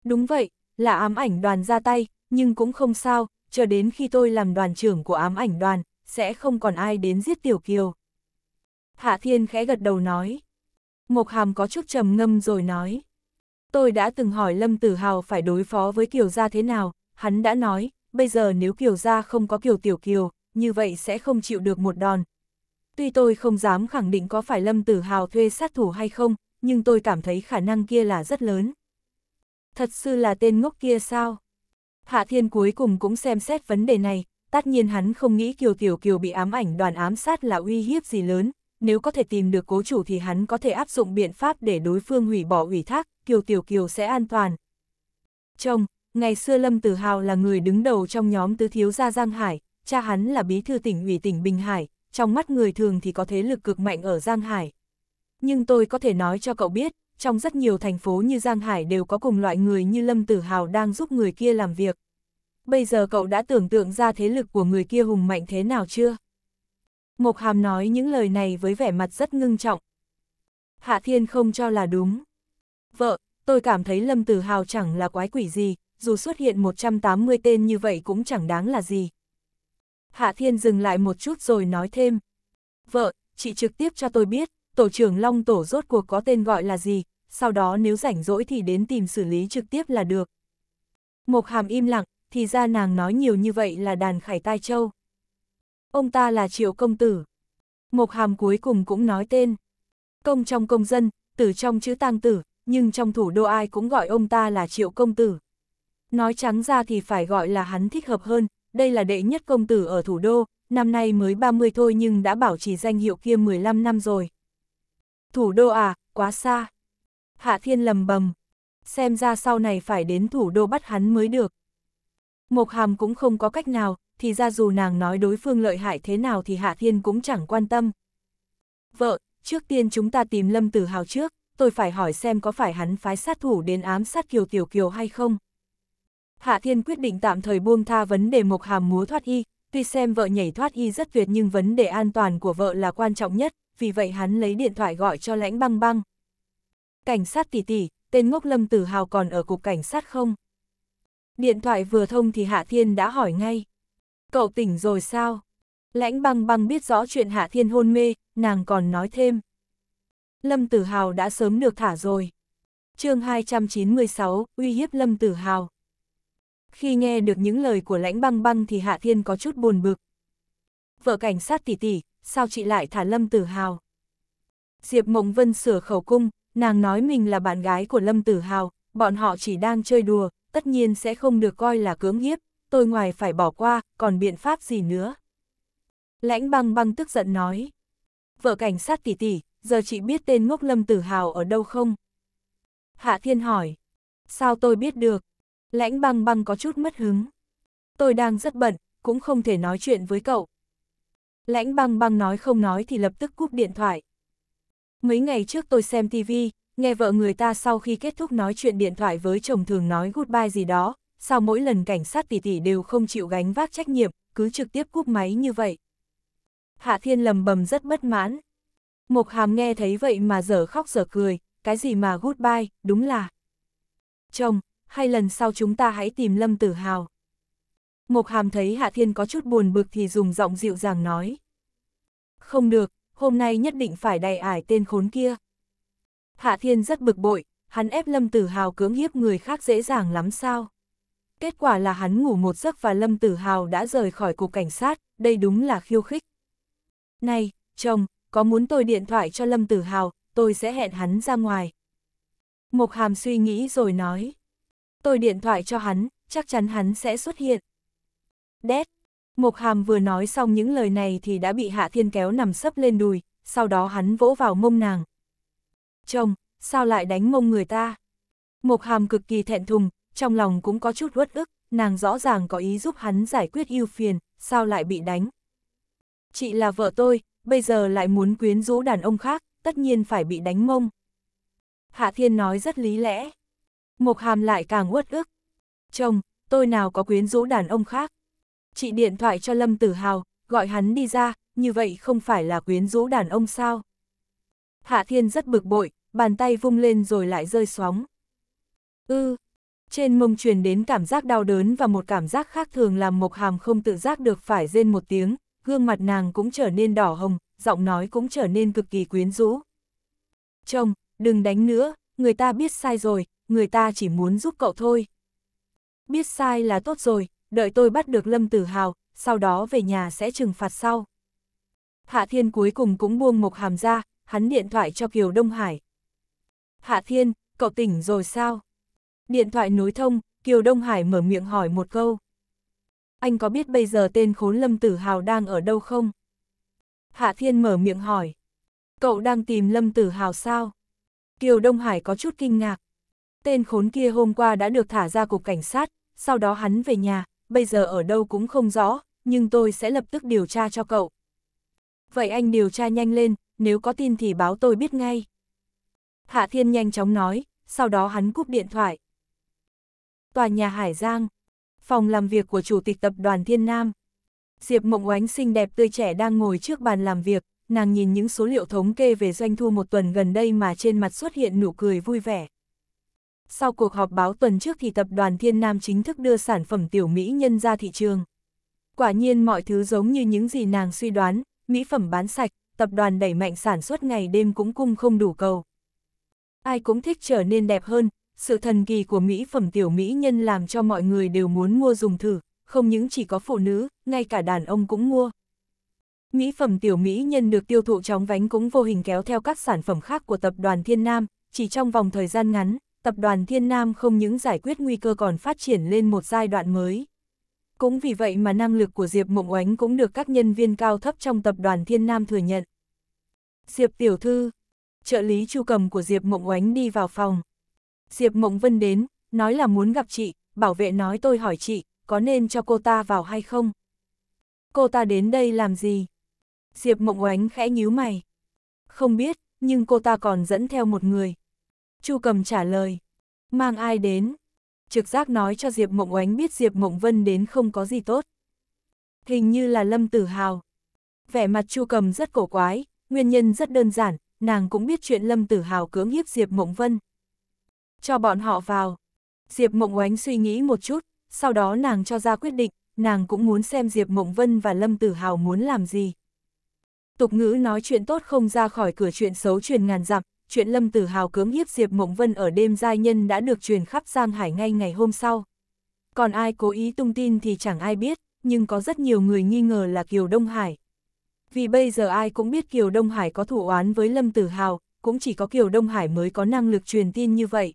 Đúng vậy, là ám ảnh đoàn ra tay, nhưng cũng không sao, chờ đến khi tôi làm đoàn trưởng của ám ảnh đoàn, sẽ không còn ai đến giết Tiểu Kiều. Hạ Thiên khẽ gật đầu nói. Mộc Hàm có chút trầm ngâm rồi nói. Tôi đã từng hỏi Lâm Tử Hào phải đối phó với Kiều Gia thế nào, hắn đã nói, bây giờ nếu Kiều Gia không có Kiều Tiểu Kiều, như vậy sẽ không chịu được một đòn. Tuy tôi không dám khẳng định có phải Lâm Tử Hào thuê sát thủ hay không, nhưng tôi cảm thấy khả năng kia là rất lớn. Thật sự là tên ngốc kia sao? Hạ Thiên cuối cùng cũng xem xét vấn đề này, tất nhiên hắn không nghĩ Kiều Tiểu Kiều bị ám ảnh đoàn ám sát là uy hiếp gì lớn, nếu có thể tìm được cố chủ thì hắn có thể áp dụng biện pháp để đối phương hủy bỏ ủy thác, Kiều Tiểu Kiều sẽ an toàn. Chồng, ngày xưa Lâm Tử Hào là người đứng đầu trong nhóm tứ thiếu gia Giang Hải, cha hắn là bí thư tỉnh ủy tỉnh Bình Hải, trong mắt người thường thì có thế lực cực mạnh ở Giang Hải. Nhưng tôi có thể nói cho cậu biết, trong rất nhiều thành phố như Giang Hải đều có cùng loại người như Lâm Tử Hào đang giúp người kia làm việc. Bây giờ cậu đã tưởng tượng ra thế lực của người kia hùng mạnh thế nào chưa? Mộc Hàm nói những lời này với vẻ mặt rất ngưng trọng. Hạ Thiên không cho là đúng. Vợ, tôi cảm thấy Lâm Tử Hào chẳng là quái quỷ gì, dù xuất hiện 180 tên như vậy cũng chẳng đáng là gì. Hạ Thiên dừng lại một chút rồi nói thêm. Vợ, chị trực tiếp cho tôi biết, tổ trưởng Long Tổ rốt cuộc có tên gọi là gì, sau đó nếu rảnh rỗi thì đến tìm xử lý trực tiếp là được. Mộc Hàm im lặng, thì ra nàng nói nhiều như vậy là đàn khải tai châu ông ta là Triệu Công Tử. Mộc Hàm cuối cùng cũng nói tên. Công trong công dân, tử trong chữ tang tử, nhưng trong thủ đô ai cũng gọi ông ta là Triệu Công Tử. Nói trắng ra thì phải gọi là hắn thích hợp hơn, đây là đệ nhất công tử ở thủ đô, năm nay mới 30 thôi nhưng đã bảo trì danh hiệu kia 15 năm rồi. Thủ đô à, quá xa. Hạ Thiên lầm bầm. Xem ra sau này phải đến thủ đô bắt hắn mới được. Mộc Hàm cũng không có cách nào, thì ra dù nàng nói đối phương lợi hại thế nào thì Hạ Thiên cũng chẳng quan tâm. Vợ, trước tiên chúng ta tìm Lâm Tử Hào trước, tôi phải hỏi xem có phải hắn phái sát thủ đến ám sát Kiều Tiểu Kiều hay không. Hạ Thiên quyết định tạm thời buông tha vấn đề Mộc Hàm múa thoát y, tuy xem vợ nhảy thoát y rất tuyệt nhưng vấn đề an toàn của vợ là quan trọng nhất, vì vậy hắn lấy điện thoại gọi cho lãnh băng băng. Cảnh sát tỷ tỷ, tên ngốc Lâm Tử Hào còn ở cục cảnh sát không? Điện thoại vừa thông thì Hạ Thiên đã hỏi ngay. Cậu tỉnh rồi sao? Lãnh băng băng biết rõ chuyện Hạ Thiên hôn mê, nàng còn nói thêm. Lâm Tử Hào đã sớm được thả rồi. chương 296, uy hiếp Lâm Tử Hào. Khi nghe được những lời của lãnh băng băng thì Hạ Thiên có chút buồn bực. Vợ cảnh sát tỷ tỷ, sao chị lại thả Lâm Tử Hào? Diệp Mộng Vân sửa khẩu cung, nàng nói mình là bạn gái của Lâm Tử Hào, bọn họ chỉ đang chơi đùa, tất nhiên sẽ không được coi là cưỡng hiếp, tôi ngoài phải bỏ qua, còn biện pháp gì nữa? Lãnh băng băng tức giận nói. Vợ cảnh sát tỷ tỷ, giờ chị biết tên ngốc lâm tử hào ở đâu không? Hạ thiên hỏi. Sao tôi biết được? Lãnh băng băng có chút mất hứng. Tôi đang rất bận, cũng không thể nói chuyện với cậu. Lãnh băng băng nói không nói thì lập tức cúp điện thoại. Mấy ngày trước tôi xem TV, nghe vợ người ta sau khi kết thúc nói chuyện điện thoại với chồng thường nói goodbye gì đó, sao mỗi lần cảnh sát tỷ tỷ đều không chịu gánh vác trách nhiệm, cứ trực tiếp cúp máy như vậy. Hạ Thiên lầm bầm rất bất mãn. Mộc Hàm nghe thấy vậy mà dở khóc dở cười, cái gì mà goodbye, đúng là. Chồng, hai lần sau chúng ta hãy tìm Lâm Tử Hào. Mộc Hàm thấy Hạ Thiên có chút buồn bực thì dùng giọng dịu dàng nói. Không được, hôm nay nhất định phải đầy ải tên khốn kia. Hạ Thiên rất bực bội, hắn ép Lâm Tử Hào cưỡng hiếp người khác dễ dàng lắm sao. Kết quả là hắn ngủ một giấc và Lâm Tử Hào đã rời khỏi cục cảnh sát, đây đúng là khiêu khích. Này, chồng, có muốn tôi điện thoại cho Lâm Tử Hào, tôi sẽ hẹn hắn ra ngoài. Mộc Hàm suy nghĩ rồi nói. Tôi điện thoại cho hắn, chắc chắn hắn sẽ xuất hiện. Đét. Mộc Hàm vừa nói xong những lời này thì đã bị Hạ Thiên kéo nằm sấp lên đùi, sau đó hắn vỗ vào mông nàng. Chồng, sao lại đánh mông người ta? Mộc Hàm cực kỳ thẹn thùng, trong lòng cũng có chút uất ức, nàng rõ ràng có ý giúp hắn giải quyết yêu phiền, sao lại bị đánh. Chị là vợ tôi, bây giờ lại muốn quyến rũ đàn ông khác, tất nhiên phải bị đánh mông. Hạ Thiên nói rất lý lẽ. Mộc Hàm lại càng uất ức. Chồng, tôi nào có quyến rũ đàn ông khác. Chị điện thoại cho Lâm Tử Hào, gọi hắn đi ra, như vậy không phải là quyến rũ đàn ông sao. Hạ Thiên rất bực bội, bàn tay vung lên rồi lại rơi sóng. Ư, trên mông truyền đến cảm giác đau đớn và một cảm giác khác thường làm Mộc Hàm không tự giác được phải rên một tiếng, gương mặt nàng cũng trở nên đỏ hồng, giọng nói cũng trở nên cực kỳ quyến rũ. Chồng, đừng đánh nữa, người ta biết sai rồi, người ta chỉ muốn giúp cậu thôi. Biết sai là tốt rồi, đợi tôi bắt được Lâm Tử Hào, sau đó về nhà sẽ trừng phạt sau. Hạ Thiên cuối cùng cũng buông Mộc Hàm ra, hắn điện thoại cho Kiều Đông Hải. Hạ Thiên, cậu tỉnh rồi sao? Điện thoại nối thông, Kiều Đông Hải mở miệng hỏi một câu. Anh có biết bây giờ tên khốn Lâm Tử Hào đang ở đâu không? Hạ Thiên mở miệng hỏi. Cậu đang tìm Lâm Tử Hào sao? Kiều Đông Hải có chút kinh ngạc. Tên khốn kia hôm qua đã được thả ra cục cảnh sát, sau đó hắn về nhà, bây giờ ở đâu cũng không rõ, nhưng tôi sẽ lập tức điều tra cho cậu. Vậy anh điều tra nhanh lên, nếu có tin thì báo tôi biết ngay. Hạ Thiên nhanh chóng nói, sau đó hắn cúp điện thoại tòa nhà Hải Giang, phòng làm việc của Chủ tịch Tập đoàn Thiên Nam. Diệp Mộng Oánh xinh đẹp tươi trẻ đang ngồi trước bàn làm việc, nàng nhìn những số liệu thống kê về doanh thu một tuần gần đây mà trên mặt xuất hiện nụ cười vui vẻ. Sau cuộc họp báo tuần trước thì Tập đoàn Thiên Nam chính thức đưa sản phẩm tiểu Mỹ nhân ra thị trường. Quả nhiên mọi thứ giống như những gì nàng suy đoán, mỹ phẩm bán sạch, tập đoàn đẩy mạnh sản xuất ngày đêm cũng cung không đủ cầu. Ai cũng thích trở nên đẹp hơn, sự thần kỳ của mỹ phẩm tiểu mỹ nhân làm cho mọi người đều muốn mua dùng thử, không những chỉ có phụ nữ, ngay cả đàn ông cũng mua. Mỹ phẩm tiểu mỹ nhân được tiêu thụ chóng vánh cũng vô hình kéo theo các sản phẩm khác của tập đoàn Thiên Nam, chỉ trong vòng thời gian ngắn, tập đoàn Thiên Nam không những giải quyết nguy cơ còn phát triển lên một giai đoạn mới. Cũng vì vậy mà năng lực của Diệp Mộng Oánh cũng được các nhân viên cao thấp trong tập đoàn Thiên Nam thừa nhận. Diệp Tiểu Thư, trợ lý chu cầm của Diệp Mộng Oánh đi vào phòng, Diệp Mộng Vân đến, nói là muốn gặp chị, bảo vệ nói tôi hỏi chị, có nên cho cô ta vào hay không? Cô ta đến đây làm gì? Diệp Mộng Oánh khẽ nhíu mày. Không biết, nhưng cô ta còn dẫn theo một người. Chu Cầm trả lời. Mang ai đến? Trực giác nói cho Diệp Mộng Oánh biết Diệp Mộng Vân đến không có gì tốt. Hình như là Lâm Tử Hào. Vẻ mặt Chu Cầm rất cổ quái, nguyên nhân rất đơn giản, nàng cũng biết chuyện Lâm Tử Hào cưỡng hiếp Diệp Mộng Vân, cho bọn họ vào. Diệp Mộng Oánh suy nghĩ một chút, sau đó nàng cho ra quyết định, nàng cũng muốn xem Diệp Mộng Vân và Lâm Tử Hào muốn làm gì. Tục ngữ nói chuyện tốt không ra khỏi cửa chuyện xấu truyền ngàn dặm, chuyện Lâm Tử Hào cưỡng hiếp Diệp Mộng Vân ở đêm giai nhân đã được truyền khắp Giang Hải ngay ngày hôm sau. Còn ai cố ý tung tin thì chẳng ai biết, nhưng có rất nhiều người nghi ngờ là Kiều Đông Hải. Vì bây giờ ai cũng biết Kiều Đông Hải có thủ oán với Lâm Tử Hào, cũng chỉ có Kiều Đông Hải mới có năng lực truyền tin như vậy.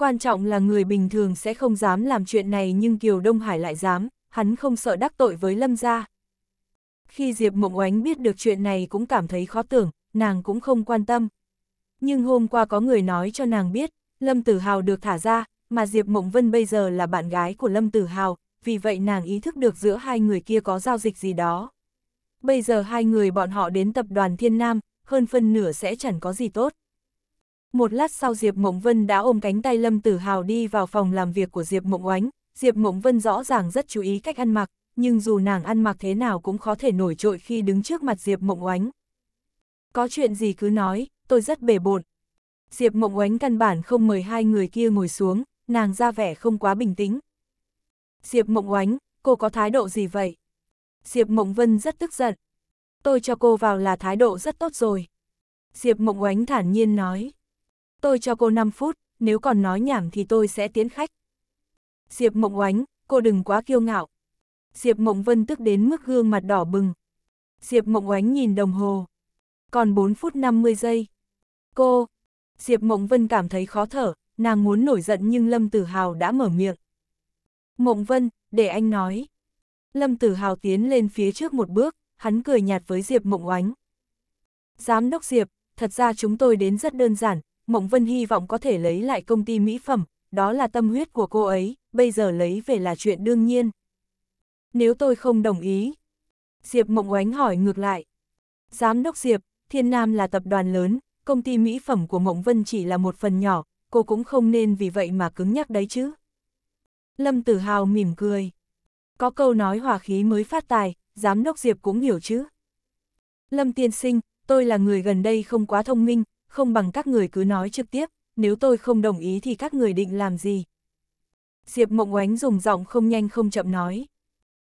Quan trọng là người bình thường sẽ không dám làm chuyện này nhưng Kiều Đông Hải lại dám, hắn không sợ đắc tội với Lâm gia. Khi Diệp Mộng Oánh biết được chuyện này cũng cảm thấy khó tưởng, nàng cũng không quan tâm. Nhưng hôm qua có người nói cho nàng biết, Lâm Tử Hào được thả ra, mà Diệp Mộng Vân bây giờ là bạn gái của Lâm Tử Hào, vì vậy nàng ý thức được giữa hai người kia có giao dịch gì đó. Bây giờ hai người bọn họ đến tập đoàn Thiên Nam, hơn phân nửa sẽ chẳng có gì tốt. Một lát sau Diệp Mộng Vân đã ôm cánh tay Lâm Tử Hào đi vào phòng làm việc của Diệp Mộng Oánh, Diệp Mộng Vân rõ ràng rất chú ý cách ăn mặc, nhưng dù nàng ăn mặc thế nào cũng khó thể nổi trội khi đứng trước mặt Diệp Mộng Oánh. Có chuyện gì cứ nói, tôi rất bể bộn. Diệp Mộng Oánh căn bản không mời hai người kia ngồi xuống, nàng ra vẻ không quá bình tĩnh. Diệp Mộng Oánh, cô có thái độ gì vậy? Diệp Mộng Vân rất tức giận. Tôi cho cô vào là thái độ rất tốt rồi. Diệp Mộng Oánh thản nhiên nói. Tôi cho cô 5 phút, nếu còn nói nhảm thì tôi sẽ tiến khách. Diệp Mộng Oánh, cô đừng quá kiêu ngạo. Diệp Mộng Vân tức đến mức gương mặt đỏ bừng. Diệp Mộng Oánh nhìn đồng hồ. Còn 4 phút 50 giây. Cô! Diệp Mộng Vân cảm thấy khó thở, nàng muốn nổi giận nhưng Lâm Tử Hào đã mở miệng. Mộng Vân, để anh nói. Lâm Tử Hào tiến lên phía trước một bước, hắn cười nhạt với Diệp Mộng Oánh. Giám đốc Diệp, thật ra chúng tôi đến rất đơn giản, Mộng Vân hy vọng có thể lấy lại công ty mỹ phẩm, đó là tâm huyết của cô ấy, bây giờ lấy về là chuyện đương nhiên. Nếu tôi không đồng ý, Diệp Mộng Oánh hỏi ngược lại. Giám đốc Diệp, Thiên Nam là tập đoàn lớn, công ty mỹ phẩm của Mộng Vân chỉ là một phần nhỏ, cô cũng không nên vì vậy mà cứng nhắc đấy chứ. Lâm Tử Hào mỉm cười. Có câu nói hòa khí mới phát tài, giám đốc Diệp cũng hiểu chứ. Lâm Tiên Sinh, tôi là người gần đây không quá thông minh, không bằng các người cứ nói trực tiếp, nếu tôi không đồng ý thì các người định làm gì. Diệp Mộng Oánh dùng giọng không nhanh không chậm nói.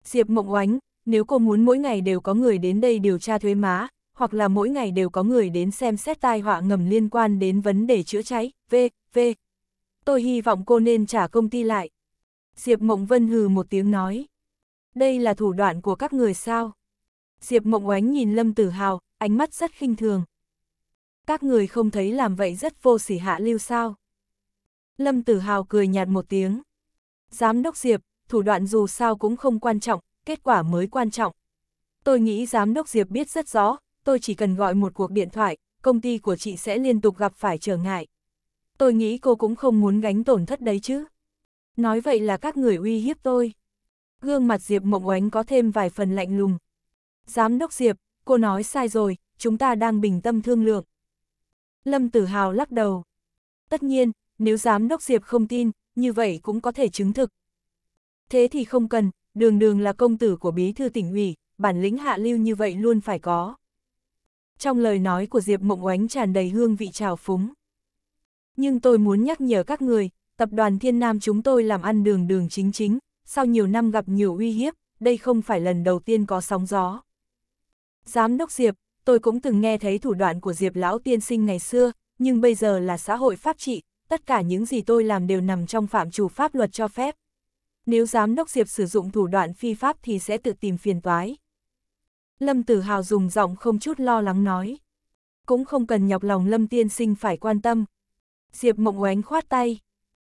Diệp Mộng Oánh, nếu cô muốn mỗi ngày đều có người đến đây điều tra thuế má, hoặc là mỗi ngày đều có người đến xem xét tai họa ngầm liên quan đến vấn đề chữa cháy, v, v. Tôi hy vọng cô nên trả công ty lại. Diệp Mộng Vân hừ một tiếng nói. Đây là thủ đoạn của các người sao? Diệp Mộng Oánh nhìn Lâm Tử Hào, ánh mắt rất khinh thường các người không thấy làm vậy rất vô sỉ hạ lưu sao. Lâm Tử Hào cười nhạt một tiếng. Giám đốc Diệp, thủ đoạn dù sao cũng không quan trọng, kết quả mới quan trọng. Tôi nghĩ giám đốc Diệp biết rất rõ, tôi chỉ cần gọi một cuộc điện thoại, công ty của chị sẽ liên tục gặp phải trở ngại. Tôi nghĩ cô cũng không muốn gánh tổn thất đấy chứ. Nói vậy là các người uy hiếp tôi. Gương mặt Diệp mộng oánh có thêm vài phần lạnh lùng. Giám đốc Diệp, cô nói sai rồi, chúng ta đang bình tâm thương lượng. Lâm Tử Hào lắc đầu. Tất nhiên, nếu giám đốc Diệp không tin, như vậy cũng có thể chứng thực. Thế thì không cần, đường đường là công tử của bí thư tỉnh ủy, bản lĩnh hạ lưu như vậy luôn phải có. Trong lời nói của Diệp Mộng Oánh tràn đầy hương vị trào phúng. Nhưng tôi muốn nhắc nhở các người, tập đoàn Thiên Nam chúng tôi làm ăn đường đường chính chính, sau nhiều năm gặp nhiều uy hiếp, đây không phải lần đầu tiên có sóng gió. Giám đốc Diệp, tôi cũng từng nghe thấy thủ đoạn của Diệp Lão Tiên Sinh ngày xưa, nhưng bây giờ là xã hội pháp trị, tất cả những gì tôi làm đều nằm trong phạm trù pháp luật cho phép. Nếu giám đốc Diệp sử dụng thủ đoạn phi pháp thì sẽ tự tìm phiền toái. Lâm Tử Hào dùng giọng không chút lo lắng nói. Cũng không cần nhọc lòng Lâm Tiên Sinh phải quan tâm. Diệp Mộng Oánh khoát tay.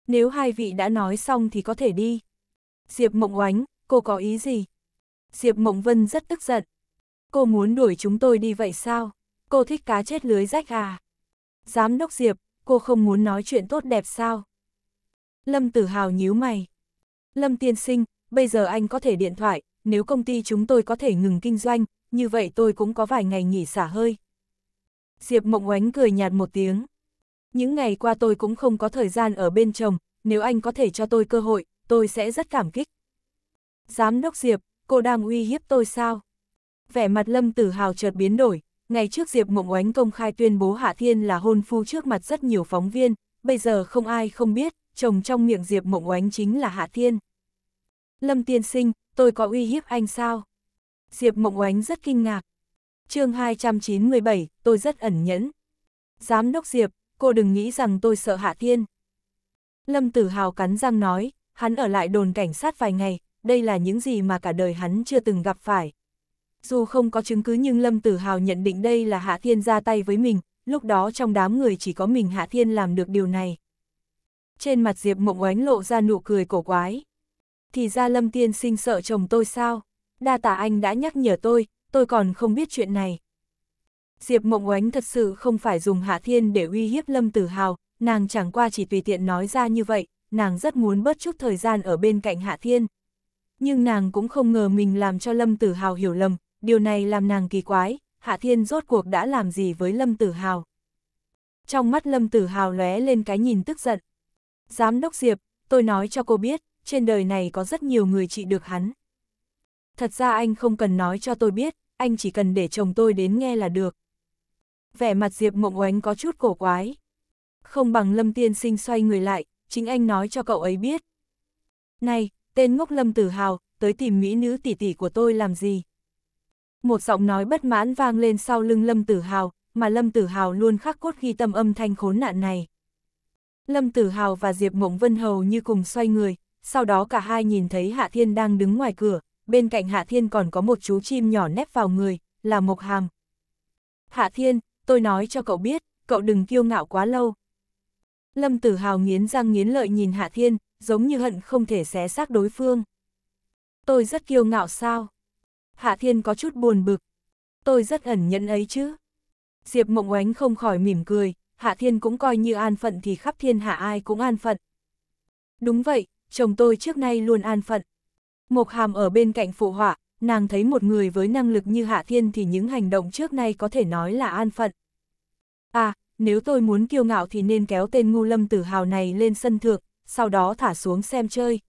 Nếu hai vị đã nói xong thì có thể đi. Diệp Mộng Oánh, cô có ý gì? Diệp Mộng Vân rất tức giận. Cô muốn đuổi chúng tôi đi vậy sao? Cô thích cá chết lưới rách à? Giám đốc Diệp, cô không muốn nói chuyện tốt đẹp sao? Lâm Tử Hào nhíu mày. Lâm Tiên Sinh, bây giờ anh có thể điện thoại, nếu công ty chúng tôi có thể ngừng kinh doanh, như vậy tôi cũng có vài ngày nghỉ xả hơi. Diệp Mộng Oánh cười nhạt một tiếng. Những ngày qua tôi cũng không có thời gian ở bên chồng, nếu anh có thể cho tôi cơ hội, tôi sẽ rất cảm kích. Giám đốc Diệp, cô đang uy hiếp tôi sao? vẻ mặt Lâm Tử Hào chợt biến đổi, ngày trước Diệp Mộng Oánh công khai tuyên bố Hạ Thiên là hôn phu trước mặt rất nhiều phóng viên, bây giờ không ai không biết, chồng trong miệng Diệp Mộng Oánh chính là Hạ Thiên. Lâm Tiên Sinh, tôi có uy hiếp anh sao? Diệp Mộng Oánh rất kinh ngạc. chương 297, tôi rất ẩn nhẫn. Giám đốc Diệp, cô đừng nghĩ rằng tôi sợ Hạ Thiên. Lâm Tử Hào cắn răng nói, hắn ở lại đồn cảnh sát vài ngày, đây là những gì mà cả đời hắn chưa từng gặp phải, dù không có chứng cứ nhưng Lâm Tử Hào nhận định đây là Hạ Thiên ra tay với mình, lúc đó trong đám người chỉ có mình Hạ Thiên làm được điều này. Trên mặt Diệp Mộng Oánh lộ ra nụ cười cổ quái. Thì ra Lâm Tiên sinh sợ chồng tôi sao? Đa tả anh đã nhắc nhở tôi, tôi còn không biết chuyện này. Diệp Mộng Oánh thật sự không phải dùng Hạ Thiên để uy hiếp Lâm Tử Hào, nàng chẳng qua chỉ tùy tiện nói ra như vậy, nàng rất muốn bớt chút thời gian ở bên cạnh Hạ Thiên. Nhưng nàng cũng không ngờ mình làm cho Lâm Tử Hào hiểu lầm, điều này làm nàng kỳ quái, Hạ Thiên rốt cuộc đã làm gì với Lâm Tử Hào. Trong mắt Lâm Tử Hào lóe lên cái nhìn tức giận. Giám đốc Diệp, tôi nói cho cô biết, trên đời này có rất nhiều người trị được hắn. Thật ra anh không cần nói cho tôi biết, anh chỉ cần để chồng tôi đến nghe là được. Vẻ mặt Diệp mộng oánh có chút cổ quái. Không bằng Lâm Tiên Sinh xoay người lại, chính anh nói cho cậu ấy biết. Này, tên ngốc Lâm Tử Hào, tới tìm mỹ nữ tỷ tỷ của tôi làm gì? Một giọng nói bất mãn vang lên sau lưng Lâm Tử Hào, mà Lâm Tử Hào luôn khắc cốt ghi tâm âm thanh khốn nạn này. Lâm Tử Hào và Diệp Mộng Vân hầu như cùng xoay người, sau đó cả hai nhìn thấy Hạ Thiên đang đứng ngoài cửa, bên cạnh Hạ Thiên còn có một chú chim nhỏ nép vào người, là Mộc Hàm. Hạ Thiên, tôi nói cho cậu biết, cậu đừng kiêu ngạo quá lâu. Lâm Tử Hào nghiến răng nghiến lợi nhìn Hạ Thiên, giống như hận không thể xé xác đối phương. Tôi rất kiêu ngạo sao? Hạ Thiên có chút buồn bực. Tôi rất ẩn nhẫn ấy chứ. Diệp Mộng Oánh không khỏi mỉm cười, Hạ Thiên cũng coi như an phận thì khắp thiên hạ ai cũng an phận. Đúng vậy, chồng tôi trước nay luôn an phận. Mộc Hàm ở bên cạnh phụ họa, nàng thấy một người với năng lực như Hạ Thiên thì những hành động trước nay có thể nói là an phận. À, nếu tôi muốn kiêu ngạo thì nên kéo tên ngu lâm tử hào này lên sân thượng, sau đó thả xuống xem chơi.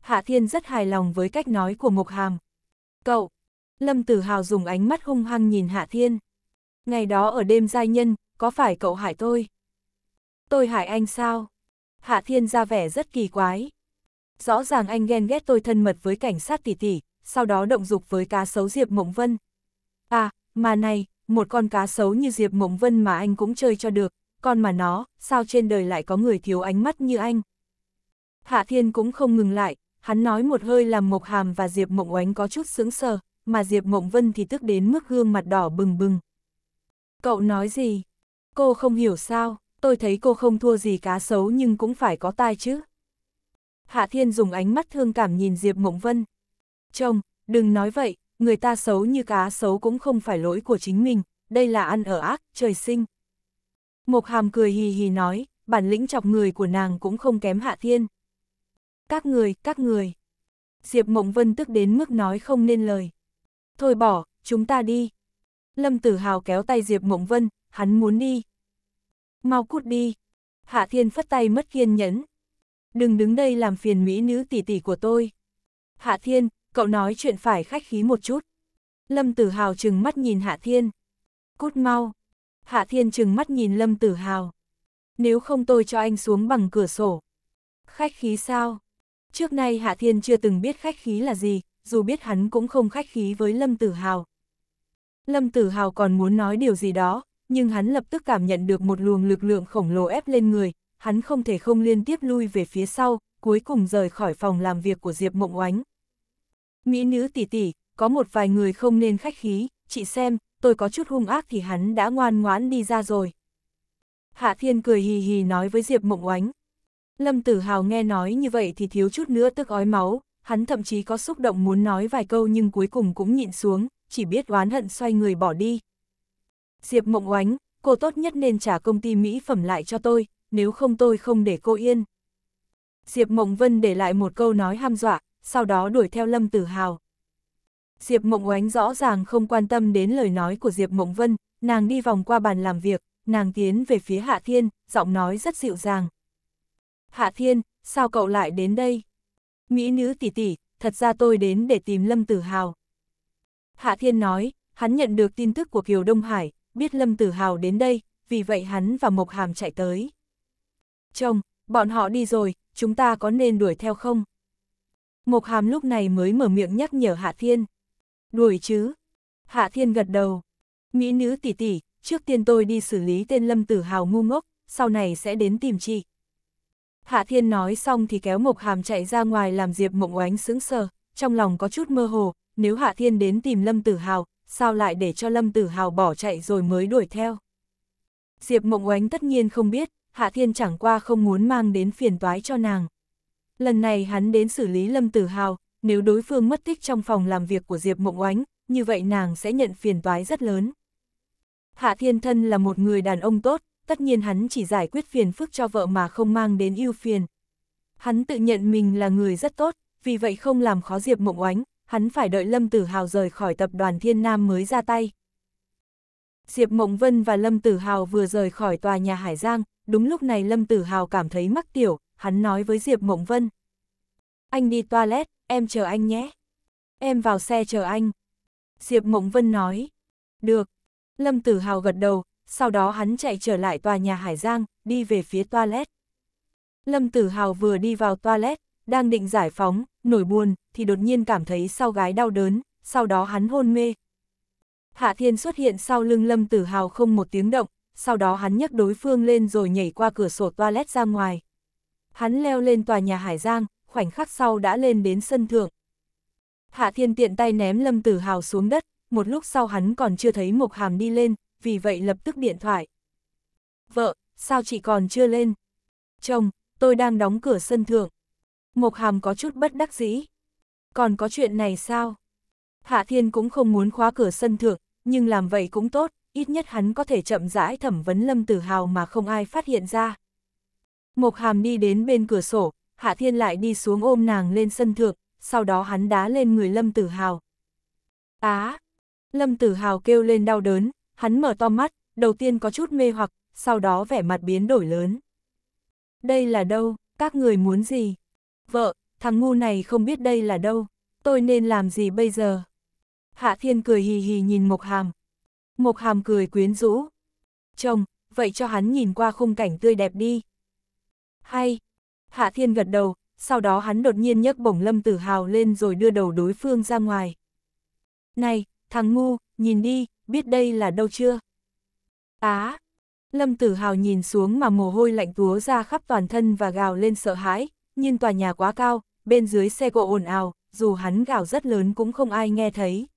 Hạ Thiên rất hài lòng với cách nói của Mộc Hàm. Cậu! Lâm Tử Hào dùng ánh mắt hung hăng nhìn Hạ Thiên. Ngày đó ở đêm giai nhân, có phải cậu hại tôi? Tôi hại anh sao? Hạ Thiên ra vẻ rất kỳ quái. Rõ ràng anh ghen ghét tôi thân mật với cảnh sát tỷ tỷ, sau đó động dục với cá sấu Diệp Mộng Vân. À, mà này, một con cá sấu như Diệp Mộng Vân mà anh cũng chơi cho được, con mà nó, sao trên đời lại có người thiếu ánh mắt như anh? Hạ Thiên cũng không ngừng lại, hắn nói một hơi làm Mộc Hàm và Diệp Mộng Oánh có chút sướng sờ, mà Diệp Mộng Vân thì tức đến mức gương mặt đỏ bừng bừng. Cậu nói gì? Cô không hiểu sao, tôi thấy cô không thua gì cá xấu nhưng cũng phải có tai chứ. Hạ Thiên dùng ánh mắt thương cảm nhìn Diệp Mộng Vân. Chồng, đừng nói vậy, người ta xấu như cá xấu cũng không phải lỗi của chính mình, đây là ăn ở ác, trời sinh. Mộc Hàm cười hì hì nói, bản lĩnh chọc người của nàng cũng không kém Hạ Thiên các người, các người. Diệp Mộng Vân tức đến mức nói không nên lời. Thôi bỏ, chúng ta đi. Lâm Tử Hào kéo tay Diệp Mộng Vân, hắn muốn đi. Mau cút đi. Hạ Thiên phất tay mất kiên nhẫn. Đừng đứng đây làm phiền mỹ nữ tỷ tỷ của tôi. Hạ Thiên, cậu nói chuyện phải khách khí một chút. Lâm Tử Hào trừng mắt nhìn Hạ Thiên. Cút mau. Hạ Thiên trừng mắt nhìn Lâm Tử Hào. Nếu không tôi cho anh xuống bằng cửa sổ. Khách khí sao? Trước nay Hạ Thiên chưa từng biết khách khí là gì, dù biết hắn cũng không khách khí với Lâm Tử Hào. Lâm Tử Hào còn muốn nói điều gì đó, nhưng hắn lập tức cảm nhận được một luồng lực lượng khổng lồ ép lên người, hắn không thể không liên tiếp lui về phía sau, cuối cùng rời khỏi phòng làm việc của Diệp Mộng Oánh. Mỹ nữ tỷ tỷ, có một vài người không nên khách khí, chị xem, tôi có chút hung ác thì hắn đã ngoan ngoãn đi ra rồi. Hạ Thiên cười hì hì nói với Diệp Mộng Oánh. Lâm Tử Hào nghe nói như vậy thì thiếu chút nữa tức ói máu, hắn thậm chí có xúc động muốn nói vài câu nhưng cuối cùng cũng nhịn xuống, chỉ biết oán hận xoay người bỏ đi. Diệp Mộng Oánh, cô tốt nhất nên trả công ty mỹ phẩm lại cho tôi, nếu không tôi không để cô yên. Diệp Mộng Vân để lại một câu nói ham dọa, sau đó đuổi theo Lâm Tử Hào. Diệp Mộng Oánh rõ ràng không quan tâm đến lời nói của Diệp Mộng Vân, nàng đi vòng qua bàn làm việc, nàng tiến về phía Hạ Thiên, giọng nói rất dịu dàng, Hạ Thiên, sao cậu lại đến đây? Mỹ nữ tỷ tỷ, thật ra tôi đến để tìm Lâm Tử Hào. Hạ Thiên nói, hắn nhận được tin tức của Kiều Đông Hải, biết Lâm Tử Hào đến đây, vì vậy hắn và Mộc Hàm chạy tới. Chồng, bọn họ đi rồi, chúng ta có nên đuổi theo không? Mộc Hàm lúc này mới mở miệng nhắc nhở Hạ Thiên. Đuổi chứ? Hạ Thiên gật đầu. Mỹ nữ tỷ tỷ, trước tiên tôi đi xử lý tên Lâm Tử Hào ngu ngốc, sau này sẽ đến tìm chị. Hạ Thiên nói xong thì kéo Mộc Hàm chạy ra ngoài làm Diệp Mộng Oánh sững sờ, trong lòng có chút mơ hồ, nếu Hạ Thiên đến tìm Lâm Tử Hào, sao lại để cho Lâm Tử Hào bỏ chạy rồi mới đuổi theo. Diệp Mộng Oánh tất nhiên không biết, Hạ Thiên chẳng qua không muốn mang đến phiền toái cho nàng. Lần này hắn đến xử lý Lâm Tử Hào, nếu đối phương mất tích trong phòng làm việc của Diệp Mộng Oánh, như vậy nàng sẽ nhận phiền toái rất lớn. Hạ Thiên Thân là một người đàn ông tốt, tất nhiên hắn chỉ giải quyết phiền phức cho vợ mà không mang đến ưu phiền. Hắn tự nhận mình là người rất tốt, vì vậy không làm khó Diệp Mộng Oánh, hắn phải đợi Lâm Tử Hào rời khỏi tập đoàn Thiên Nam mới ra tay. Diệp Mộng Vân và Lâm Tử Hào vừa rời khỏi tòa nhà Hải Giang, đúng lúc này Lâm Tử Hào cảm thấy mắc tiểu, hắn nói với Diệp Mộng Vân. Anh đi toilet, em chờ anh nhé. Em vào xe chờ anh. Diệp Mộng Vân nói. Được. Lâm Tử Hào gật đầu, sau đó hắn chạy trở lại tòa nhà Hải Giang, đi về phía toilet. Lâm Tử Hào vừa đi vào toilet, đang định giải phóng, nổi buồn, thì đột nhiên cảm thấy sau gái đau đớn, sau đó hắn hôn mê. Hạ Thiên xuất hiện sau lưng Lâm Tử Hào không một tiếng động, sau đó hắn nhấc đối phương lên rồi nhảy qua cửa sổ toilet ra ngoài. Hắn leo lên tòa nhà Hải Giang, khoảnh khắc sau đã lên đến sân thượng. Hạ Thiên tiện tay ném Lâm Tử Hào xuống đất, một lúc sau hắn còn chưa thấy Mộc Hàm đi lên, vì vậy lập tức điện thoại. Vợ, sao chị còn chưa lên? Chồng, tôi đang đóng cửa sân thượng. Mộc Hàm có chút bất đắc dĩ. Còn có chuyện này sao? Hạ Thiên cũng không muốn khóa cửa sân thượng, nhưng làm vậy cũng tốt, ít nhất hắn có thể chậm rãi thẩm vấn Lâm Tử Hào mà không ai phát hiện ra. Mộc Hàm đi đến bên cửa sổ, Hạ Thiên lại đi xuống ôm nàng lên sân thượng, sau đó hắn đá lên người Lâm Tử Hào. Á! Lâm Tử Hào kêu lên đau đớn, Hắn mở to mắt, đầu tiên có chút mê hoặc, sau đó vẻ mặt biến đổi lớn. Đây là đâu, các người muốn gì? Vợ, thằng ngu này không biết đây là đâu, tôi nên làm gì bây giờ? Hạ Thiên cười hì hì nhìn Mộc Hàm. Mộc Hàm cười quyến rũ. Chồng, vậy cho hắn nhìn qua khung cảnh tươi đẹp đi. Hay. Hạ Thiên gật đầu, sau đó hắn đột nhiên nhấc bổng Lâm Tử Hào lên rồi đưa đầu đối phương ra ngoài. Này, thằng ngu, nhìn đi, biết đây là đâu chưa? Á! Lâm Tử Hào nhìn xuống mà mồ hôi lạnh túa ra khắp toàn thân và gào lên sợ hãi, nhưng tòa nhà quá cao, bên dưới xe cộ ồn ào, dù hắn gào rất lớn cũng không ai nghe thấy.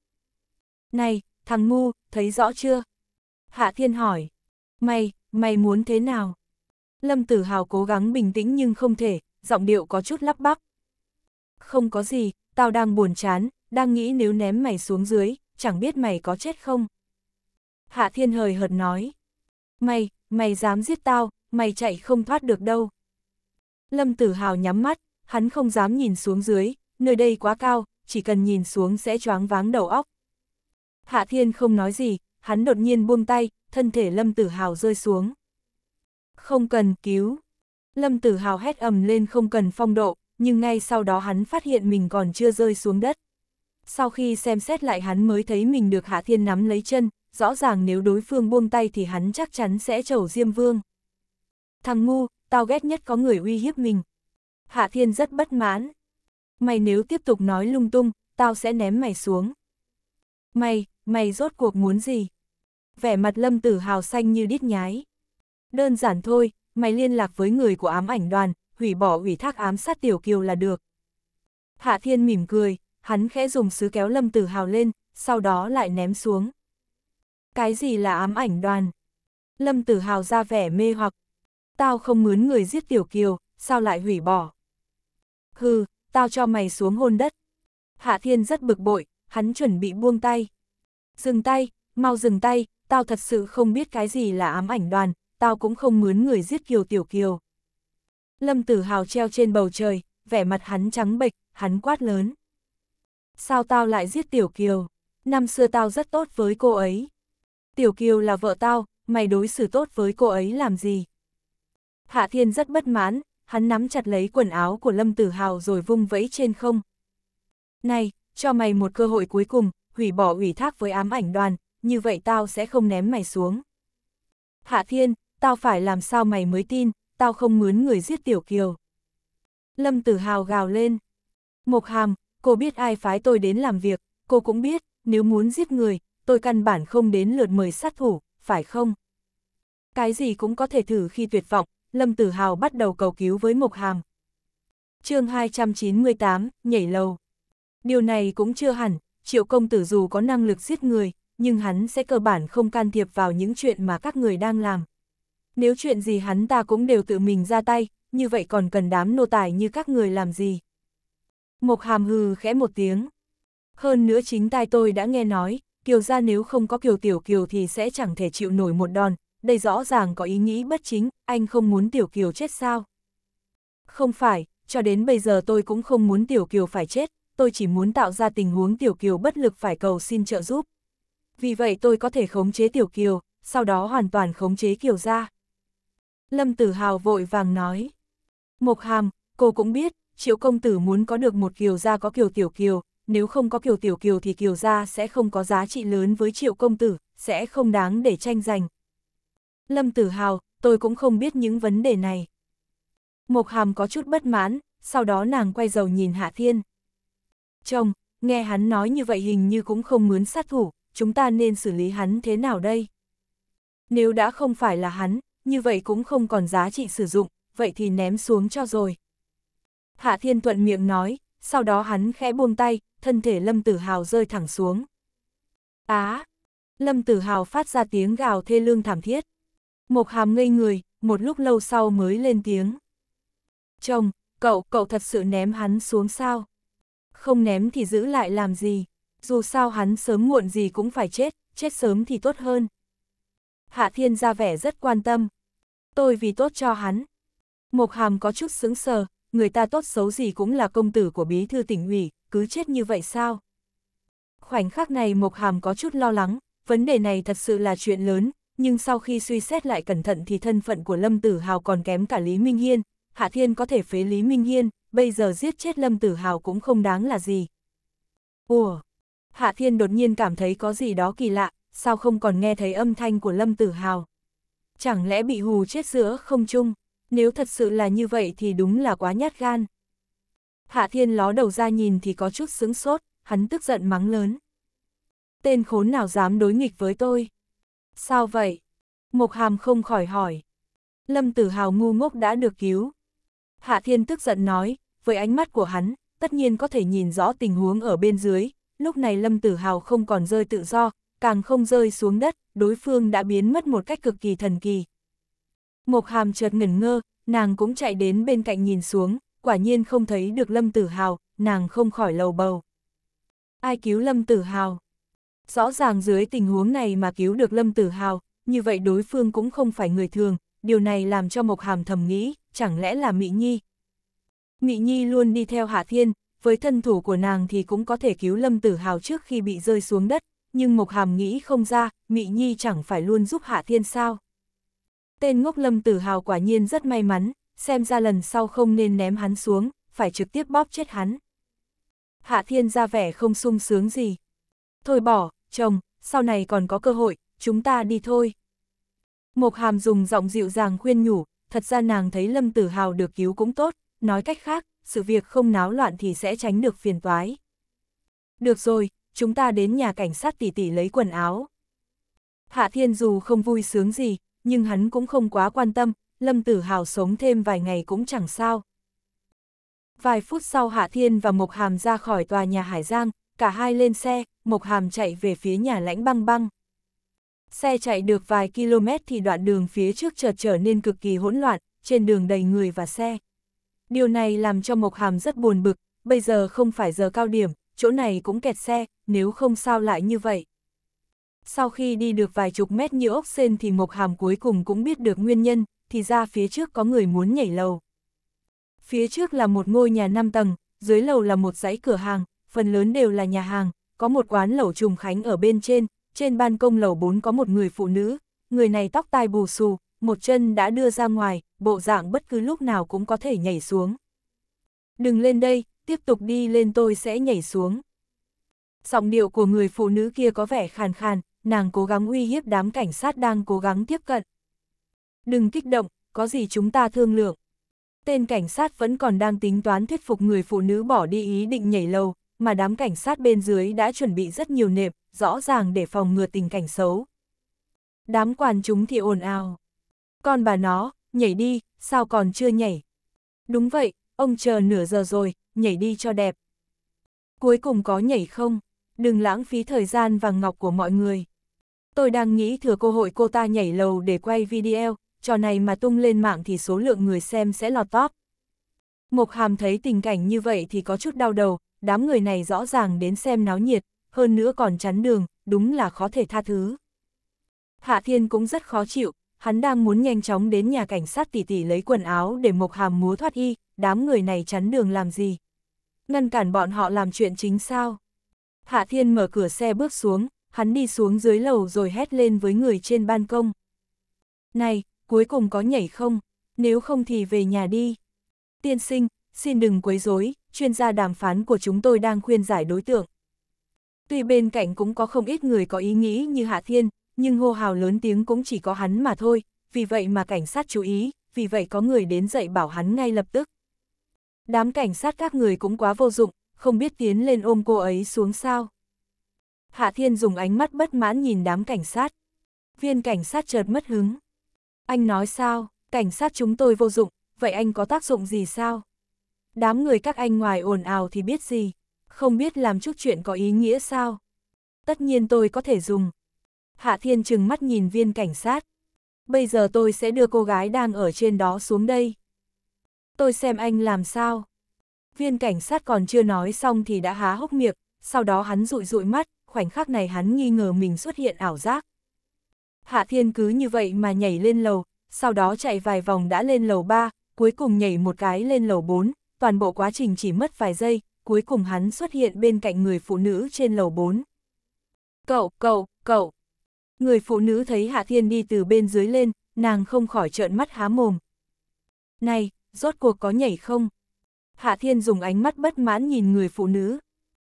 Này, thằng ngu, thấy rõ chưa? Hạ Thiên hỏi. Mày, mày muốn thế nào? Lâm Tử Hào cố gắng bình tĩnh nhưng không thể, giọng điệu có chút lắp bắp. Không có gì, tao đang buồn chán, đang nghĩ nếu ném mày xuống dưới, chẳng biết mày có chết không? Hạ Thiên hời hợt nói. Mày, mày dám giết tao, mày chạy không thoát được đâu. Lâm Tử Hào nhắm mắt, hắn không dám nhìn xuống dưới, nơi đây quá cao, chỉ cần nhìn xuống sẽ choáng váng đầu óc. Hạ Thiên không nói gì, hắn đột nhiên buông tay, thân thể Lâm Tử Hào rơi xuống. Không cần cứu. Lâm Tử Hào hét ầm lên không cần phong độ, nhưng ngay sau đó hắn phát hiện mình còn chưa rơi xuống đất. Sau khi xem xét lại hắn mới thấy mình được Hạ Thiên nắm lấy chân, rõ ràng nếu đối phương buông tay thì hắn chắc chắn sẽ trầu Diêm Vương. Thằng ngu, tao ghét nhất có người uy hiếp mình. Hạ Thiên rất bất mãn. Mày nếu tiếp tục nói lung tung, tao sẽ ném mày xuống. Mày, mày rốt cuộc muốn gì? Vẻ mặt lâm tử hào xanh như đít nhái. Đơn giản thôi, mày liên lạc với người của ám ảnh đoàn, hủy bỏ ủy thác ám sát Tiểu Kiều là được. Hạ Thiên mỉm cười, hắn khẽ dùng sứ kéo lâm tử hào lên, sau đó lại ném xuống. Cái gì là ám ảnh đoàn? Lâm Tử Hào ra vẻ mê hoặc. Tao không mướn người giết Tiểu Kiều, sao lại hủy bỏ? Hừ, tao cho mày xuống hôn đất. Hạ Thiên rất bực bội, hắn chuẩn bị buông tay. Dừng tay, mau dừng tay, tao thật sự không biết cái gì là ám ảnh đoàn, tao cũng không mướn người giết Kiều Tiểu Kiều. Lâm Tử Hào treo trên bầu trời, vẻ mặt hắn trắng bệch, hắn quát lớn. Sao tao lại giết Tiểu Kiều? Năm xưa tao rất tốt với cô ấy, Tiểu Kiều là vợ tao, mày đối xử tốt với cô ấy làm gì? Hạ Thiên rất bất mãn, hắn nắm chặt lấy quần áo của Lâm Tử Hào rồi vung vẫy trên không. Này, cho mày một cơ hội cuối cùng, hủy bỏ ủy thác với ám ảnh đoàn, như vậy tao sẽ không ném mày xuống. Hạ Thiên, tao phải làm sao mày mới tin, tao không mướn người giết Tiểu Kiều. Lâm Tử Hào gào lên. Mộc Hàm, cô biết ai phái tôi đến làm việc, cô cũng biết, nếu muốn giết người, tôi căn bản không đến lượt mời sát thủ, phải không? Cái gì cũng có thể thử khi tuyệt vọng, Lâm Tử Hào bắt đầu cầu cứu với Mộc Hàm. chương 298, nhảy lầu. Điều này cũng chưa hẳn, triệu công tử dù có năng lực giết người, nhưng hắn sẽ cơ bản không can thiệp vào những chuyện mà các người đang làm. Nếu chuyện gì hắn ta cũng đều tự mình ra tay, như vậy còn cần đám nô tài như các người làm gì? Mộc hàm hừ khẽ một tiếng. Hơn nữa chính tai tôi đã nghe nói, Kiều gia nếu không có Kiều Tiểu Kiều thì sẽ chẳng thể chịu nổi một đòn, đây rõ ràng có ý nghĩ bất chính, anh không muốn Tiểu Kiều chết sao? Không phải, cho đến bây giờ tôi cũng không muốn Tiểu Kiều phải chết, tôi chỉ muốn tạo ra tình huống Tiểu Kiều bất lực phải cầu xin trợ giúp. Vì vậy tôi có thể khống chế Tiểu Kiều, sau đó hoàn toàn khống chế Kiều gia. Lâm Tử Hào vội vàng nói. Mộc Hàm, cô cũng biết, Triệu Công Tử muốn có được một Kiều gia có Kiều Tiểu Kiều, nếu không có Kiều Tiểu Kiều thì Kiều gia sẽ không có giá trị lớn với Triệu Công Tử, sẽ không đáng để tranh giành. Lâm Tử Hào, tôi cũng không biết những vấn đề này. Mộc Hàm có chút bất mãn, sau đó nàng quay đầu nhìn Hạ Thiên. Chồng, nghe hắn nói như vậy hình như cũng không muốn sát thủ, chúng ta nên xử lý hắn thế nào đây? Nếu đã không phải là hắn, như vậy cũng không còn giá trị sử dụng, vậy thì ném xuống cho rồi. Hạ Thiên thuận miệng nói, sau đó hắn khẽ buông tay, thân thể Lâm Tử Hào rơi thẳng xuống. Á! Lâm Tử Hào phát ra tiếng gào thê lương thảm thiết. Mộc hàm ngây người, một lúc lâu sau mới lên tiếng. Chồng, cậu, cậu thật sự ném hắn xuống sao? Không ném thì giữ lại làm gì? Dù sao hắn sớm muộn gì cũng phải chết, chết sớm thì tốt hơn. Hạ Thiên ra vẻ rất quan tâm. Tôi vì tốt cho hắn. Mộc hàm có chút sững sờ, người ta tốt xấu gì cũng là công tử của bí thư tỉnh ủy, cứ chết như vậy sao? Khoảnh khắc này Mộc Hàm có chút lo lắng, vấn đề này thật sự là chuyện lớn, nhưng sau khi suy xét lại cẩn thận thì thân phận của Lâm Tử Hào còn kém cả Lý Minh Hiên, Hạ Thiên có thể phế Lý Minh Hiên, bây giờ giết chết Lâm Tử Hào cũng không đáng là gì. Ủa, Hạ Thiên đột nhiên cảm thấy có gì đó kỳ lạ, sao không còn nghe thấy âm thanh của Lâm Tử Hào? Chẳng lẽ bị hù chết giữa không chung? Nếu thật sự là như vậy thì đúng là quá nhát gan. Hạ Thiên ló đầu ra nhìn thì có chút sướng sốt, hắn tức giận mắng lớn. Tên khốn nào dám đối nghịch với tôi? Sao vậy? Mộc Hàm không khỏi hỏi. Lâm Tử Hào ngu ngốc đã được cứu. Hạ Thiên tức giận nói, với ánh mắt của hắn, tất nhiên có thể nhìn rõ tình huống ở bên dưới, lúc này Lâm Tử Hào không còn rơi tự do, càng không rơi xuống đất, đối phương đã biến mất một cách cực kỳ thần kỳ. Mộc Hàm chợt ngẩn ngơ, nàng cũng chạy đến bên cạnh nhìn xuống, quả nhiên không thấy được Lâm Tử Hào, nàng không khỏi lầu bầu. Ai cứu Lâm Tử Hào? Rõ ràng dưới tình huống này mà cứu được Lâm Tử Hào, như vậy đối phương cũng không phải người thường, điều này làm cho Mộc Hàm thầm nghĩ, chẳng lẽ là Mỹ Nhi? Mỹ Nhi luôn đi theo Hạ Thiên, với thân thủ của nàng thì cũng có thể cứu Lâm Tử Hào trước khi bị rơi xuống đất, nhưng Mộc Hàm nghĩ không ra, Mỹ Nhi chẳng phải luôn giúp Hạ Thiên sao? Tên ngốc Lâm Tử Hào quả nhiên rất may mắn, xem ra lần sau không nên ném hắn xuống, phải trực tiếp bóp chết hắn. Hạ Thiên ra vẻ không sung sướng gì. Thôi bỏ, chồng, sau này còn có cơ hội, chúng ta đi thôi. Mộc Hàm dùng giọng dịu dàng khuyên nhủ, thật ra nàng thấy Lâm Tử Hào được cứu cũng tốt, nói cách khác, sự việc không náo loạn thì sẽ tránh được phiền toái. Được rồi, chúng ta đến nhà cảnh sát tỷ tỷ lấy quần áo. Hạ Thiên dù không vui sướng gì, nhưng hắn cũng không quá quan tâm, Lâm Tử Hào sống thêm vài ngày cũng chẳng sao. Vài phút sau Hạ Thiên và Mộc Hàm ra khỏi tòa nhà Hải Giang, cả hai lên xe, Mộc Hàm chạy về phía nhà lãnh băng băng. Xe chạy được vài km thì đoạn đường phía trước chợt trở nên cực kỳ hỗn loạn, trên đường đầy người và xe. Điều này làm cho Mộc Hàm rất buồn bực, bây giờ không phải giờ cao điểm, chỗ này cũng kẹt xe, nếu không sao lại như vậy. Sau khi đi được vài chục mét như ốc sen thì Mộc Hàm cuối cùng cũng biết được nguyên nhân, thì ra phía trước có người muốn nhảy lầu. Phía trước là một ngôi nhà 5 tầng, dưới lầu là một dãy cửa hàng, phần lớn đều là nhà hàng, có một quán lẩu trùng khánh ở bên trên, trên ban công lầu 4 có một người phụ nữ, người này tóc tai bù xù, một chân đã đưa ra ngoài, bộ dạng bất cứ lúc nào cũng có thể nhảy xuống. Đừng lên đây, tiếp tục đi lên tôi sẽ nhảy xuống. Giọng điệu của người phụ nữ kia có vẻ khàn khàn, nàng cố gắng uy hiếp đám cảnh sát đang cố gắng tiếp cận, Đừng kích động, có gì chúng ta thương lượng. Tên cảnh sát vẫn còn đang tính toán thuyết phục người phụ nữ bỏ đi ý định nhảy lầu, mà đám cảnh sát bên dưới đã chuẩn bị rất nhiều nệm, rõ ràng để phòng ngừa tình cảnh xấu. Đám quan chúng thì ồn ào. Con bà nó, nhảy đi, sao còn chưa nhảy? Đúng vậy, ông chờ nửa giờ rồi, nhảy đi cho đẹp. Cuối cùng có nhảy không? Đừng lãng phí thời gian vàng ngọc của mọi người. Tôi đang nghĩ thừa cơ hội cô ta nhảy lầu để quay video, trò này mà tung lên mạng thì số lượng người xem sẽ lọt top. Mộc Hàm thấy tình cảnh như vậy thì có chút đau đầu, đám người này rõ ràng đến xem náo nhiệt, hơn nữa còn chắn đường, đúng là khó thể tha thứ. Hạ Thiên cũng rất khó chịu, hắn đang muốn nhanh chóng đến nhà cảnh sát tỉ tỉ lấy quần áo để Mộc Hàm múa thoát y, đám người này chắn đường làm gì? Ngăn cản bọn họ làm chuyện chính sao? Hạ Thiên mở cửa xe bước xuống, hắn đi xuống dưới lầu rồi hét lên với người trên ban công. Này, cuối cùng có nhảy không, nếu không thì về nhà đi. Tiên sinh, xin đừng quấy rối, chuyên gia đàm phán của chúng tôi đang khuyên giải đối tượng. Tuy bên cạnh cũng có không ít người có ý nghĩ như Hạ Thiên, nhưng hô hào lớn tiếng cũng chỉ có hắn mà thôi, vì vậy mà cảnh sát chú ý, vì vậy có người đến dậy bảo hắn ngay lập tức. Đám cảnh sát các người cũng quá vô dụng, không biết tiến lên ôm cô ấy xuống sao. Hạ Thiên dùng ánh mắt bất mãn nhìn đám cảnh sát. Viên cảnh sát chợt mất hứng. Anh nói sao, cảnh sát chúng tôi vô dụng, vậy anh có tác dụng gì sao? Đám người các anh ngoài ồn ào thì biết gì, không biết làm chút chuyện có ý nghĩa sao? Tất nhiên tôi có thể dùng. Hạ Thiên trừng mắt nhìn viên cảnh sát. Bây giờ tôi sẽ đưa cô gái đang ở trên đó xuống đây. Tôi xem anh làm sao. Viên cảnh sát còn chưa nói xong thì đã há hốc miệng, sau đó hắn rụi rụi mắt, khoảnh khắc này hắn nghi ngờ mình xuất hiện ảo giác. Hạ Thiên cứ như vậy mà nhảy lên lầu, sau đó chạy vài vòng đã lên lầu 3, cuối cùng nhảy một cái lên lầu 4, toàn bộ quá trình chỉ mất vài giây, cuối cùng hắn xuất hiện bên cạnh người phụ nữ trên lầu 4. Cậu, cậu, cậu. Người phụ nữ thấy Hạ Thiên đi từ bên dưới lên, nàng không khỏi trợn mắt há mồm. Này, rốt cuộc có nhảy không? Hạ Thiên dùng ánh mắt bất mãn nhìn người phụ nữ.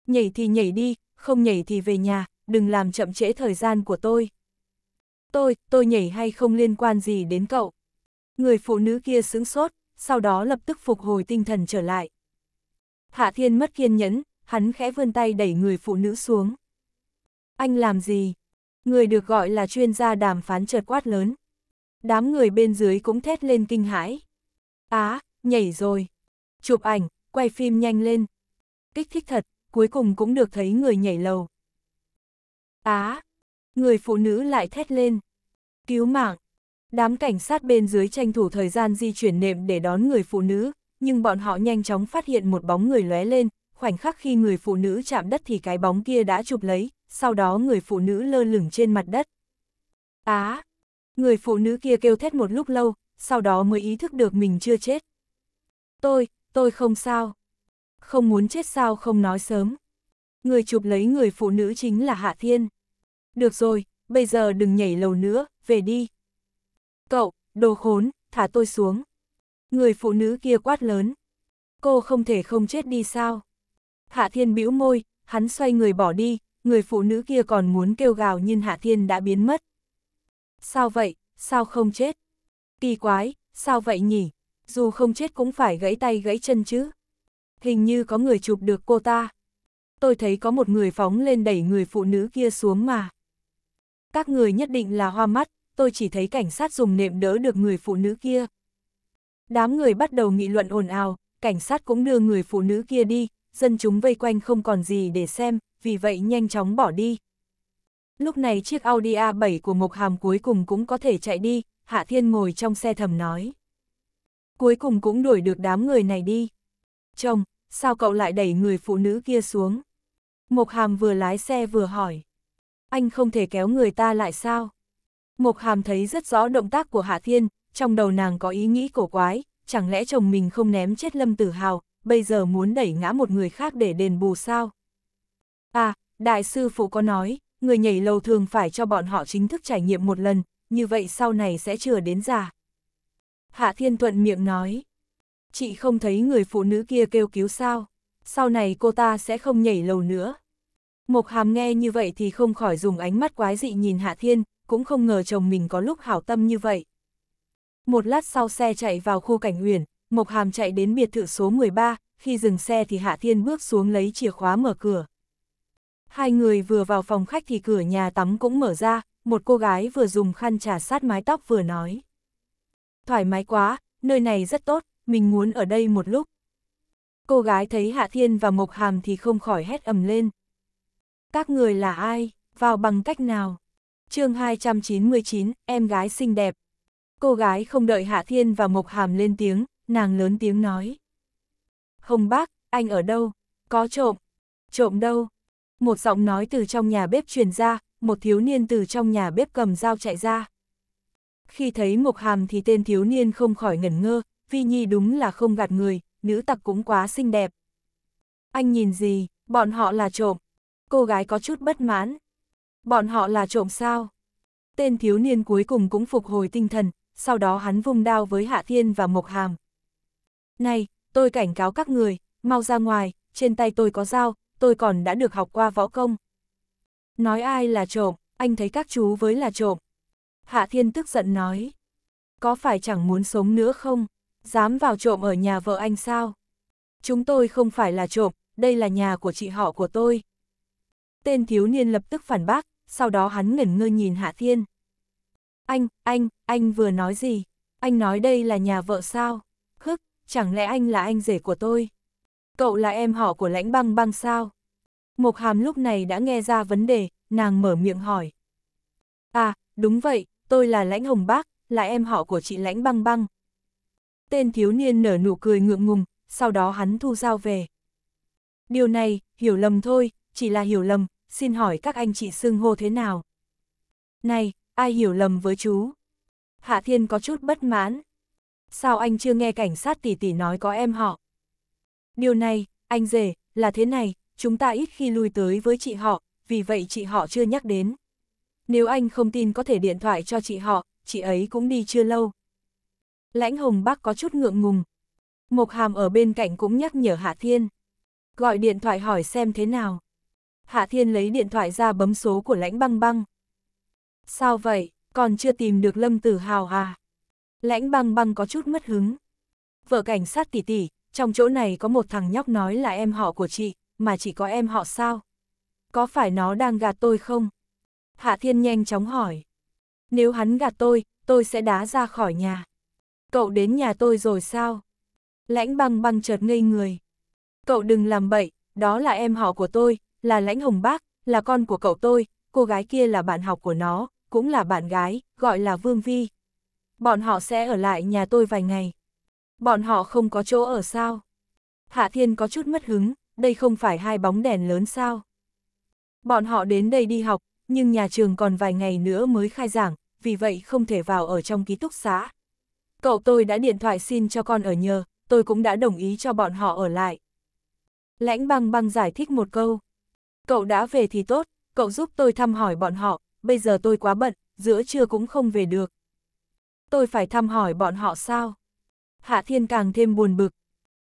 Nhảy thì nhảy đi, không nhảy thì về nhà, đừng làm chậm trễ thời gian của tôi tôi, tôi nhảy hay không liên quan gì đến cậu. Người phụ nữ kia sững sốt, sau đó lập tức phục hồi tinh thần trở lại. Hạ Thiên mất kiên nhẫn, hắn khẽ vươn tay đẩy người phụ nữ xuống. Anh làm gì? Người được gọi là chuyên gia đàm phán chợt quát lớn. Đám người bên dưới cũng thét lên kinh hãi. Á, nhảy rồi. Chụp ảnh, quay phim nhanh lên. Kích thích thật, cuối cùng cũng được thấy người nhảy lầu. Á, Người phụ nữ lại thét lên. Cứu mạng! Đám cảnh sát bên dưới tranh thủ thời gian di chuyển nệm để đón người phụ nữ, nhưng bọn họ nhanh chóng phát hiện một bóng người lóe lên, khoảnh khắc khi người phụ nữ chạm đất thì cái bóng kia đã chụp lấy, sau đó người phụ nữ lơ lửng trên mặt đất. Á! người phụ nữ kia kêu thét một lúc lâu, sau đó mới ý thức được mình chưa chết. Tôi, tôi không sao. Không muốn chết sao không nói sớm. Người chụp lấy người phụ nữ chính là Hạ Thiên. Được rồi, bây giờ đừng nhảy lầu nữa, về đi. Cậu, đồ khốn, thả tôi xuống. Người phụ nữ kia quát lớn. Cô không thể không chết đi sao? Hạ Thiên bĩu môi, hắn xoay người bỏ đi, người phụ nữ kia còn muốn kêu gào nhưng Hạ Thiên đã biến mất. Sao vậy, sao không chết? Kỳ quái, sao vậy nhỉ? Dù không chết cũng phải gãy tay gãy chân chứ. Hình như có người chụp được cô ta. Tôi thấy có một người phóng lên đẩy người phụ nữ kia xuống mà các người nhất định là hoa mắt, tôi chỉ thấy cảnh sát dùng nệm đỡ được người phụ nữ kia. Đám người bắt đầu nghị luận ồn ào, cảnh sát cũng đưa người phụ nữ kia đi, dân chúng vây quanh không còn gì để xem, vì vậy nhanh chóng bỏ đi. Lúc này chiếc Audi A7 của Mộc Hàm cuối cùng cũng có thể chạy đi, Hạ Thiên ngồi trong xe thầm nói. Cuối cùng cũng đuổi được đám người này đi. Chồng, sao cậu lại đẩy người phụ nữ kia xuống? Mộc Hàm vừa lái xe vừa hỏi anh không thể kéo người ta lại sao? Mộc Hàm thấy rất rõ động tác của Hạ Thiên, trong đầu nàng có ý nghĩ cổ quái, chẳng lẽ chồng mình không ném chết Lâm Tử Hào, bây giờ muốn đẩy ngã một người khác để đền bù sao? À, đại sư phụ có nói, người nhảy lầu thường phải cho bọn họ chính thức trải nghiệm một lần, như vậy sau này sẽ chừa đến già. Hạ Thiên Thuận miệng nói, chị không thấy người phụ nữ kia kêu cứu sao, sau này cô ta sẽ không nhảy lầu nữa. Mộc Hàm nghe như vậy thì không khỏi dùng ánh mắt quái dị nhìn Hạ Thiên, cũng không ngờ chồng mình có lúc hảo tâm như vậy. Một lát sau xe chạy vào khu cảnh uyển, Mộc Hàm chạy đến biệt thự số 13, khi dừng xe thì Hạ Thiên bước xuống lấy chìa khóa mở cửa. Hai người vừa vào phòng khách thì cửa nhà tắm cũng mở ra, một cô gái vừa dùng khăn trà sát mái tóc vừa nói. Thoải mái quá, nơi này rất tốt, mình muốn ở đây một lúc. Cô gái thấy Hạ Thiên và Mộc Hàm thì không khỏi hét ầm lên. Các người là ai, vào bằng cách nào? chương 299, em gái xinh đẹp. Cô gái không đợi Hạ Thiên và Mộc Hàm lên tiếng, nàng lớn tiếng nói. Hồng bác, anh ở đâu? Có trộm. Trộm đâu? Một giọng nói từ trong nhà bếp truyền ra, một thiếu niên từ trong nhà bếp cầm dao chạy ra. Khi thấy Mộc Hàm thì tên thiếu niên không khỏi ngẩn ngơ, Vi Nhi đúng là không gạt người, nữ tặc cũng quá xinh đẹp. Anh nhìn gì, bọn họ là trộm, cô gái có chút bất mãn. Bọn họ là trộm sao? Tên thiếu niên cuối cùng cũng phục hồi tinh thần, sau đó hắn vung đao với Hạ Thiên và Mộc Hàm. Này, tôi cảnh cáo các người, mau ra ngoài, trên tay tôi có dao, tôi còn đã được học qua võ công. Nói ai là trộm, anh thấy các chú với là trộm. Hạ Thiên tức giận nói. Có phải chẳng muốn sống nữa không? Dám vào trộm ở nhà vợ anh sao? Chúng tôi không phải là trộm, đây là nhà của chị họ của tôi. Tên thiếu niên lập tức phản bác, sau đó hắn ngẩn ngơ nhìn Hạ Thiên. Anh, anh, anh vừa nói gì? Anh nói đây là nhà vợ sao? Hức, chẳng lẽ anh là anh rể của tôi? Cậu là em họ của lãnh băng băng sao? Mộc hàm lúc này đã nghe ra vấn đề, nàng mở miệng hỏi. À, đúng vậy, tôi là lãnh hồng bác, là em họ của chị lãnh băng băng. Tên thiếu niên nở nụ cười ngượng ngùng, sau đó hắn thu dao về. Điều này, hiểu lầm thôi, chỉ là hiểu lầm, xin hỏi các anh chị xưng hô thế nào? Này, ai hiểu lầm với chú? Hạ Thiên có chút bất mãn. Sao anh chưa nghe cảnh sát tỷ tỷ nói có em họ? Điều này, anh rể, là thế này, chúng ta ít khi lui tới với chị họ, vì vậy chị họ chưa nhắc đến. Nếu anh không tin có thể điện thoại cho chị họ, chị ấy cũng đi chưa lâu. Lãnh Hồng Bắc có chút ngượng ngùng. Mộc Hàm ở bên cạnh cũng nhắc nhở Hạ Thiên. Gọi điện thoại hỏi xem thế nào. Hạ Thiên lấy điện thoại ra bấm số của lãnh băng băng. Sao vậy, còn chưa tìm được Lâm Tử Hào à? Lãnh băng băng có chút mất hứng. Vợ cảnh sát tỷ tỷ, trong chỗ này có một thằng nhóc nói là em họ của chị, mà chỉ có em họ sao? Có phải nó đang gạt tôi không? Hạ Thiên nhanh chóng hỏi. Nếu hắn gạt tôi, tôi sẽ đá ra khỏi nhà. Cậu đến nhà tôi rồi sao? Lãnh băng băng chợt ngây người. Cậu đừng làm bậy, đó là em họ của tôi, là lãnh hồng bác, là con của cậu tôi, cô gái kia là bạn học của nó, cũng là bạn gái, gọi là Vương Vi. Bọn họ sẽ ở lại nhà tôi vài ngày. Bọn họ không có chỗ ở sao? Hạ Thiên có chút mất hứng, đây không phải hai bóng đèn lớn sao? Bọn họ đến đây đi học, nhưng nhà trường còn vài ngày nữa mới khai giảng, vì vậy không thể vào ở trong ký túc xá. Cậu tôi đã điện thoại xin cho con ở nhờ, tôi cũng đã đồng ý cho bọn họ ở lại. Lãnh băng băng giải thích một câu. Cậu đã về thì tốt, cậu giúp tôi thăm hỏi bọn họ, bây giờ tôi quá bận, giữa trưa cũng không về được. Tôi phải thăm hỏi bọn họ sao? Hạ Thiên càng thêm buồn bực.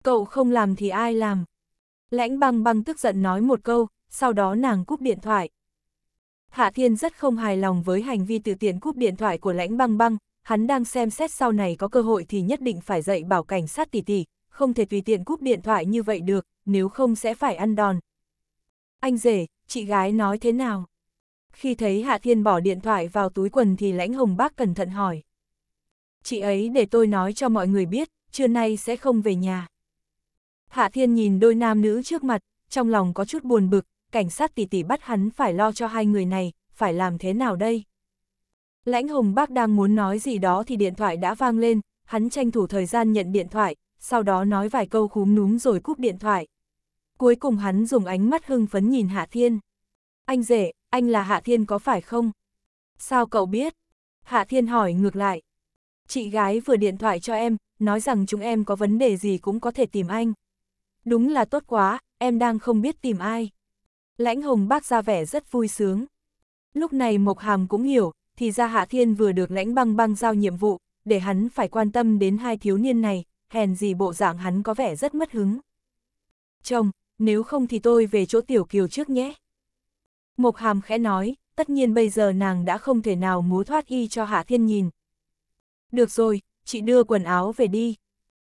Cậu không làm thì ai làm? Lãnh băng băng tức giận nói một câu, sau đó nàng cúp điện thoại. Hạ Thiên rất không hài lòng với hành vi tự tiện cúp điện thoại của lãnh băng băng, hắn đang xem xét sau này có cơ hội thì nhất định phải dạy bảo cảnh sát tỷ tỷ, không thể tùy tiện cúp điện thoại như vậy được, nếu không sẽ phải ăn đòn, anh rể, chị gái nói thế nào? Khi thấy Hạ Thiên bỏ điện thoại vào túi quần thì lãnh hồng bác cẩn thận hỏi. Chị ấy để tôi nói cho mọi người biết, trưa nay sẽ không về nhà. Hạ Thiên nhìn đôi nam nữ trước mặt, trong lòng có chút buồn bực, cảnh sát tỷ tỷ bắt hắn phải lo cho hai người này, phải làm thế nào đây? Lãnh hồng bác đang muốn nói gì đó thì điện thoại đã vang lên, hắn tranh thủ thời gian nhận điện thoại, sau đó nói vài câu khúm núm rồi cúp điện thoại cuối cùng hắn dùng ánh mắt hưng phấn nhìn Hạ Thiên. Anh rể, anh là Hạ Thiên có phải không? Sao cậu biết? Hạ Thiên hỏi ngược lại. Chị gái vừa điện thoại cho em, nói rằng chúng em có vấn đề gì cũng có thể tìm anh. Đúng là tốt quá, em đang không biết tìm ai. Lãnh Hồng bác ra vẻ rất vui sướng. Lúc này Mộc Hàm cũng hiểu, thì ra Hạ Thiên vừa được lãnh băng băng giao nhiệm vụ, để hắn phải quan tâm đến hai thiếu niên này, hèn gì bộ dạng hắn có vẻ rất mất hứng. Chồng, nếu không thì tôi về chỗ Tiểu Kiều trước nhé. Mộc Hàm khẽ nói, tất nhiên bây giờ nàng đã không thể nào múa thoát y cho Hạ Thiên nhìn. Được rồi, chị đưa quần áo về đi.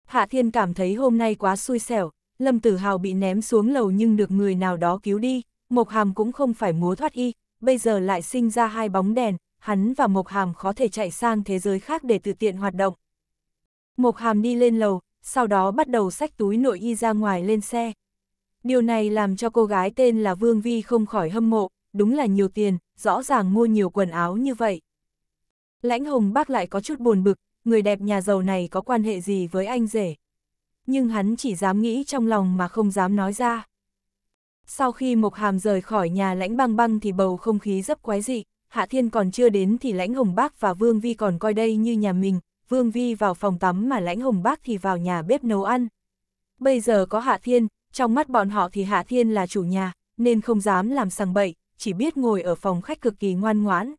Hạ Thiên cảm thấy hôm nay quá xui xẻo, Lâm Tử Hào bị ném xuống lầu nhưng được người nào đó cứu đi, Mộc Hàm cũng không phải múa thoát y, bây giờ lại sinh ra hai bóng đèn, hắn và Mộc Hàm khó thể chạy sang thế giới khác để tự tiện hoạt động. Mộc Hàm đi lên lầu, sau đó bắt đầu xách túi nội y ra ngoài lên xe, Điều này làm cho cô gái tên là Vương Vi không khỏi hâm mộ, đúng là nhiều tiền, rõ ràng mua nhiều quần áo như vậy. Lãnh Hồng bác lại có chút buồn bực, người đẹp nhà giàu này có quan hệ gì với anh rể. Nhưng hắn chỉ dám nghĩ trong lòng mà không dám nói ra. Sau khi Mộc Hàm rời khỏi nhà lãnh băng băng thì bầu không khí rất quái dị, Hạ Thiên còn chưa đến thì lãnh Hồng Bác và Vương Vi còn coi đây như nhà mình, Vương Vi vào phòng tắm mà lãnh Hồng Bác thì vào nhà bếp nấu ăn. Bây giờ có Hạ Thiên, trong mắt bọn họ thì Hạ Thiên là chủ nhà, nên không dám làm sằng bậy, chỉ biết ngồi ở phòng khách cực kỳ ngoan ngoãn.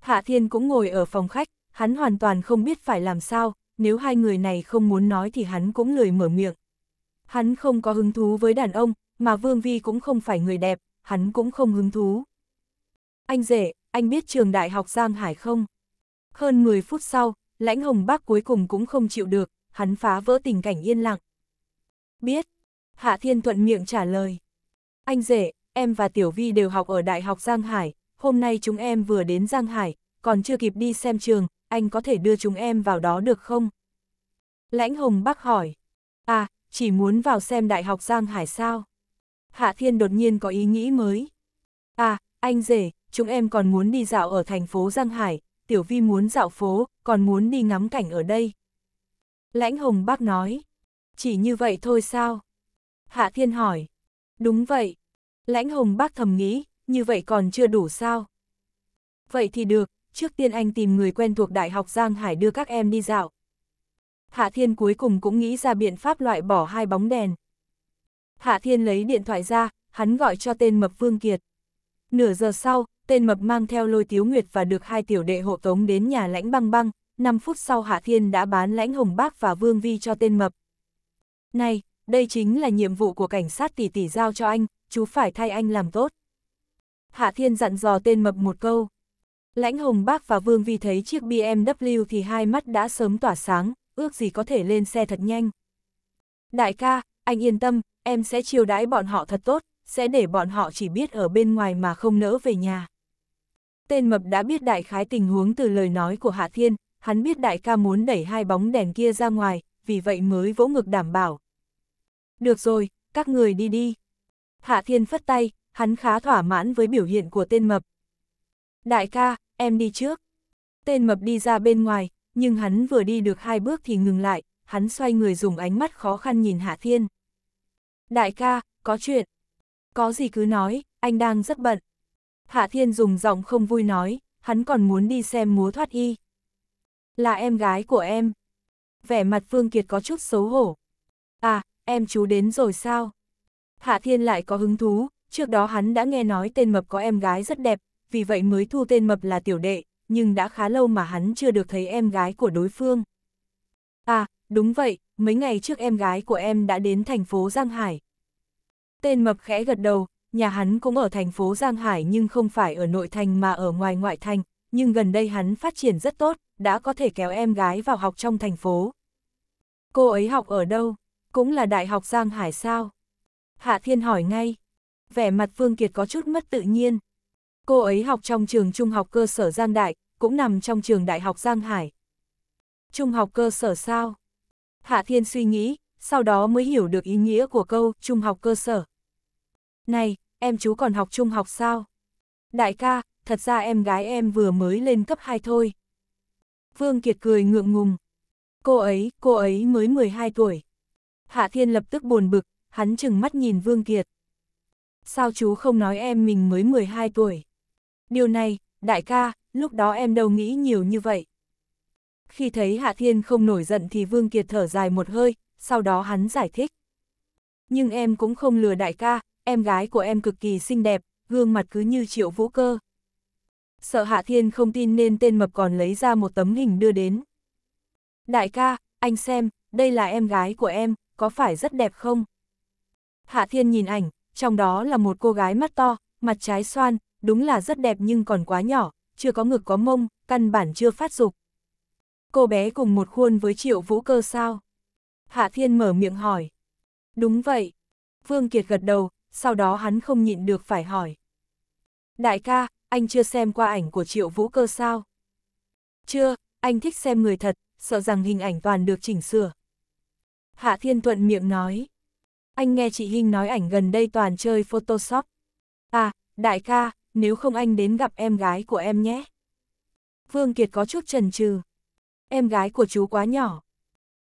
Hạ Thiên cũng ngồi ở phòng khách, hắn hoàn toàn không biết phải làm sao, nếu hai người này không muốn nói thì hắn cũng lười mở miệng. Hắn không có hứng thú với đàn ông, mà Vương Vi cũng không phải người đẹp, hắn cũng không hứng thú. Anh rể, anh biết trường đại học Giang Hải không? Hơn 10 phút sau, lãnh hồng bác cuối cùng cũng không chịu được, hắn phá vỡ tình cảnh yên lặng. Biết, Hạ Thiên thuận miệng trả lời. Anh rể, em và Tiểu Vi đều học ở Đại học Giang Hải, hôm nay chúng em vừa đến Giang Hải, còn chưa kịp đi xem trường, anh có thể đưa chúng em vào đó được không? Lãnh Hồng bác hỏi. À, chỉ muốn vào xem Đại học Giang Hải sao? Hạ Thiên đột nhiên có ý nghĩ mới. À, anh rể, chúng em còn muốn đi dạo ở thành phố Giang Hải, Tiểu Vi muốn dạo phố, còn muốn đi ngắm cảnh ở đây. Lãnh Hồng bác nói, chỉ như vậy thôi sao? Hạ Thiên hỏi. Đúng vậy. Lãnh Hồng bác thầm nghĩ, như vậy còn chưa đủ sao? Vậy thì được, trước tiên anh tìm người quen thuộc Đại học Giang Hải đưa các em đi dạo. Hạ Thiên cuối cùng cũng nghĩ ra biện pháp loại bỏ hai bóng đèn. Hạ Thiên lấy điện thoại ra, hắn gọi cho tên mập Vương Kiệt. Nửa giờ sau, tên mập mang theo lôi tiếu nguyệt và được hai tiểu đệ hộ tống đến nhà lãnh băng băng, 5 phút sau Hạ Thiên đã bán lãnh hồng bác và Vương Vi cho tên mập. Này, đây chính là nhiệm vụ của cảnh sát tỷ tỷ giao cho anh, chú phải thay anh làm tốt. Hạ Thiên dặn dò tên mập một câu. Lãnh Hồng Bác và Vương Vi thấy chiếc BMW thì hai mắt đã sớm tỏa sáng, ước gì có thể lên xe thật nhanh. Đại ca, anh yên tâm, em sẽ chiều đãi bọn họ thật tốt, sẽ để bọn họ chỉ biết ở bên ngoài mà không nỡ về nhà. Tên mập đã biết đại khái tình huống từ lời nói của Hạ Thiên, hắn biết đại ca muốn đẩy hai bóng đèn kia ra ngoài, vì vậy mới vỗ ngực đảm bảo, được rồi, các người đi đi. Hạ Thiên phất tay, hắn khá thỏa mãn với biểu hiện của tên mập. Đại ca, em đi trước. Tên mập đi ra bên ngoài, nhưng hắn vừa đi được hai bước thì ngừng lại, hắn xoay người dùng ánh mắt khó khăn nhìn Hạ Thiên. Đại ca, có chuyện. Có gì cứ nói, anh đang rất bận. Hạ Thiên dùng giọng không vui nói, hắn còn muốn đi xem múa thoát y. Là em gái của em. Vẻ mặt Phương Kiệt có chút xấu hổ. À, em chú đến rồi sao? Hạ Thiên lại có hứng thú, trước đó hắn đã nghe nói tên mập có em gái rất đẹp, vì vậy mới thu tên mập là tiểu đệ, nhưng đã khá lâu mà hắn chưa được thấy em gái của đối phương. À, đúng vậy, mấy ngày trước em gái của em đã đến thành phố Giang Hải. Tên mập khẽ gật đầu, nhà hắn cũng ở thành phố Giang Hải nhưng không phải ở nội thành mà ở ngoài ngoại thành, nhưng gần đây hắn phát triển rất tốt, đã có thể kéo em gái vào học trong thành phố. Cô ấy học ở đâu? Cũng là Đại học Giang Hải sao? Hạ Thiên hỏi ngay. Vẻ mặt Phương Kiệt có chút mất tự nhiên. Cô ấy học trong trường trung học cơ sở Giang Đại, cũng nằm trong trường Đại học Giang Hải. Trung học cơ sở sao? Hạ Thiên suy nghĩ, sau đó mới hiểu được ý nghĩa của câu trung học cơ sở. Này, em chú còn học trung học sao? Đại ca, thật ra em gái em vừa mới lên cấp 2 thôi. Phương Kiệt cười ngượng ngùng. Cô ấy, cô ấy mới 12 tuổi. Hạ Thiên lập tức buồn bực, hắn chừng mắt nhìn Vương Kiệt. Sao chú không nói em mình mới 12 tuổi? Điều này, đại ca, lúc đó em đâu nghĩ nhiều như vậy. Khi thấy Hạ Thiên không nổi giận thì Vương Kiệt thở dài một hơi, sau đó hắn giải thích. Nhưng em cũng không lừa đại ca, em gái của em cực kỳ xinh đẹp, gương mặt cứ như triệu vũ cơ. Sợ Hạ Thiên không tin nên tên mập còn lấy ra một tấm hình đưa đến. Đại ca, anh xem, đây là em gái của em, có phải rất đẹp không? Hạ Thiên nhìn ảnh, trong đó là một cô gái mắt to, mặt trái xoan, đúng là rất đẹp nhưng còn quá nhỏ, chưa có ngực có mông, căn bản chưa phát dục. Cô bé cùng một khuôn với triệu vũ cơ sao? Hạ Thiên mở miệng hỏi. Đúng vậy. Vương Kiệt gật đầu, sau đó hắn không nhịn được phải hỏi. Đại ca, anh chưa xem qua ảnh của triệu vũ cơ sao? Chưa, anh thích xem người thật, sợ rằng hình ảnh toàn được chỉnh sửa, Hạ Thiên Thuận miệng nói. Anh nghe chị Hinh nói ảnh gần đây toàn chơi Photoshop. À, đại ca, nếu không anh đến gặp em gái của em nhé. Vương Kiệt có chút chần chừ. Em gái của chú quá nhỏ.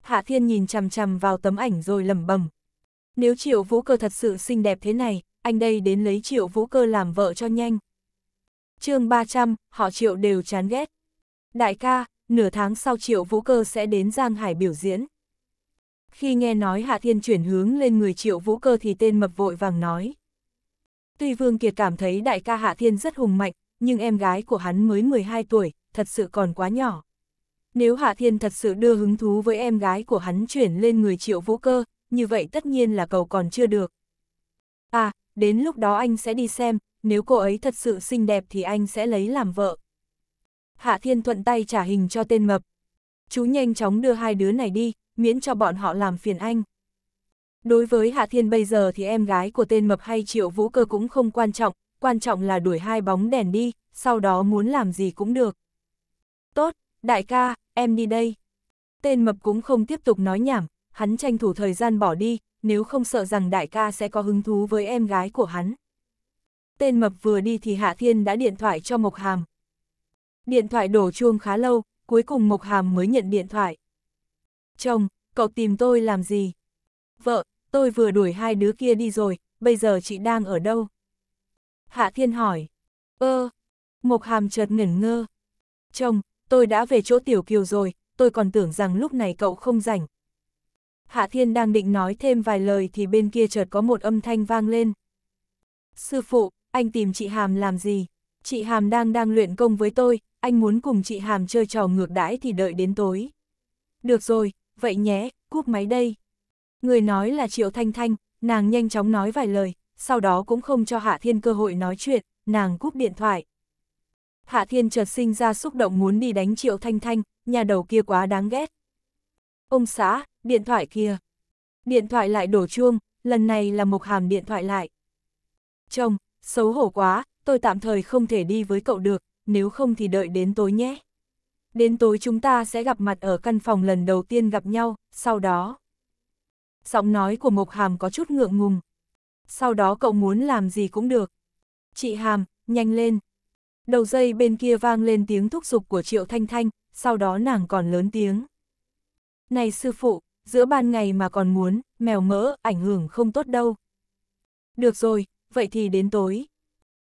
Hạ Thiên nhìn chằm chằm vào tấm ảnh rồi lẩm bẩm. Nếu Triệu Vũ Cơ thật sự xinh đẹp thế này, anh đây đến lấy Triệu Vũ Cơ làm vợ cho nhanh. chương 300, họ Triệu đều chán ghét. Đại ca, nửa tháng sau Triệu Vũ Cơ sẽ đến Giang Hải biểu diễn khi nghe nói Hạ Thiên chuyển hướng lên người triệu vũ cơ thì tên mập vội vàng nói. Tuy Vương Kiệt cảm thấy đại ca Hạ Thiên rất hùng mạnh, nhưng em gái của hắn mới 12 tuổi, thật sự còn quá nhỏ. Nếu Hạ Thiên thật sự đưa hứng thú với em gái của hắn chuyển lên người triệu vũ cơ, như vậy tất nhiên là cầu còn chưa được. À, đến lúc đó anh sẽ đi xem, nếu cô ấy thật sự xinh đẹp thì anh sẽ lấy làm vợ. Hạ Thiên thuận tay trả hình cho tên mập, chú nhanh chóng đưa hai đứa này đi, miễn cho bọn họ làm phiền anh. Đối với Hạ Thiên bây giờ thì em gái của tên mập hay triệu vũ cơ cũng không quan trọng, quan trọng là đuổi hai bóng đèn đi, sau đó muốn làm gì cũng được. Tốt, đại ca, em đi đây. Tên mập cũng không tiếp tục nói nhảm, hắn tranh thủ thời gian bỏ đi, nếu không sợ rằng đại ca sẽ có hứng thú với em gái của hắn. Tên mập vừa đi thì Hạ Thiên đã điện thoại cho Mộc Hàm. Điện thoại đổ chuông khá lâu, cuối cùng Mộc Hàm mới nhận điện thoại. Chồng, cậu tìm tôi làm gì? Vợ, tôi vừa đuổi hai đứa kia đi rồi, bây giờ chị đang ở đâu? Hạ Thiên hỏi. Ơ, ờ, Mộc Hàm chợt ngẩn ngơ. Chồng, tôi đã về chỗ Tiểu Kiều rồi, tôi còn tưởng rằng lúc này cậu không rảnh. Hạ Thiên đang định nói thêm vài lời thì bên kia chợt có một âm thanh vang lên. Sư phụ, anh tìm chị Hàm làm gì? Chị Hàm đang đang luyện công với tôi, anh muốn cùng chị Hàm chơi trò ngược đãi thì đợi đến tối. Được rồi, vậy nhé, cúp máy đây. Người nói là Triệu Thanh Thanh, nàng nhanh chóng nói vài lời, sau đó cũng không cho Hạ Thiên cơ hội nói chuyện, nàng cúp điện thoại. Hạ Thiên chợt sinh ra xúc động muốn đi đánh Triệu Thanh Thanh, nhà đầu kia quá đáng ghét. Ông xã, điện thoại kia. Điện thoại lại đổ chuông, lần này là Mộc Hàm điện thoại lại. Chồng, xấu hổ quá, tôi tạm thời không thể đi với cậu được, nếu không thì đợi đến tối nhé. Đến tối chúng ta sẽ gặp mặt ở căn phòng lần đầu tiên gặp nhau, sau đó. Giọng nói của Mộc Hàm có chút ngượng ngùng. Sau đó cậu muốn làm gì cũng được. Chị Hàm, nhanh lên. Đầu dây bên kia vang lên tiếng thúc giục của Triệu Thanh Thanh, sau đó nàng còn lớn tiếng. Này sư phụ, giữa ban ngày mà còn muốn, mèo mỡ, ảnh hưởng không tốt đâu. Được rồi, vậy thì đến tối.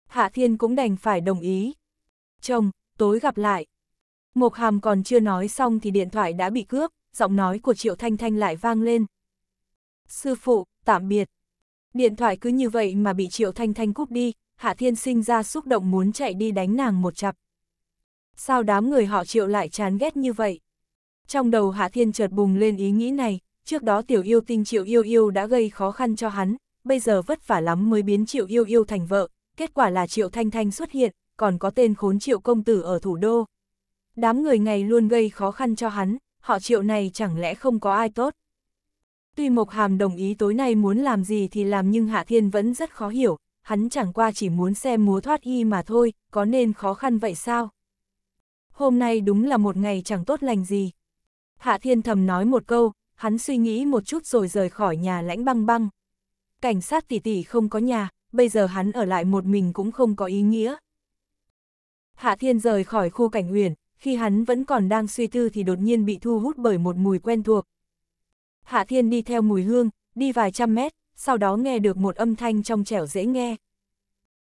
Hạ Thiên cũng đành phải đồng ý, chồng, tối gặp lại. Mộc Hàm còn chưa nói xong thì điện thoại đã bị cướp, giọng nói của Triệu Thanh Thanh lại vang lên. Sư phụ, tạm biệt. Điện thoại cứ như vậy mà bị Triệu Thanh Thanh cúp đi, Hạ Thiên sinh ra xúc động muốn chạy đi đánh nàng một chặp. Sao đám người họ Triệu lại chán ghét như vậy? Trong đầu Hạ Thiên chợt bùng lên ý nghĩ này, trước đó tiểu yêu tinh Triệu yêu yêu đã gây khó khăn cho hắn, bây giờ vất vả lắm mới biến Triệu yêu yêu thành vợ, kết quả là Triệu Thanh Thanh xuất hiện, còn có tên khốn triệu công tử ở thủ đô. Đám người này luôn gây khó khăn cho hắn, họ triệu này chẳng lẽ không có ai tốt. Tuy Mộc Hàm đồng ý tối nay muốn làm gì thì làm nhưng Hạ Thiên vẫn rất khó hiểu, hắn chẳng qua chỉ muốn xem múa thoát y mà thôi, có nên khó khăn vậy sao? Hôm nay đúng là một ngày chẳng tốt lành gì. Hạ Thiên thầm nói một câu, hắn suy nghĩ một chút rồi rời khỏi nhà lãnh băng băng. Cảnh sát tỷ tỷ không có nhà, bây giờ hắn ở lại một mình cũng không có ý nghĩa. Hạ Thiên rời khỏi khu cảnh huyền, khi hắn vẫn còn đang suy tư thì đột nhiên bị thu hút bởi một mùi quen thuộc. Hạ Thiên đi theo mùi hương, đi vài trăm mét, sau đó nghe được một âm thanh trong trẻo dễ nghe.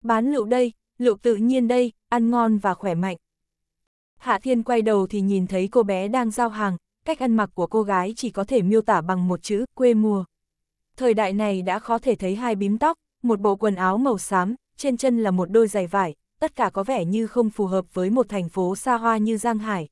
Bán lựu đây, lựu tự nhiên đây, ăn ngon và khỏe mạnh. Hạ Thiên quay đầu thì nhìn thấy cô bé đang giao hàng, cách ăn mặc của cô gái chỉ có thể miêu tả bằng một chữ quê mùa. Thời đại này đã khó thể thấy hai bím tóc, một bộ quần áo màu xám, trên chân là một đôi giày vải, tất cả có vẻ như không phù hợp với một thành phố xa hoa như Giang Hải.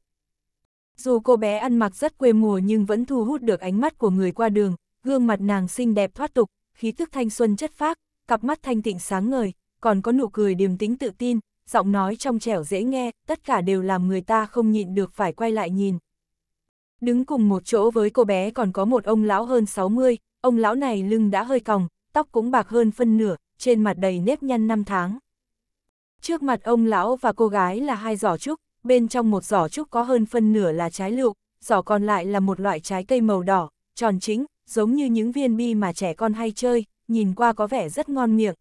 Dù cô bé ăn mặc rất quê mùa nhưng vẫn thu hút được ánh mắt của người qua đường, gương mặt nàng xinh đẹp thoát tục, khí tức thanh xuân chất phác, cặp mắt thanh tịnh sáng ngời, còn có nụ cười điềm tĩnh tự tin, giọng nói trong trẻo dễ nghe, tất cả đều làm người ta không nhịn được phải quay lại nhìn. Đứng cùng một chỗ với cô bé còn có một ông lão hơn 60, ông lão này lưng đã hơi còng, tóc cũng bạc hơn phân nửa, trên mặt đầy nếp nhăn năm tháng. Trước mặt ông lão và cô gái là hai giỏ trúc, bên trong một giỏ trúc có hơn phân nửa là trái lựu, giỏ còn lại là một loại trái cây màu đỏ, tròn chính, giống như những viên bi mà trẻ con hay chơi, nhìn qua có vẻ rất ngon miệng.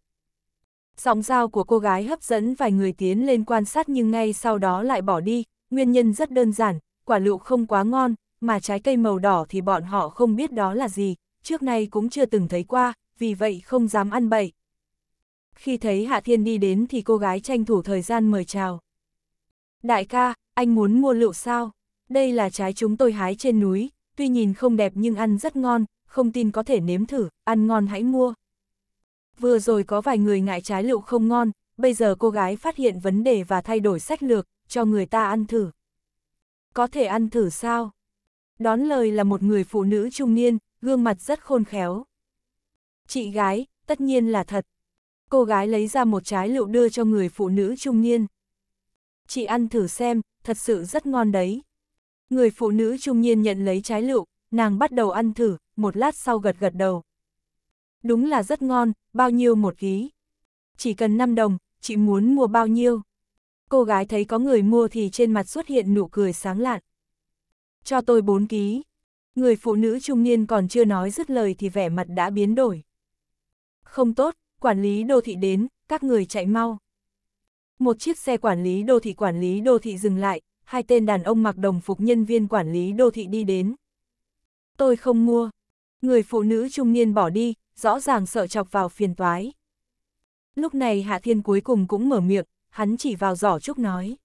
Giọng dao của cô gái hấp dẫn vài người tiến lên quan sát nhưng ngay sau đó lại bỏ đi, nguyên nhân rất đơn giản, quả lựu không quá ngon, mà trái cây màu đỏ thì bọn họ không biết đó là gì, trước nay cũng chưa từng thấy qua, vì vậy không dám ăn bậy khi thấy Hạ Thiên đi đến thì cô gái tranh thủ thời gian mời chào. Đại ca, anh muốn mua lựu sao? Đây là trái chúng tôi hái trên núi, tuy nhìn không đẹp nhưng ăn rất ngon, không tin có thể nếm thử, ăn ngon hãy mua. Vừa rồi có vài người ngại trái lựu không ngon, bây giờ cô gái phát hiện vấn đề và thay đổi sách lược, cho người ta ăn thử. Có thể ăn thử sao? Đón lời là một người phụ nữ trung niên, gương mặt rất khôn khéo. Chị gái, tất nhiên là thật, Cô gái lấy ra một trái lựu đưa cho người phụ nữ trung niên. Chị ăn thử xem, thật sự rất ngon đấy. Người phụ nữ trung niên nhận lấy trái lựu, nàng bắt đầu ăn thử, một lát sau gật gật đầu. Đúng là rất ngon, bao nhiêu một ký? Chỉ cần 5 đồng, chị muốn mua bao nhiêu? Cô gái thấy có người mua thì trên mặt xuất hiện nụ cười sáng lạn. Cho tôi 4 ký. Người phụ nữ trung niên còn chưa nói dứt lời thì vẻ mặt đã biến đổi. Không tốt, quản lý đô thị đến, các người chạy mau. Một chiếc xe quản lý đô thị quản lý đô thị dừng lại, hai tên đàn ông mặc đồng phục nhân viên quản lý đô thị đi đến. Tôi không mua. Người phụ nữ trung niên bỏ đi, rõ ràng sợ chọc vào phiền toái. Lúc này Hạ Thiên cuối cùng cũng mở miệng, hắn chỉ vào giỏ trúc nói.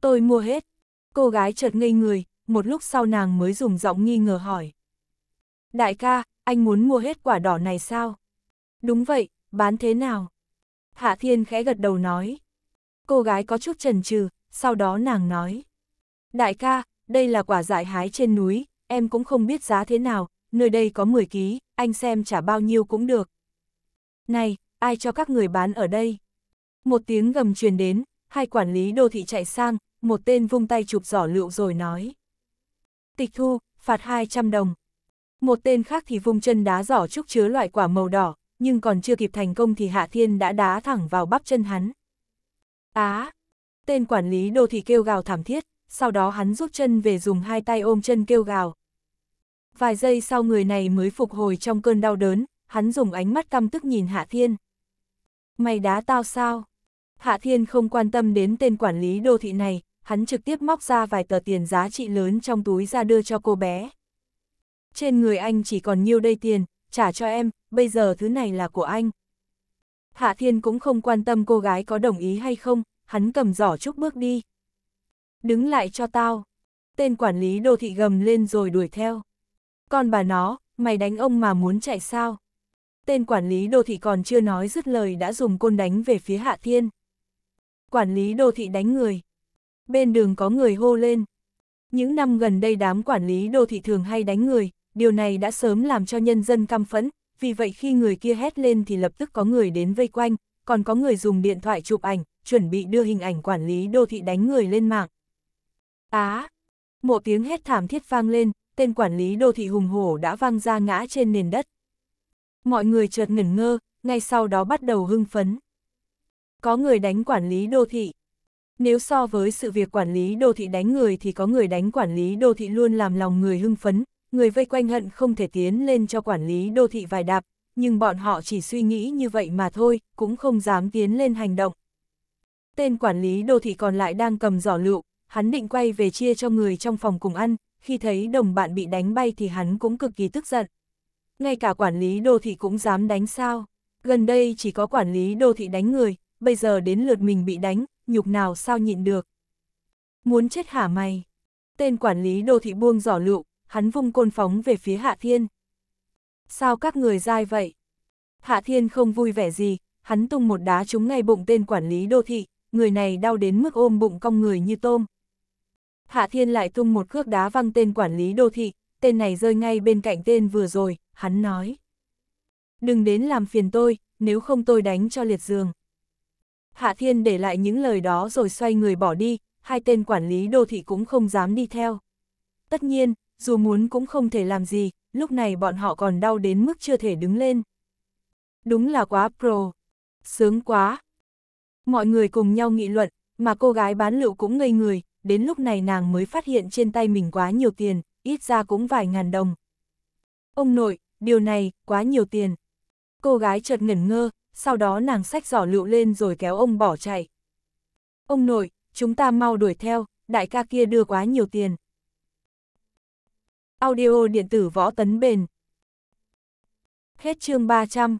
Tôi mua hết. Cô gái chợt ngây người, một lúc sau nàng mới dùng giọng nghi ngờ hỏi. Đại ca, anh muốn mua hết quả đỏ này sao? Đúng vậy, bán thế nào? Hạ Thiên khẽ gật đầu nói. Cô gái có chút chần chừ, sau đó nàng nói. Đại ca, đây là quả dại hái trên núi, em cũng không biết giá thế nào, nơi đây có 10 ký, anh xem trả bao nhiêu cũng được. Này, ai cho các người bán ở đây? Một tiếng gầm truyền đến, hai quản lý đô thị chạy sang, một tên vung tay chụp giỏ lựu rồi nói. Tịch thu, phạt 200 đồng. Một tên khác thì vung chân đá giỏ trúc chứa loại quả màu đỏ, nhưng còn chưa kịp thành công thì Hạ Thiên đã đá thẳng vào bắp chân hắn. Á! À, tên quản lý đô thị kêu gào thảm thiết, sau đó hắn rút chân về dùng hai tay ôm chân kêu gào. Vài giây sau người này mới phục hồi trong cơn đau đớn, hắn dùng ánh mắt căm tức nhìn Hạ Thiên. Mày đá tao sao? Hạ Thiên không quan tâm đến tên quản lý đô thị này, hắn trực tiếp móc ra vài tờ tiền giá trị lớn trong túi ra đưa cho cô bé. Trên người anh chỉ còn nhiêu đây tiền, trả cho em, bây giờ thứ này là của anh. Hạ Thiên cũng không quan tâm cô gái có đồng ý hay không, hắn cầm giỏ trúc bước đi. Đứng lại cho tao. Tên quản lý đô thị gầm lên rồi đuổi theo. Con bà nó, mày đánh ông mà muốn chạy sao? Tên quản lý đô thị còn chưa nói dứt lời đã dùng côn đánh về phía Hạ Thiên. Quản lý đô thị đánh người. Bên đường có người hô lên. Những năm gần đây đám quản lý đô thị thường hay đánh người, điều này đã sớm làm cho nhân dân căm phẫn, vì vậy khi người kia hét lên thì lập tức có người đến vây quanh, còn có người dùng điện thoại chụp ảnh, chuẩn bị đưa hình ảnh quản lý đô thị đánh người lên mạng. Á! một tiếng hét thảm thiết vang lên, tên quản lý đô thị hùng hổ đã văng ra ngã trên nền đất. Mọi người chợt ngẩn ngơ, ngay sau đó bắt đầu hưng phấn. Có người đánh quản lý đô thị. Nếu so với sự việc quản lý đô thị đánh người thì có người đánh quản lý đô thị luôn làm lòng người hưng phấn, người vây quanh hận không thể tiến lên cho quản lý đô thị vài đạp, nhưng bọn họ chỉ suy nghĩ như vậy mà thôi, cũng không dám tiến lên hành động. Tên quản lý đô thị còn lại đang cầm giỏ lựu, hắn định quay về chia cho người trong phòng cùng ăn, khi thấy đồng bạn bị đánh bay thì hắn cũng cực kỳ tức giận. Ngay cả quản lý đô thị cũng dám đánh sao, gần đây chỉ có quản lý đô thị đánh người, bây giờ đến lượt mình bị đánh, nhục nào sao nhịn được. Muốn chết hả mày? Tên quản lý đô thị buông giỏ lựu, hắn vung côn phóng về phía Hạ Thiên. Sao các người dai vậy? Hạ Thiên không vui vẻ gì, hắn tung một đá trúng ngay bụng tên quản lý đô thị, người này đau đến mức ôm bụng cong người như tôm. Hạ Thiên lại tung một cước đá văng tên quản lý đô thị, tên này rơi ngay bên cạnh tên vừa rồi, hắn nói. Đừng đến làm phiền tôi, nếu không tôi đánh cho liệt giường. Hạ Thiên để lại những lời đó rồi xoay người bỏ đi, hai tên quản lý đô thị cũng không dám đi theo. Tất nhiên, dù muốn cũng không thể làm gì, lúc này bọn họ còn đau đến mức chưa thể đứng lên. Đúng là quá pro, sướng quá. Mọi người cùng nhau nghị luận, mà cô gái bán lựu cũng ngây người, đến lúc này nàng mới phát hiện trên tay mình quá nhiều tiền, ít ra cũng vài ngàn đồng. Ông nội, điều này, quá nhiều tiền. Cô gái chợt ngẩn ngơ, sau đó nàng xách giỏ lựu lên rồi kéo ông bỏ chạy. Ông nội, chúng ta mau đuổi theo, đại ca kia đưa quá nhiều tiền. Audio điện tử võ tấn bền. Hết chương 300.